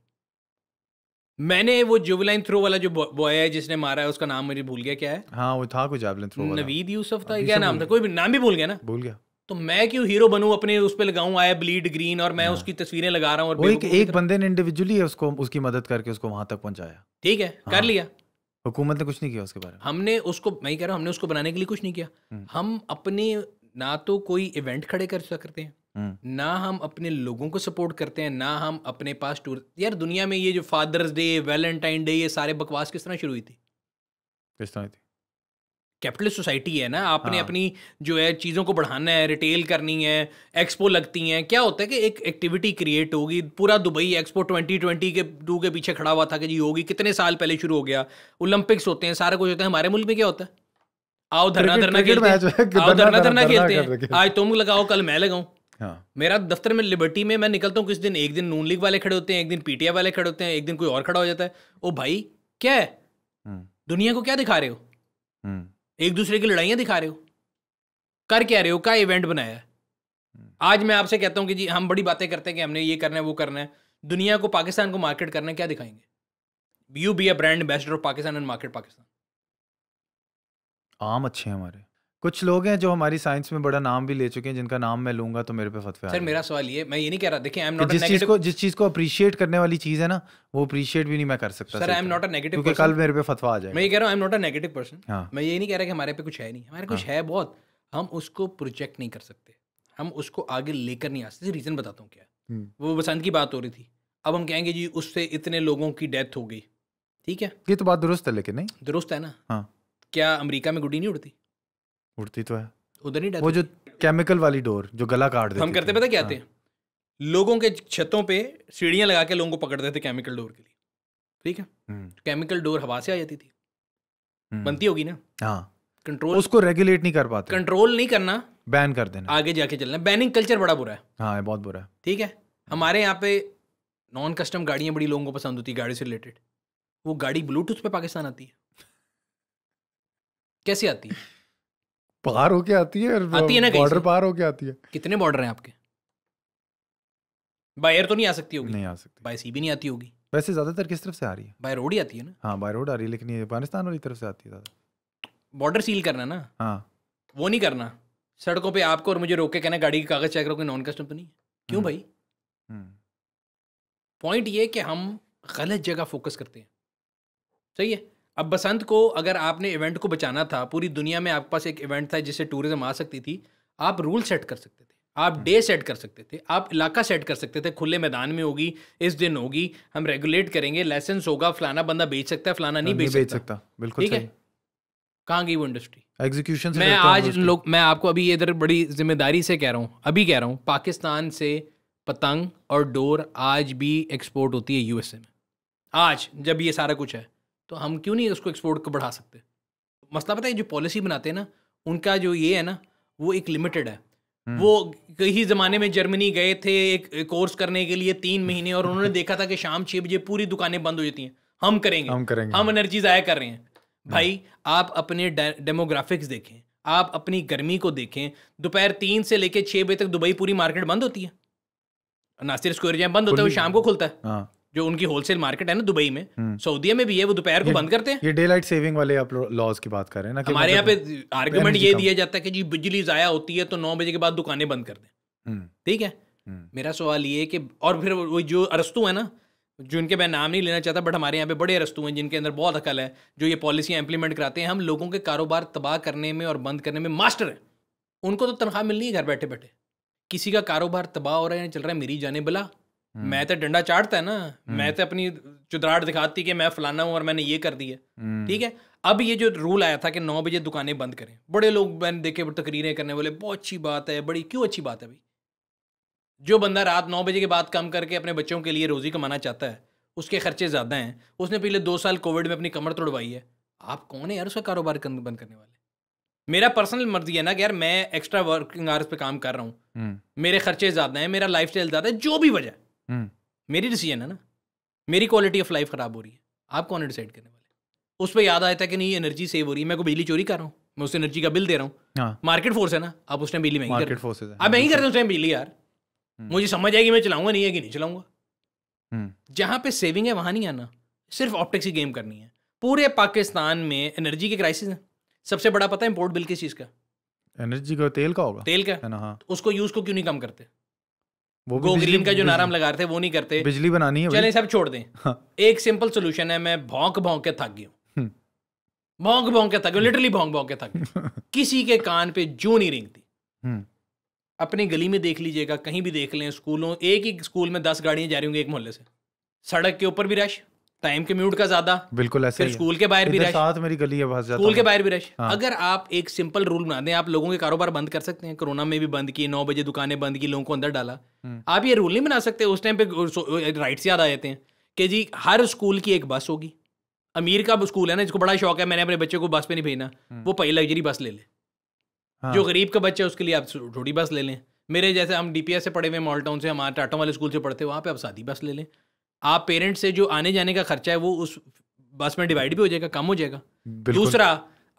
मैंने वो जुबलाइन थ्रो वाला जो बॉय है जिसने मारा है उसका नाम मुझे भूल गया क्या है हाँ वो था कोई जैवलिन थ्रो नवीद यूसुफ था क्या नाम था कोई भी नाम भी भूल गया ना भूल गया तो मैं क्यों हीरो बनू अपने उस पर लगाऊ आया ब्लीड ग्रीन और मैं हाँ। उसकी तस्वीरें लगा रहा हूँ एक, एक बंदे ने इंडिविजुअली उसको उसकी मदद करके उसको वहां तक पहुंचाया ठीक है कर हाँ। लिया हुकूमत ने कुछ नहीं किया उसके बारे में हमने उसको मैं कह रहा हूँ हमने उसको बनाने के लिए कुछ नहीं किया हम्म। हम अपने ना तो कोई इवेंट खड़े कर सकते हैं हम्म। ना हम अपने लोगों को सपोर्ट करते हैं ना हम अपने पास टूर यार दुनिया में ये जो फादर्स डे वैलेंटाइन डे ये सारे बकवास किस तरह शुरू हुई थी किस तरह थी कैपिटलिस्ट सोसाइटी है ना आपने हाँ। अपनी जो है चीज़ों को बढ़ाना है रिटेल करनी है एक्सपो लगती हैं क्या होता है कि एक एक्टिविटी क्रिएट होगी पूरा दुबई एक्सपो 2020 के टू के पीछे खड़ा हुआ था कि जी होगी कितने साल पहले शुरू हो गया ओलंपिक्स होते हैं सारा कुछ होता है हमारे मुल्क में क्या होता है आओ धरना धरना खेलते आओ धरना धरना खेलते हैं आज तुम लगाओ कल मैं लगाऊं हाँ. मेरा दफ्तर में लिबर्टी में मैं निकलता हूँ किस दिन एक दिन नून लीग वाले खड़े होते हैं एक दिन पीटीआई वाले खड़े होते हैं एक दिन कोई और खड़ा हो जाता है ओ भाई क्या है हुँ. हम्म। दुनिया को क्या दिखा रहे हो हुँ. हम्म। एक दूसरे की लड़ाइयाँ दिखा रहे हो कर क्या रहे हो क्या इवेंट बनाया है हम्म। आज मैं आपसे कहता हूँ कि जी हम बड़ी बातें करते हैं कि हमने ये करना है वो करना है दुनिया को पाकिस्तान को मार्केट करना है क्या दिखाएंगे you be a brand ambassador of Pakistan and market Pakistan आम अच्छे हैं हमारे कुछ लोग हैं जो हमारी साइंस में बड़ा नाम भी ले चुके हैं जिनका नाम मैं लूंगा तो मेरे पे फतवा सर मेरा सवाल ये मैं ये नहीं कह रहा देखिए आई एम नॉट जिस चीज को जिस चीज को अप्रिशिएट करने वाली चीज है ना वो अप्रिशिएट भी नहीं मैं कर सकता sir I am not a negative क्योंकि कल मेरे पे फतवा आ जाएगा मैं ये कह रहा हूं I am not a negative person मैं ये नहीं कह रहा कि हमारे पे कुछ है नहीं हमारे कुछ हाँ। है बहुत हम उसको प्रोजेक्ट नहीं कर सकते हम उसको आगे लेकर नहीं आ सकते रीजन बताता हूँ क्या हम्म। वो बसंत की बात हो रही थी अब हम कहेंगे जी उससे इतने लोगों की डेथ हो गई ठीक है ये तो बात दुरुस्त है लेकिन नहीं दुरुस्त है ना हाँ क्या अमेरिका में गुड्डी नहीं उड़ती उड़ती तो है उधर नहीं वो जो केमिकल वाली डोर जो गला काट देते हम करते पता क्या आते हाँ। हैं लोगों के छतों पे सीढ़ियां लगा के लोगों को पकड़ते थे केमिकल डोर के लिए ठीक है हम्म। केमिकल डोर हवा से आ जाती थी हम्म। बनती होगी ना हाँ कंट्रोल उसको रेगुलेट नहीं कर पाते कंट्रोल नहीं करना बैन कर देना आगे जाके चलना बैनिंग कल्चर बड़ा बुरा है हाँ बहुत बुरा है ठीक है हमारे यहाँ पे नॉन कस्टम गाड़ियां बड़ी लोगों को पसंद होती है गाड़ी से रिलेटेड वो गाड़ी ब्लूटूथ पे पाकिस्तान आती है कैसी आती है पार होके आती है आती है ना बॉर्डर पार होके आती है कितने बॉर्डर हैं आपके बाय एयर तो नहीं आ सकती होगी नहीं आ सकती बाय सी भी नहीं आती होगी वैसे ज्यादातर किस तरफ से आ रही है बाय रोड ही आती है ना हाँ बाय रोड आ रही है लेकिन ये पाकिस्तान वाली तरफ से आती है बॉर्डर सील करना ना हाँ वो नहीं करना सड़कों पे आपको और मुझे रोक के कहना गाड़ी के कागज चेक करो कोई नॉन कस्टम तो नहीं क्यों हम्म। भाई पॉइंट हम्म। ये कि हम गलत जगह फोकस करते हैं सही है अब बसंत को अगर आपने इवेंट को बचाना था पूरी दुनिया में आपके पास एक इवेंट था जिससे टूरिज्म आ सकती थी आप रूल सेट कर सकते थे आप डे सेट कर सकते थे आप इलाका सेट कर सकते थे खुले मैदान में होगी इस दिन होगी हम रेगुलेट करेंगे लाइसेंस होगा फलाना बंदा बेच सकता है फलाना नहीं, नहीं बेच, बेच सकता बिल्कुल ठीक है कहाँ गई वो इंडस्ट्री एग्जीक्यूशन मैं आज लोग मैं आपको अभी इधर बड़ी जिम्मेदारी से कह रहा हूँ अभी कह रहा हूँ पाकिस्तान से पतंग और डोर आज भी एक्सपोर्ट होती है यूएसए में आज जब ये सारा कुछ है तो हम क्यों नहीं उसको एक्सपोर्ट को बढ़ा सकते मसला पता है जो पॉलिसी बनाते हैं ना उनका जो ये है ना वो एक लिमिटेड है हम्म। वो कई ज़माने में जर्मनी गए थे एक कोर्स करने के लिए तीन महीने और उन्होंने देखा था कि शाम छह बजे पूरी दुकानें बंद हो जाती हैं हम करेंगे हम करेंगे हम एनर्जी हाँ। ज़ाया कर रहे हैं हाँ। भाई आप अपने डेमोग्राफिक्स देखें आप अपनी गर्मी को देखें दोपहर तीन से लेकर छः बजे तक दुबई पूरी मार्केट बंद होती है नासिर स्क्वायर जैम बंद होता है वो शाम को खुलता है हाँ। जो उनकी होलसेल मार्केट है ना दुबई में हम्म। सऊदीया में भी है वो दोपहर को बंद करते हैं ये डे लाइट सेविंग वाले आप लॉज की बात कर रहे हैं ना हमारे मतलब यहाँ पे आर्ग्यूमेंट ये दिया जाता है कि जी बिजली जाया होती है तो नौ बजे के बाद दुकानें बंद कर दें हम्म। ठीक है हम्म। मेरा सवाल ये कि और फिर वो जो अरस्तु है ना जो इनके मैं नाम नहीं लेना चाहता बट हमारे यहाँ पे बड़े अरस्तु हैं जिनके अंदर बहुत अकल है जो ये पॉलिसियाँ इंप्लीमेंट कराते हैं हम लोगों के कारोबार तबाह करने में और बंद करने में मास्टर हैं उनको तो तनख्वाह मिलनी है घर बैठे बैठे किसी का कारोबार तबाह हो रहा है चल रहा है मेरी जाने बला हम्म। मैं तो डंडा चाटता है ना हम्म। मैं तो अपनी चुदराट दिखाती कि मैं फलाना हूँ और मैंने ये कर दिया हम्म। ठीक है अब ये जो रूल आया था कि नौ बजे दुकानें बंद करें बड़े लोग मैंने देखे तकरीरें करने बोले बहुत अच्छी बात है बड़ी क्यों अच्छी बात है भाई जो बंदा रात नौ बजे के बाद काम करके अपने बच्चों के लिए रोजी कमाना चाहता है उसके खर्चे ज़्यादा हैं उसने पिछले दो साल कोविड में अपनी कमर तोड़वाई है आप कौन है यार उसका कारोबार बंद करने वाले मेरा पर्सनल मर्जी है ना कि यार मैं एक्स्ट्रा वर्किंग आवर्स पे काम कर रहा हूँ मेरे खर्चे ज़्यादा हैं मेरा लाइफ ज़्यादा है जो भी वजह हम्म। मेरी डिसीजन है ना मेरी क्वालिटी ऑफ लाइफ ख़राब हो रही है आप कौन है डिसाइड करने वाले उस पर याद आया था कि नहीं एनर्जी सेव हो रही है मैं को बिजली चोरी कर रहा हूँ मैं उस एनर्जी का बिल दे रहा हूँ मार्केट हाँ। फोर्स है ना आप उस टाइम बिजली महंगी करते फोर्स आप महंगी करते उस टाइम बिजली यार हम्म। मुझे समझ आएगी मैं चलाऊंगा नहीं है कि नहीं चलाऊंगा हम्म। जहां पे सेविंग है वहां नहीं आना सिर्फ ऑप्टिक्स ही गेम करनी है पूरे पाकिस्तान में एनर्जी की क्राइसिस है सबसे बड़ा पता है इंपोर्ट बिल किस चीज़ का एनर्जी का तेल का होगा तेल का है ना हाँ तो उसको यूज़ को क्यों नहीं कम करते वो ग्रीन का जो नारा लगा रहे थे वो नहीं करते बिजली बनानी है चले सब छोड़ दें हाँ। एक सिंपल सोल्यूशन है मैं भौंक भौंक के थक गया हम्म। भौंक भौंक के थक लिटरली भौंक भौंक के थक किसी के कान पे जू नहीं रिंगती हम्म। अपनी गली में देख लीजिएगा कहीं भी देख लें स्कूलों एक ही स्कूल में दस गाड़ियां जा रही होंगी एक मोहल्ले से सड़क के ऊपर भी रश टाइम कम्यूट का ज्यादा बिल्कुल ऐसे स्कूल के बाहर भी रश साथ मेरी गली है बहुत स्कूल के बाहर भी रश हाँ। अगर आप एक सिंपल रूल बना दें आप लोगों के कारोबार बंद कर सकते हैं कोरोना में भी बंद किए नौ बजे दुकानें बंद की लोगों को अंदर डाला हम्म। आप ये रूल नहीं बना सकते उस टाइम पे राइट्स याद आ जाते हैं कि जी हर स्कूल की एक बस होगी अमीर का स्कूल है ना जिसको बड़ा शौक है मैंने अपने बच्चे को बस पे नहीं भेजना हम्म। वो पहली लग्जरी बस ले लें हाँ। जो गरीब का बच्चा है उसके लिए आप छोटी बस ले लें मेरे जैसे हम डीपीएस से पढ़े हुए मॉल टाउन से हमारे टाटा वाले स्कूल से पढ़ते हैं वहाँ पे आप सादी बस ले लें आप पेरेंट्स से जो आने जाने का खर्चा है वो उस बस में डिवाइड भी हो जाएगा कम हो जाएगा दूसरा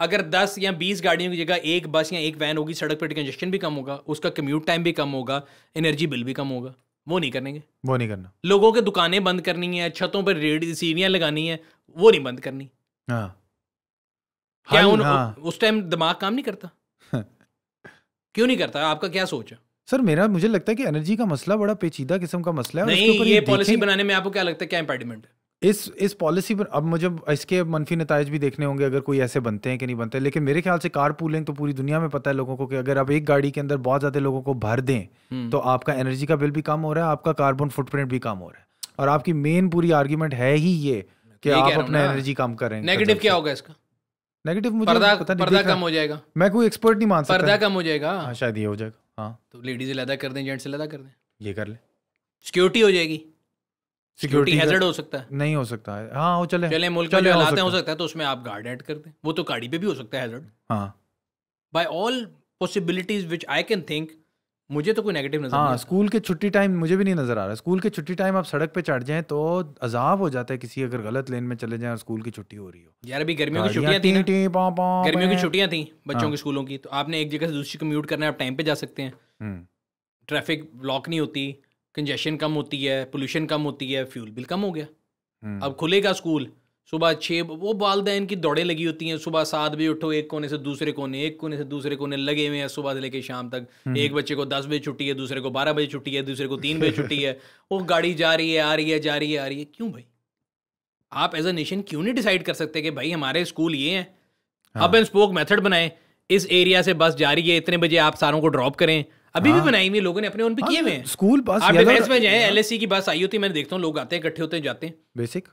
अगर दस या बीस गाड़ियों की जगह एक बस या एक वैन होगी सड़क पर कंजेशन भी कम होगा उसका कम्यूट टाइम भी कम होगा एनर्जी बिल भी कम होगा वो नहीं करेंगे वो नहीं करना लोगों के दुकानें बंद करनी है छतों पर रेड सीढ़ियां लगानी है वो नहीं बंद करनी हाँ क्या हाँ उन, हाँ। उस टाइम दिमाग काम नहीं करता क्यों नहीं करता आपका क्या सोच है सर मेरा मुझे लगता है कि एनर्जी का मसला बड़ा पेचीदा किस्म का मसला है नहीं, ये, पॉलिसी बनाने में आपको क्या लगता है क्या इम्पेडिमेंट इस इस पॉलिसी पर अब मुझे इसके मनफी नतज भी देखने होंगे अगर कोई ऐसे बनते हैं कि नहीं बनते लेकिन मेरे ख्याल से कार पूलिंग तो पूरी दुनिया में पता है लोगों को कि अगर आप एक गाड़ी के अंदर बहुत ज़्यादा लोगों को भर दें हम्म। तो आपका एनर्जी का बिल भी कम हो रहा है आपका कार्बन फुटप्रिंट भी कम हो रहा है और आपकी मेन पूरी आर्ग्यूमेंट है ही ये कि आप अपना एनर्जी कम करें नेगेटिव क्या अच्छा, होगा इसका नेगेटिव अच्छा। मुझे पर्दा, पता नहीं कम हो जाएगा मैं कोई एक्सपर्ट नहीं मान सकता पर्दा कम हो जाएगा हाँ, शायद ये हो जाएगा हाँ तो लेडीज अलहदा कर दें जेंट्स अलहदा कर दें ये कर ले सिक्योरिटी हो जाएगी सिक्योरिटी हैजर्ड हो सकता है नहीं हो सकता है हाँ वो चले चले मुल्क चले हालात हो सकता है तो उसमें आप गार्ड ऐड कर दें वो तो गाड़ी पे भी हो सकता है हैजर्ड हाँ by all possibilities which I can think मुझे तो कोई नेगेटिव नजर हाँ स्कूल के छुट्टी टाइम मुझे भी नहीं नजर आ रहा स्कूल के छुट्टी टाइम आप सड़क पे चढ़ जाएं तो अजाब हो जाता है किसी अगर गलत लेन में चले जाएं और स्कूल की छुट्टी हो रही हो यार अभी गर्मियों की छुट्टियां थी गर्मियों की छुट्टियां थी बच्चों के हाँ। स्कूलों की तो आपने एक जगह से दूसरी कम्यूट करना है आप टाइम पे जा सकते हैं ट्रैफिक हम्म। ब्लॉक नहीं होती कंजेशन कम होती है पोल्यूशन कम होती है फ्यूल बिल कम हो गया हम्म। अब खुलेगा स्कूल सुबह छः वो वालदेन इनकी दौड़ें लगी होती हैं सुबह सात बजे उठो एक कोने से दूसरे कोने एक कोने से दूसरे कोने लगे हुए हैं सुबह से लेकर शाम तक हम्म। एक बच्चे को दस बजे छुट्टी है दूसरे को बारह बजे छुट्टी है दूसरे को तीन बजे छुट्टी है वो गाड़ी जा रही है आ रही है जा रही है आ रही है क्यों भाई आप एज अ नेशन क्यों नहीं डिसाइड कर सकते कि भाई हमारे स्कूल ये हैं हब हाँ। एंड स्पोक मेथड बनाए इस एरिया से बस जा रही है इतने बजे आप सारों को ड्रॉप करें अभी हाँ। भी बनाई हुई लोगों ने अपने उन भी किए हाँ, हुए हैं स्कूल बस आप डिफेंस में जाए एलएससी हाँ। e की बस आई होती है मैंने देखता हूँ लोग आते हैं इकट्ठे होते हैं जाते हैं बेसिक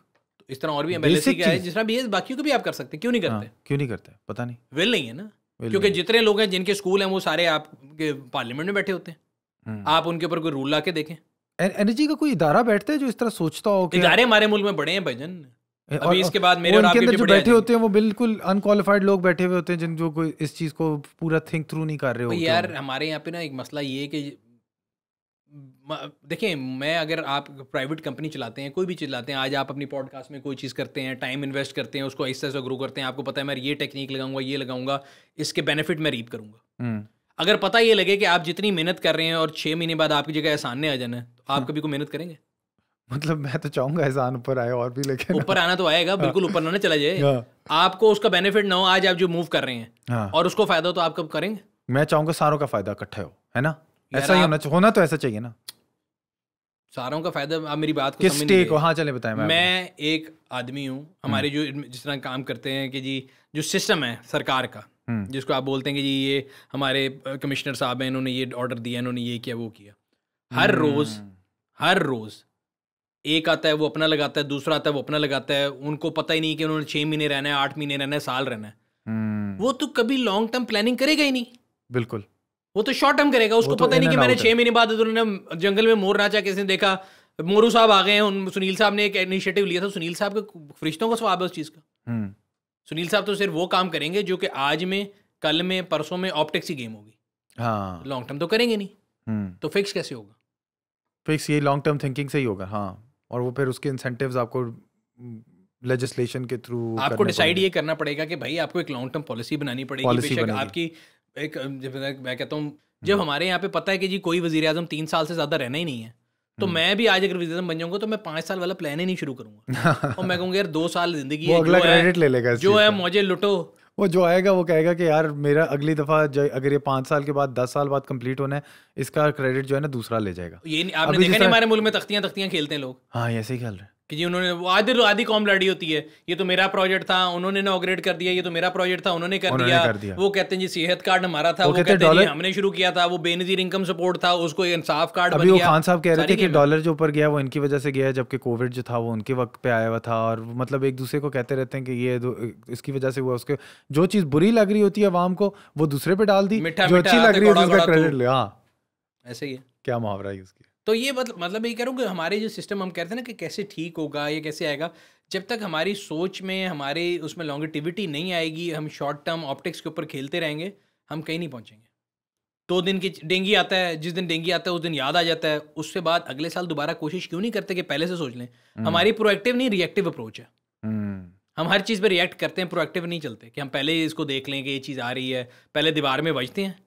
इस तरह और भी एमएलसी क्या है जिस तरह भी है बाकी को भी आप कर सकते क्यों नहीं हाँ, करते क्यों नहीं करते पता नहीं विल नहीं है ना क्योंकि जितने लोग हैं जिनके स्कूल हैं वो सारे आपके पार्लियामेंट में बैठे होते हैं हम्म। आप उनके ऊपर कोई रूल ला के देखें एनर्जी का कोई इदारा बैठता है जो इस तरह सोचता हो इदारे हमारे मुल्क में बड़े हैं भजन और, इसके बाद मेरे और आपके अंदर जो बैठे होते हैं वो बिल्कुल अनक्वालिफाइड लोग बैठे हुए होते हैं जिन जो कोई इस चीज को पूरा थिंक थ्रू नहीं कर रहे होते यार हमारे यहाँ पे ना एक मसला ये है कि देखिए मैं अगर आप प्राइवेट कंपनी चलाते हैं कोई भी चलाते हैं आज आप अपनी पॉडकास्ट में कोई चीज़ करते हैं टाइम इन्वेस्ट करते हैं उसको ऐसे ऐसे ग्रो करते हैं आपको पता है मैं ये टेक्निक लगाऊंगा ये लगाऊंगा इसके बेनिफिट मैं रीप करूंगा हम्म। अगर पता ये लगे कि आप जितनी मेहनत कर रहे हैं और छः महीने बाद आपकी जगह एहसान नहीं आ जाना है तो आप हम्म। कभी को मेहनत करेंगे मतलब मैं तो चाहूंगा एहसान ऊपर आए और भी लेकिन ऊपर आना तो आएगा हाँ। बिल्कुल ऊपर ना चला जाए हाँ। आपको उसका बेनिफिट ना हो आज आप जो मूव कर रहे हैं हाँ। और उसको फायदा तो आप कब करेंगे मैं चाहूंगा सारों का फायदा इकट्ठा हो है ना ऐसा ही होना होना तो ऐसा चाहिए ना सारों का फायदा आप मेरी बात को किस स्टेक हो हाँ चले बताएं मैं मैं एक आदमी हूँ हमारे हम्म। जो जिस तरह काम करते हैं कि जी जो सिस्टम है सरकार का हम्म। जिसको आप बोलते हैं कि जी ये हमारे कमिश्नर साहब हैं इन्होंने ये ऑर्डर दिया इन्होंने ये किया वो किया हर हम्म। रोज़ हर रोज़ एक आता है वो अपना लगाता है दूसरा आता है वो अपना लगाता है उनको पता ही नहीं कि उन्होंने छः महीने रहना है आठ महीने रहना है साल रहना है वो तो कभी लॉन्ग टर्म प्लानिंग करेगा ही नहीं बिल्कुल वो तो शॉर्ट टर्म करेगा उसको तो पता नहीं कि मैंने छह महीने बाद उन्होंने जंगल में मोर नाचा किसने देखा मोरू साहब आ गए हैं सुनील साहब ने एक इनिशिएटिव लिया था सुनील साहब के फरिश्तों का स्वाब है उस चीज़ का हम्म। सुनील साहब तो सिर्फ वो काम करेंगे जो कि आज में कल में परसों में ऑप्टिक्स ही गेम होगी हाँ लॉन्ग टर्म तो करेंगे नहीं हम्म। तो फिक्स कैसे होगा फिक्स ये लॉन्ग टर्म थिंकिंग से ही होगा हाँ और वो फिर उसके इंसेंटिव आपको लेजिस्लेशन हम्म, के थ्रू आपको डिसाइड ये करना पड़ेगा कि भाई आपको एक लॉन्ग टर्म पॉलिसी बनानी पड़ेगी आपकी एक मैं कहता हूँ जब हम्म। हमारे यहाँ पे पता है कि जी कोई वजीर अजम तीन साल से ज्यादा रहना ही नहीं है तो हम्म। मैं भी आज अगर वजी बन जाऊंगा तो मैं पांच साल वाला प्लान ही नहीं शुरू करूंगा और मैं कहूंगा यार दो साल जिंदगी है अगला क्रेडिट ले लेगा जो है मुझे लुटो वो जो आएगा वो कहेगा कि यार मेरा अगली दफ़ा अगर ये पांच साल के बाद दस साल बाद कंप्लीट होना है इसका क्रेडिट जो है ना दूसरा ले जाएगा ये नहीं, आपने देखा नहीं हमारे मुल्क में तख्तियां तख्तियां खेलते हैं लोग हाँ ऐसे ही खेल रहे हैं कि जी उन्होंने वो आधी आधी कॉम लड़ी होती है ये तो मेरा प्रोजेक्ट था उन्होंने इनोग्रेट कर दिया ये तो मेरा प्रोजेक्ट था उन्होंने कर, दिया, कर दिया वो कहते हैं जी सेहत कार्ड हमारा था वो, वो कहते, कहते हैं हमने शुरू किया था वो बेनजीर इनकम सपोर्ट था उसको इंसाफ कार्ड अभी वो खान साहब कह रहे थे कि डॉलर जो ऊपर गया वो इनकी वजह से गया है जबकि कोविड जो था वो उनके वक्त पे आया हुआ था और मतलब एक दूसरे को कहते रहते हैं कि ये इसकी वजह से हुआ उसके जो चीज़ बुरी लग रही होती है आवाम को वो दूसरे पे डाल दी जो अच्छी लग रही तो। हाँ। है क्या मुहावरा है उसकी तो ये मतलब मतलब ये कह रहा हूँ कि हमारे जो सिस्टम हम कहते हैं ना कि कैसे ठीक होगा या कैसे आएगा जब तक हमारी सोच में हमारे उसमें लॉन्गेटिविटी नहीं आएगी हम शॉर्ट टर्म ऑप्टिक्स के ऊपर खेलते रहेंगे हम कहीं नहीं पहुँचेंगे दो दिन की डेंगी आता है जिस दिन डेंगी आता है उस दिन याद आ जाता है उससे बाद अगले साल दोबारा कोशिश क्यों नहीं करते कि पहले से सोच लें हम्म। हमारी प्रोएक्टिव नहीं रिएक्टिव अप्रोच है हम्म। हम हर चीज़ पर रिएक्ट करते हैं प्रोएक्टिव नहीं चलते कि हम पहले इसको देख लें कि ये चीज़ आ रही है पहले दीवार में बजते हैं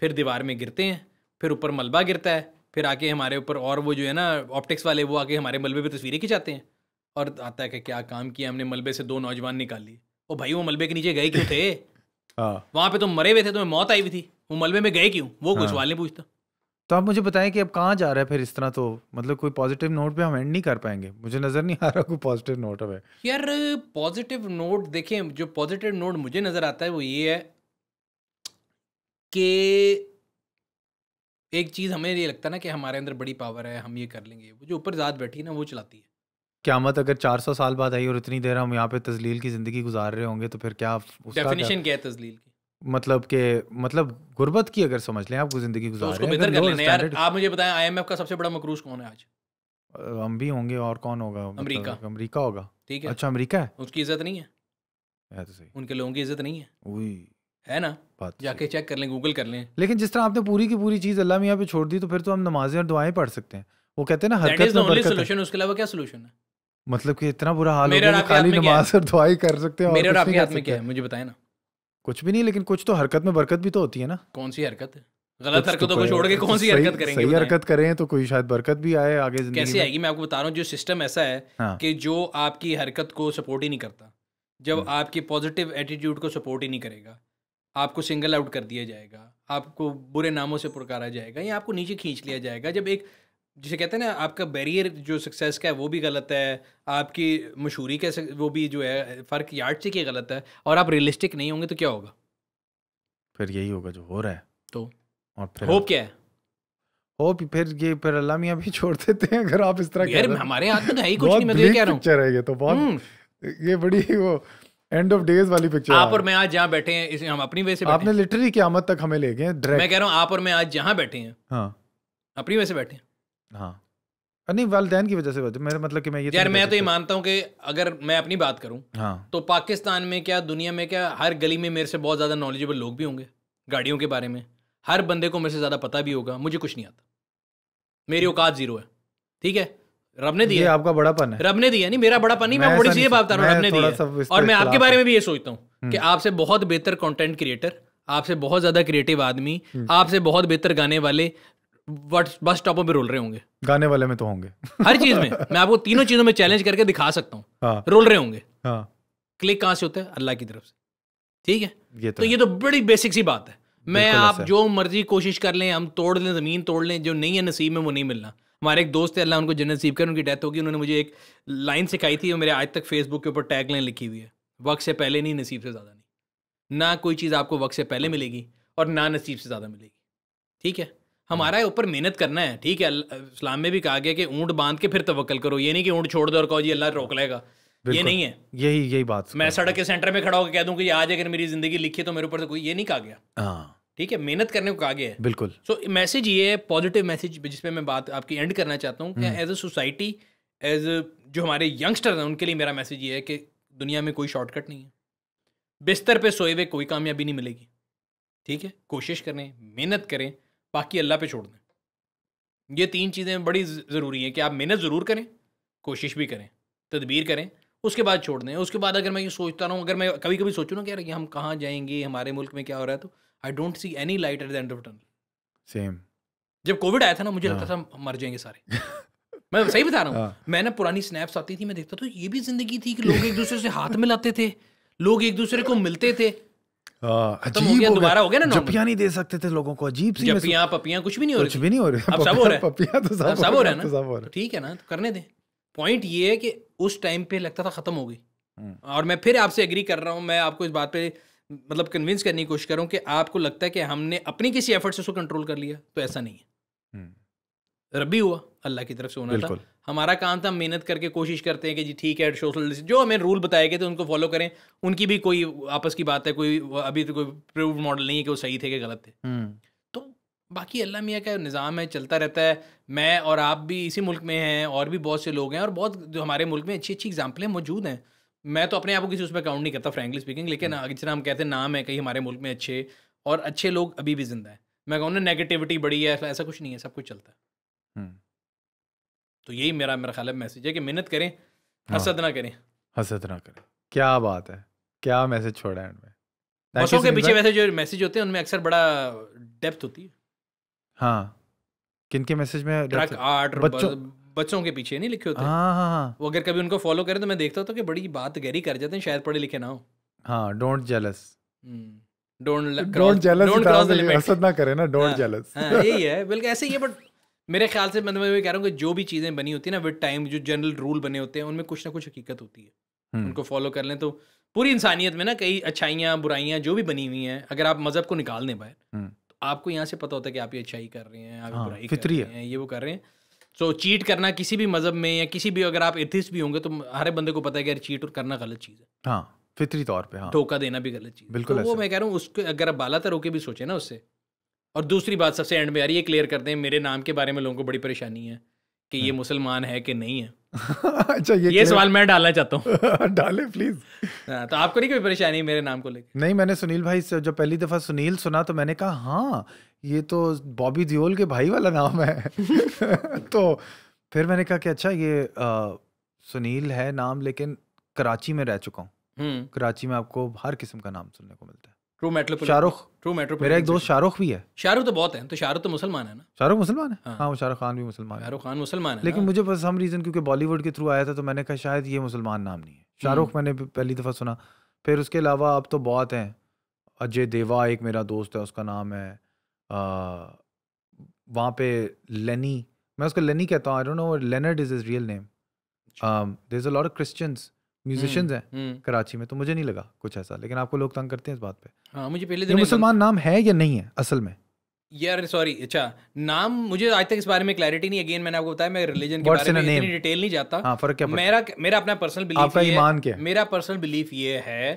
फिर दीवार में गिरते हैं फिर ऊपर मलबा गिरता है फिर आके हमारे ऊपर और वो जो है ना ऑप्टिक्स वाले वो आके हमारे मलबे पर तस्वीरें खिंचाते हैं और आता है कि क्या काम किया हमने मलबे से दो नौजवान निकाल लिए ओ भाई वो मलबे के नीचे गए क्यों थे हाँ। वहाँ पे तो मरे हुए थे तुम्हें मौत आई हुई थी वो मलबे में गए क्यों वो हाँ। कुछ वाले पूछता तो आप मुझे बताएं कि अब कहाँ जा रहा है फिर इस तरह तो मतलब कोई पॉजिटिव नोट पे हम एंड नहीं कर पाएंगे मुझे नज़र नहीं आ रहा कोई पॉजिटिव नोट अब यार पॉजिटिव नोट देखें जो पॉजिटिव नोट मुझे नज़र आता है वो ये है कि एक चीज़ हमें ये लगता है ना कि हमारे अंदर बड़ी पावर है हम ये कर लेंगे वो जो ऊपर ज़ात बैठी है ना वो चलाती है क्यामत अगर 400 साल बाद आई और इतनी देर हम यहाँ पे तजलील की ज़िंदगी गुजार रहे होंगे तो फिर क्या डेफिनेशन क्या है तजलील की मतलब के मतलब गुर्बत की अगर समझ लें आपको ज़िंदगी गुजार तो बेहतर कर लेना यार आप मुझे बताएं आईएमएफ का सबसे बड़ा मकरूज कौन है आज हम भी होंगे और कौन होगा अमेरिका मतलब अमेरिका होगा ठीक है अच्छा अमेरिका है उसकी इज्जत नहीं है तो उनके लोगों की इज्जत नहीं है है ना बात जाके चेक कर लें गूगल कर लें लेकिन जिस तरह आपने पूरी की पूरी चीज़ अल्लाह मियाँ पे छोड़ दी तो फिर तो हम नमाजें और दुआएं पढ़ सकते हैं वो कहते हैं ना हरकत में बरकत उसके अलावा क्या सोल्यूशन है मतलब कि इतना बुरा हाल हो खाली नमाज और दुआई कर सकते हैं मेरे और आपके हाथ में क्या है मुझे बताए ना कुछ भी नहीं लेकिन कुछ तो हरकत में बरकत भी तो होती है ना कौन सी हरकत है गलत तो हरकतों को छोड़ के कौन सी हरकत करेंगे सही हरकत करें तो कोई शायद बरकत भी आए आगे कैसे आएगी मैं आपको बता रहा हूँ जो सिस्टम ऐसा है हाँ। कि जो आपकी हरकत को सपोर्ट ही नहीं करता जब आपके पॉजिटिव एटीट्यूड को सपोर्ट ही नहीं करेगा आपको सिंगल आउट कर दिया जाएगा आपको बुरे नामों से पुरकारा जाएगा या आपको नीचे खींच लिया जाएगा जब एक जिसे कहते हैं ना आपका बैरियर जो सक्सेस का है वो भी गलत है आपकी मशहूरी का वो भी जो है फ़र्क यार्ड से क्या गलत है और आप रियलिस्टिक नहीं होंगे तो क्या होगा फिर यही होगा जो हो रहा है तो और फिर होप क्या है होप फिर ये फिर अल्लाह मियाँ भी छोड़ देते हैं अगर आप इस तरह हमारे हाथ में है ही कुछ नहीं मैं तो कह रहा हूँ तो बहुत हम्म। ये बड़ी वो एंड ऑफ डेज वाली पिक्चर आप और मैं आज जहाँ बैठे हैं इसे हम अपनी वजह से आपने लिटरली क्यामत तक हमें ले गए मैं कह रहा हूँ आप और मैं आज जहाँ बैठे हैं हाँ अपनी वजह से बैठे हैं हाँ नहीं वालदेन की वजह से बैठे मेरे मतलब कि मैं ये तो यार मैं तो ये मानता हूँ कि अगर मैं अपनी बात करूँ हाँ तो पाकिस्तान में क्या दुनिया में क्या हर गली में मेरे से बहुत ज़्यादा नॉलेजेबल लोग भी होंगे गाड़ियों के बारे में हर बंदे को मेरे से ज़्यादा पता भी होगा मुझे कुछ नहीं आता मेरी औकात ज़ीरो है ठीक है रब ने दिया आपका बड़ापन है रब ने दिया नहीं मेरा बड़ापन नहीं मैं थोड़ी चीजें बात रब ने दिया और मैं आपके बारे में भी ये सोचता हूँ कि हम्म। आपसे बहुत बेहतर कंटेंट क्रिएटर आपसे बहुत ज्यादा क्रिएटिव आदमी हम्म। आपसे बहुत बेहतर गाने वाले बस स्टॉपों पे रोल रहे होंगे गाने वाले में तो होंगे हर चीज में मैं आपको तीनों चीजों में चैलेंज करके दिखा सकता हूँ हाँ। रोल रहे होंगे क्लिक हाँ। कहाँ से होता है अल्लाह की तरफ से ठीक है ये तो, तो है। ये तो बड़ी बेसिक सी बात है मैं आप जो मर्जी कोशिश कर लें हम तोड़ लें जमीन तोड़ लें जो नहीं है नसीब में वो नहीं मिलना हमारे एक दोस्त है अल्लाह उनको जन्नत नसीब कर उनकी डेथ होगी उन्होंने मुझे एक लाइन सिखाई थी और मेरे आज तक फेसबुक के ऊपर टैग लाइन लिखी हुई है वक्त से पहले नहीं नसीब से ज़्यादा नहीं ना कोई चीज़ आपको वक्त से पहले मिलेगी और ना नसीब से ज़्यादा मिलेगी ठीक है हमारा हम्म। ऊपर मेहनत करना है ठीक है इस्लाम में भी कहा गया कि ऊँट बांध के फिर तवक्ल करो ये नहीं कि ऊँट छोड़ दो और कहो जी अल्लाह रोक लेगा ये नहीं है यही यही बात मैं सड़क के सेंटर में खड़ा होकर कह दूँ कि आज अगर मेरी ज़िंदगी लिखी तो मेरे ऊपर तो कोई ये नहीं कहा गया हाँ ठीक है मेहनत करने को कहा गया है बिल्कुल सो मैसेज ये है पॉजिटिव मैसेज जिसपे मैं बात आपकी एंड करना चाहता हूँ एज अ सोसाइटी एज जो हमारे यंगस्टर हैं उनके लिए मेरा मैसेज ये है कि दुनिया में कोई शॉर्टकट नहीं है बिस्तर पे सोए हुए कोई कामयाबी नहीं मिलेगी ठीक है कोशिश करें मेहनत करें बाकी अल्लाह पे छोड़ दें ये तीन चीज़ें बड़ी ज़रूरी हैं कि आप मेहनत ज़रूर करें कोशिश भी करें तदबीर करें उसके बाद छोड़ दें उसके बाद अगर मैं ये सोचता हूँ अगर मैं कभी कभी सोचूँ ना कि यार हम कहाँ जाएंगे हमारे मुल्क में क्या हो रहा है तो I don't see any light at the end of tunnel same जब कोविड आया था ना मुझे हाँ। लगता था मर जाएंगे सारे मैं सही बता रहा हूँ हाँ। मैंने पुरानी स्नैप्स आती थी मैं देखता था ये भी जिंदगी थी कि लोग एक दूसरे से हाथ मिलाते थे लोग एक दूसरे को मिलते थे हाँ, अजीब दोबारा हो गया ना नहीं दे सकते थे लोगों को अजीब सी कुछ भी नहीं हो रही तो हो हो रहा है तो हो रहा है ठीक है ना तो करने पॉइंट ये उस टाइम पे लगता था खत्म हो गई हम्म। और मैं फिर आपसे कर रहा हूँ इस बात मतलब कन्विंस करने की कोशिश करूँ कि आपको लगता है कि हमने अपनी किसी एफर्ट से उसको कंट्रोल कर लिया तो ऐसा नहीं है हम्म। रबी हुआ अल्लाह की तरफ से होना था हमारा काम था मेहनत करके कोशिश करते हैं कि जी ठीक है सोशल जो हमें रूल बताए गए थे उनको फॉलो करें उनकी भी कोई आपस की बात है कोई अभी तो कोई प्रूव मॉडल नहीं है कि वो सही थे कि गलत थे हम्म। तो बाकी अल्लाह मियाँ का निज़ाम है चलता रहता है मैं और आप भी इसी मुल्क में हैं और भी बहुत से लोग हैं और बहुत जो हमारे मुल्क में अच्छी अच्छी एग्जाम्पलें मौजूद हैं मैं तो अपने आप को किसी उसमें काउंट नहीं करता फ्रेंकली स्पीकिंग लेकिन hmm. जितना हम कहते हैं नाम है कहीं हमारे मुल्क में अच्छे और अच्छे लोग अभी भी जिंदा है मैं कहूँ ना नेगेटिविटी बड़ी है ऐसा कुछ नहीं है सब कुछ चलता है hmm. तो यही मेरा मेरा ख्याल मैसेज है कि मेहनत करें हाँ। हसद ना करें हसद ना करें क्या बात है क्या मैसेज छोड़ा है बसों के पीछे वैसे जो मैसेज होते हैं उनमें अक्सर बड़ा डेप्थ होती है हाँ किन के मैसेज में ट्रक आर्ट बच्चों बच्चों के पीछे नहीं लिखे होते हाँ, हाँ, हाँ। वो अगर कभी उनको फॉलो करें तो मैं देखता हूँ तो कि बड़ी बात गहरी कर जाते हैं शायद पढ़े लिखे ना हो हाँ डोंट जेलस डोंट जेलस ना करें ना डोंट जेलस यही है बल्कि ऐसे ही है बट मेरे ख्याल से मतलब मैं कह रहा हूँ कि जो भी चीज़ें बनी होती है ना विद टाइम जो जनरल रूल बने होते हैं उनमें कुछ ना कुछ हकीकत होती है हम्म। उनको फॉलो कर लें तो पूरी इंसानियत में ना कई अच्छाइयाँ बुराइयाँ जो भी बनी हुई हैं अगर आप मज़हब को निकाल दें बाहर हम्म। तो आपको यहाँ से पता होता है कि आप ये अच्छाई कर रहे हैं आप हाँ, बुराई कर रहे हैं ये वो कर रहे हैं सो so, चीट करना किसी भी मजहब में या किसी भी अगर आप एथिस्ट भी होंगे तो हर बंदे को पता है कि यार चीट और करना गलत चीज़ है हाँ फितरी तौर पे हाँ धोखा देना भी गलत चीज़ बिल्कुल तो वो मैं कह रहा हूँ उसके अगर आप बाला तर होके भी सोचे ना उससे और दूसरी बात सबसे एंड में यार ये क्लियर करते हैं मेरे नाम के बारे में लोगों को बड़ी परेशानी है कि ये हाँ। मुसलमान है कि नहीं है अच्छा ये, ये सवाल मैं डालना चाहता हूँ डाले प्लीज हाँ, तो आपको नहीं कोई परेशानी मेरे नाम को लेकर नहीं मैंने सुनील भाई से जब पहली दफा सुनील सुना तो मैंने कहा हाँ ये तो बॉबी दियोल के भाई वाला नाम है तो फिर मैंने कहा कि अच्छा ये आ, सुनील है नाम लेकिन कराची में रह चुका हूँ हम्म। कराची में आपको हर किस्म का नाम सुनने को मिलता है true metro Shahrukh true metro मेरा एक दोस्त शाहरुख भी है शाहरुख तो बहुत है तो शाहरुख तो मुसलमान है ना शाहरुख मुसलमान है हाँ, हाँ वो शाहरुख खान भी मुसलमान शाहरुख खान मुसलमान है लेकिन मुझे पर सम रीज़न क्योंकि बॉलीवुड के थ्रू आया था तो मैंने कहा शायद ये मुसलमान नाम नहीं है हम्म। शाहरुख मैंने पहली दफ़ा सुना फिर उसके अलावा अब तो बहुत हैं अजय देवा एक मेरा दोस्त है उसका नाम है वहाँ पे लेनी मैं उसको लेनी कहता हूँ I don't know Leonard is is real name there is a lot of Christians musicians हैं हम्म। कराची में तो मुझे नहीं लगा कुछ ऐसा लेकिन आपको लोग तंग करते हैं इस बात पे हाँ मुझे पहले दिन मुसलमान नाम है या नहीं है असल में यार सॉरी अच्छा नाम मुझे आज तक इस बारे में क्लैरिटी नहीं अगेन मैंने आपको बताया मैं रिलीजन के बारे में इतनी डिटेल नहीं जाता हाँ, फर्क क्या मेरा मेरा अपना पर्सनल बिलीफ आपका ईमान क्या है मेरा पर्सनल बिलीफ ये है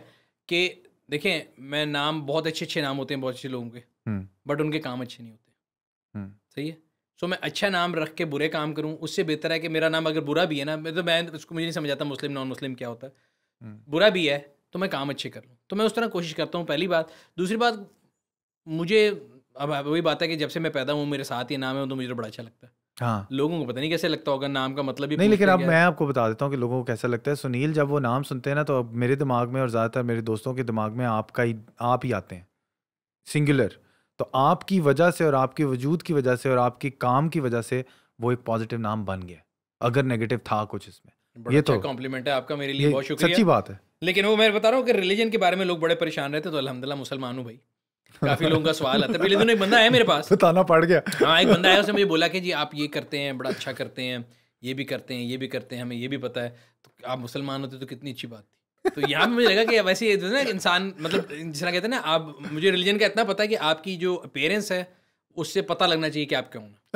कि देखें मैं नाम बहुत अच्छे अच्छे नाम होते हैं बहुत अच्छे लोगों के हम्म। बट उनके काम अच्छे नहीं होते हम्म। सही है सो मैं अच्छा नाम रख के बुरे काम करूँ उससे बेहतर है कि मेरा नाम अगर बुरा भी है ना मैं तो मैं उसको मुझे नहीं समझ आता मुस्लिम नॉन मुस्लिम क्या होता है हम्म। बुरा भी है तो मैं काम अच्छे कर लूँ तो मैं उस तरह कोशिश करता हूँ पहली बात दूसरी बात मुझे अब वही बात है कि जब से मैं पैदा हूँ मेरे साथ ये नाम है तो मुझे तो बड़ा अच्छा लगता है हाँ लोगों को पता नहीं कैसे लगता होगा नाम का मतलब ही नहीं लेकिन अब मैं आपको बता देता हूँ कि लोगों को कैसा लगता है सुनील जब वो नाम सुनते हैं ना तो अब मेरे दिमाग में और ज़्यादातर मेरे दोस्तों के दिमाग में आपका ही आप ही आते हैं सिंगुलर तो आपकी वजह से और आपके वजूद की वजह से और आपके काम की वजह से वो एक पॉजिटिव नाम बन गया अगर नेगेटिव था कुछ इसमें ये अच्छा तो कॉम्प्लीमेंट है आपका मेरे लिए बहुत शुक्रिया सच्ची बात है लेकिन वो मैं बता रहा हूँ कि रिलीजन के बारे में लोग बड़े परेशान रहते तो अलहमदिल्ला मुसलमान हूँ भाई काफी लोगों का सवाल आता है पहले दिन एक बंदा है मेरे पास बताना पड़ गया हाँ एक बंदा है उसने मुझे बोला कि जी आप ये करते हैं बड़ा अच्छा करते हैं ये भी करते हैं ये भी करते हैं हमें ये भी पता है तो आप मुसलमान होते तो कितनी अच्छी बात थी तो यहाँ पे मुझे लगा कि वैसे ये तो ना इंसान मतलब जिस तरह कहते हैं ना आप मुझे रिलीजन का इतना पता है कि आपकी जो पेरेंट्स है उससे पता लगना चाहिए कि आप क्यों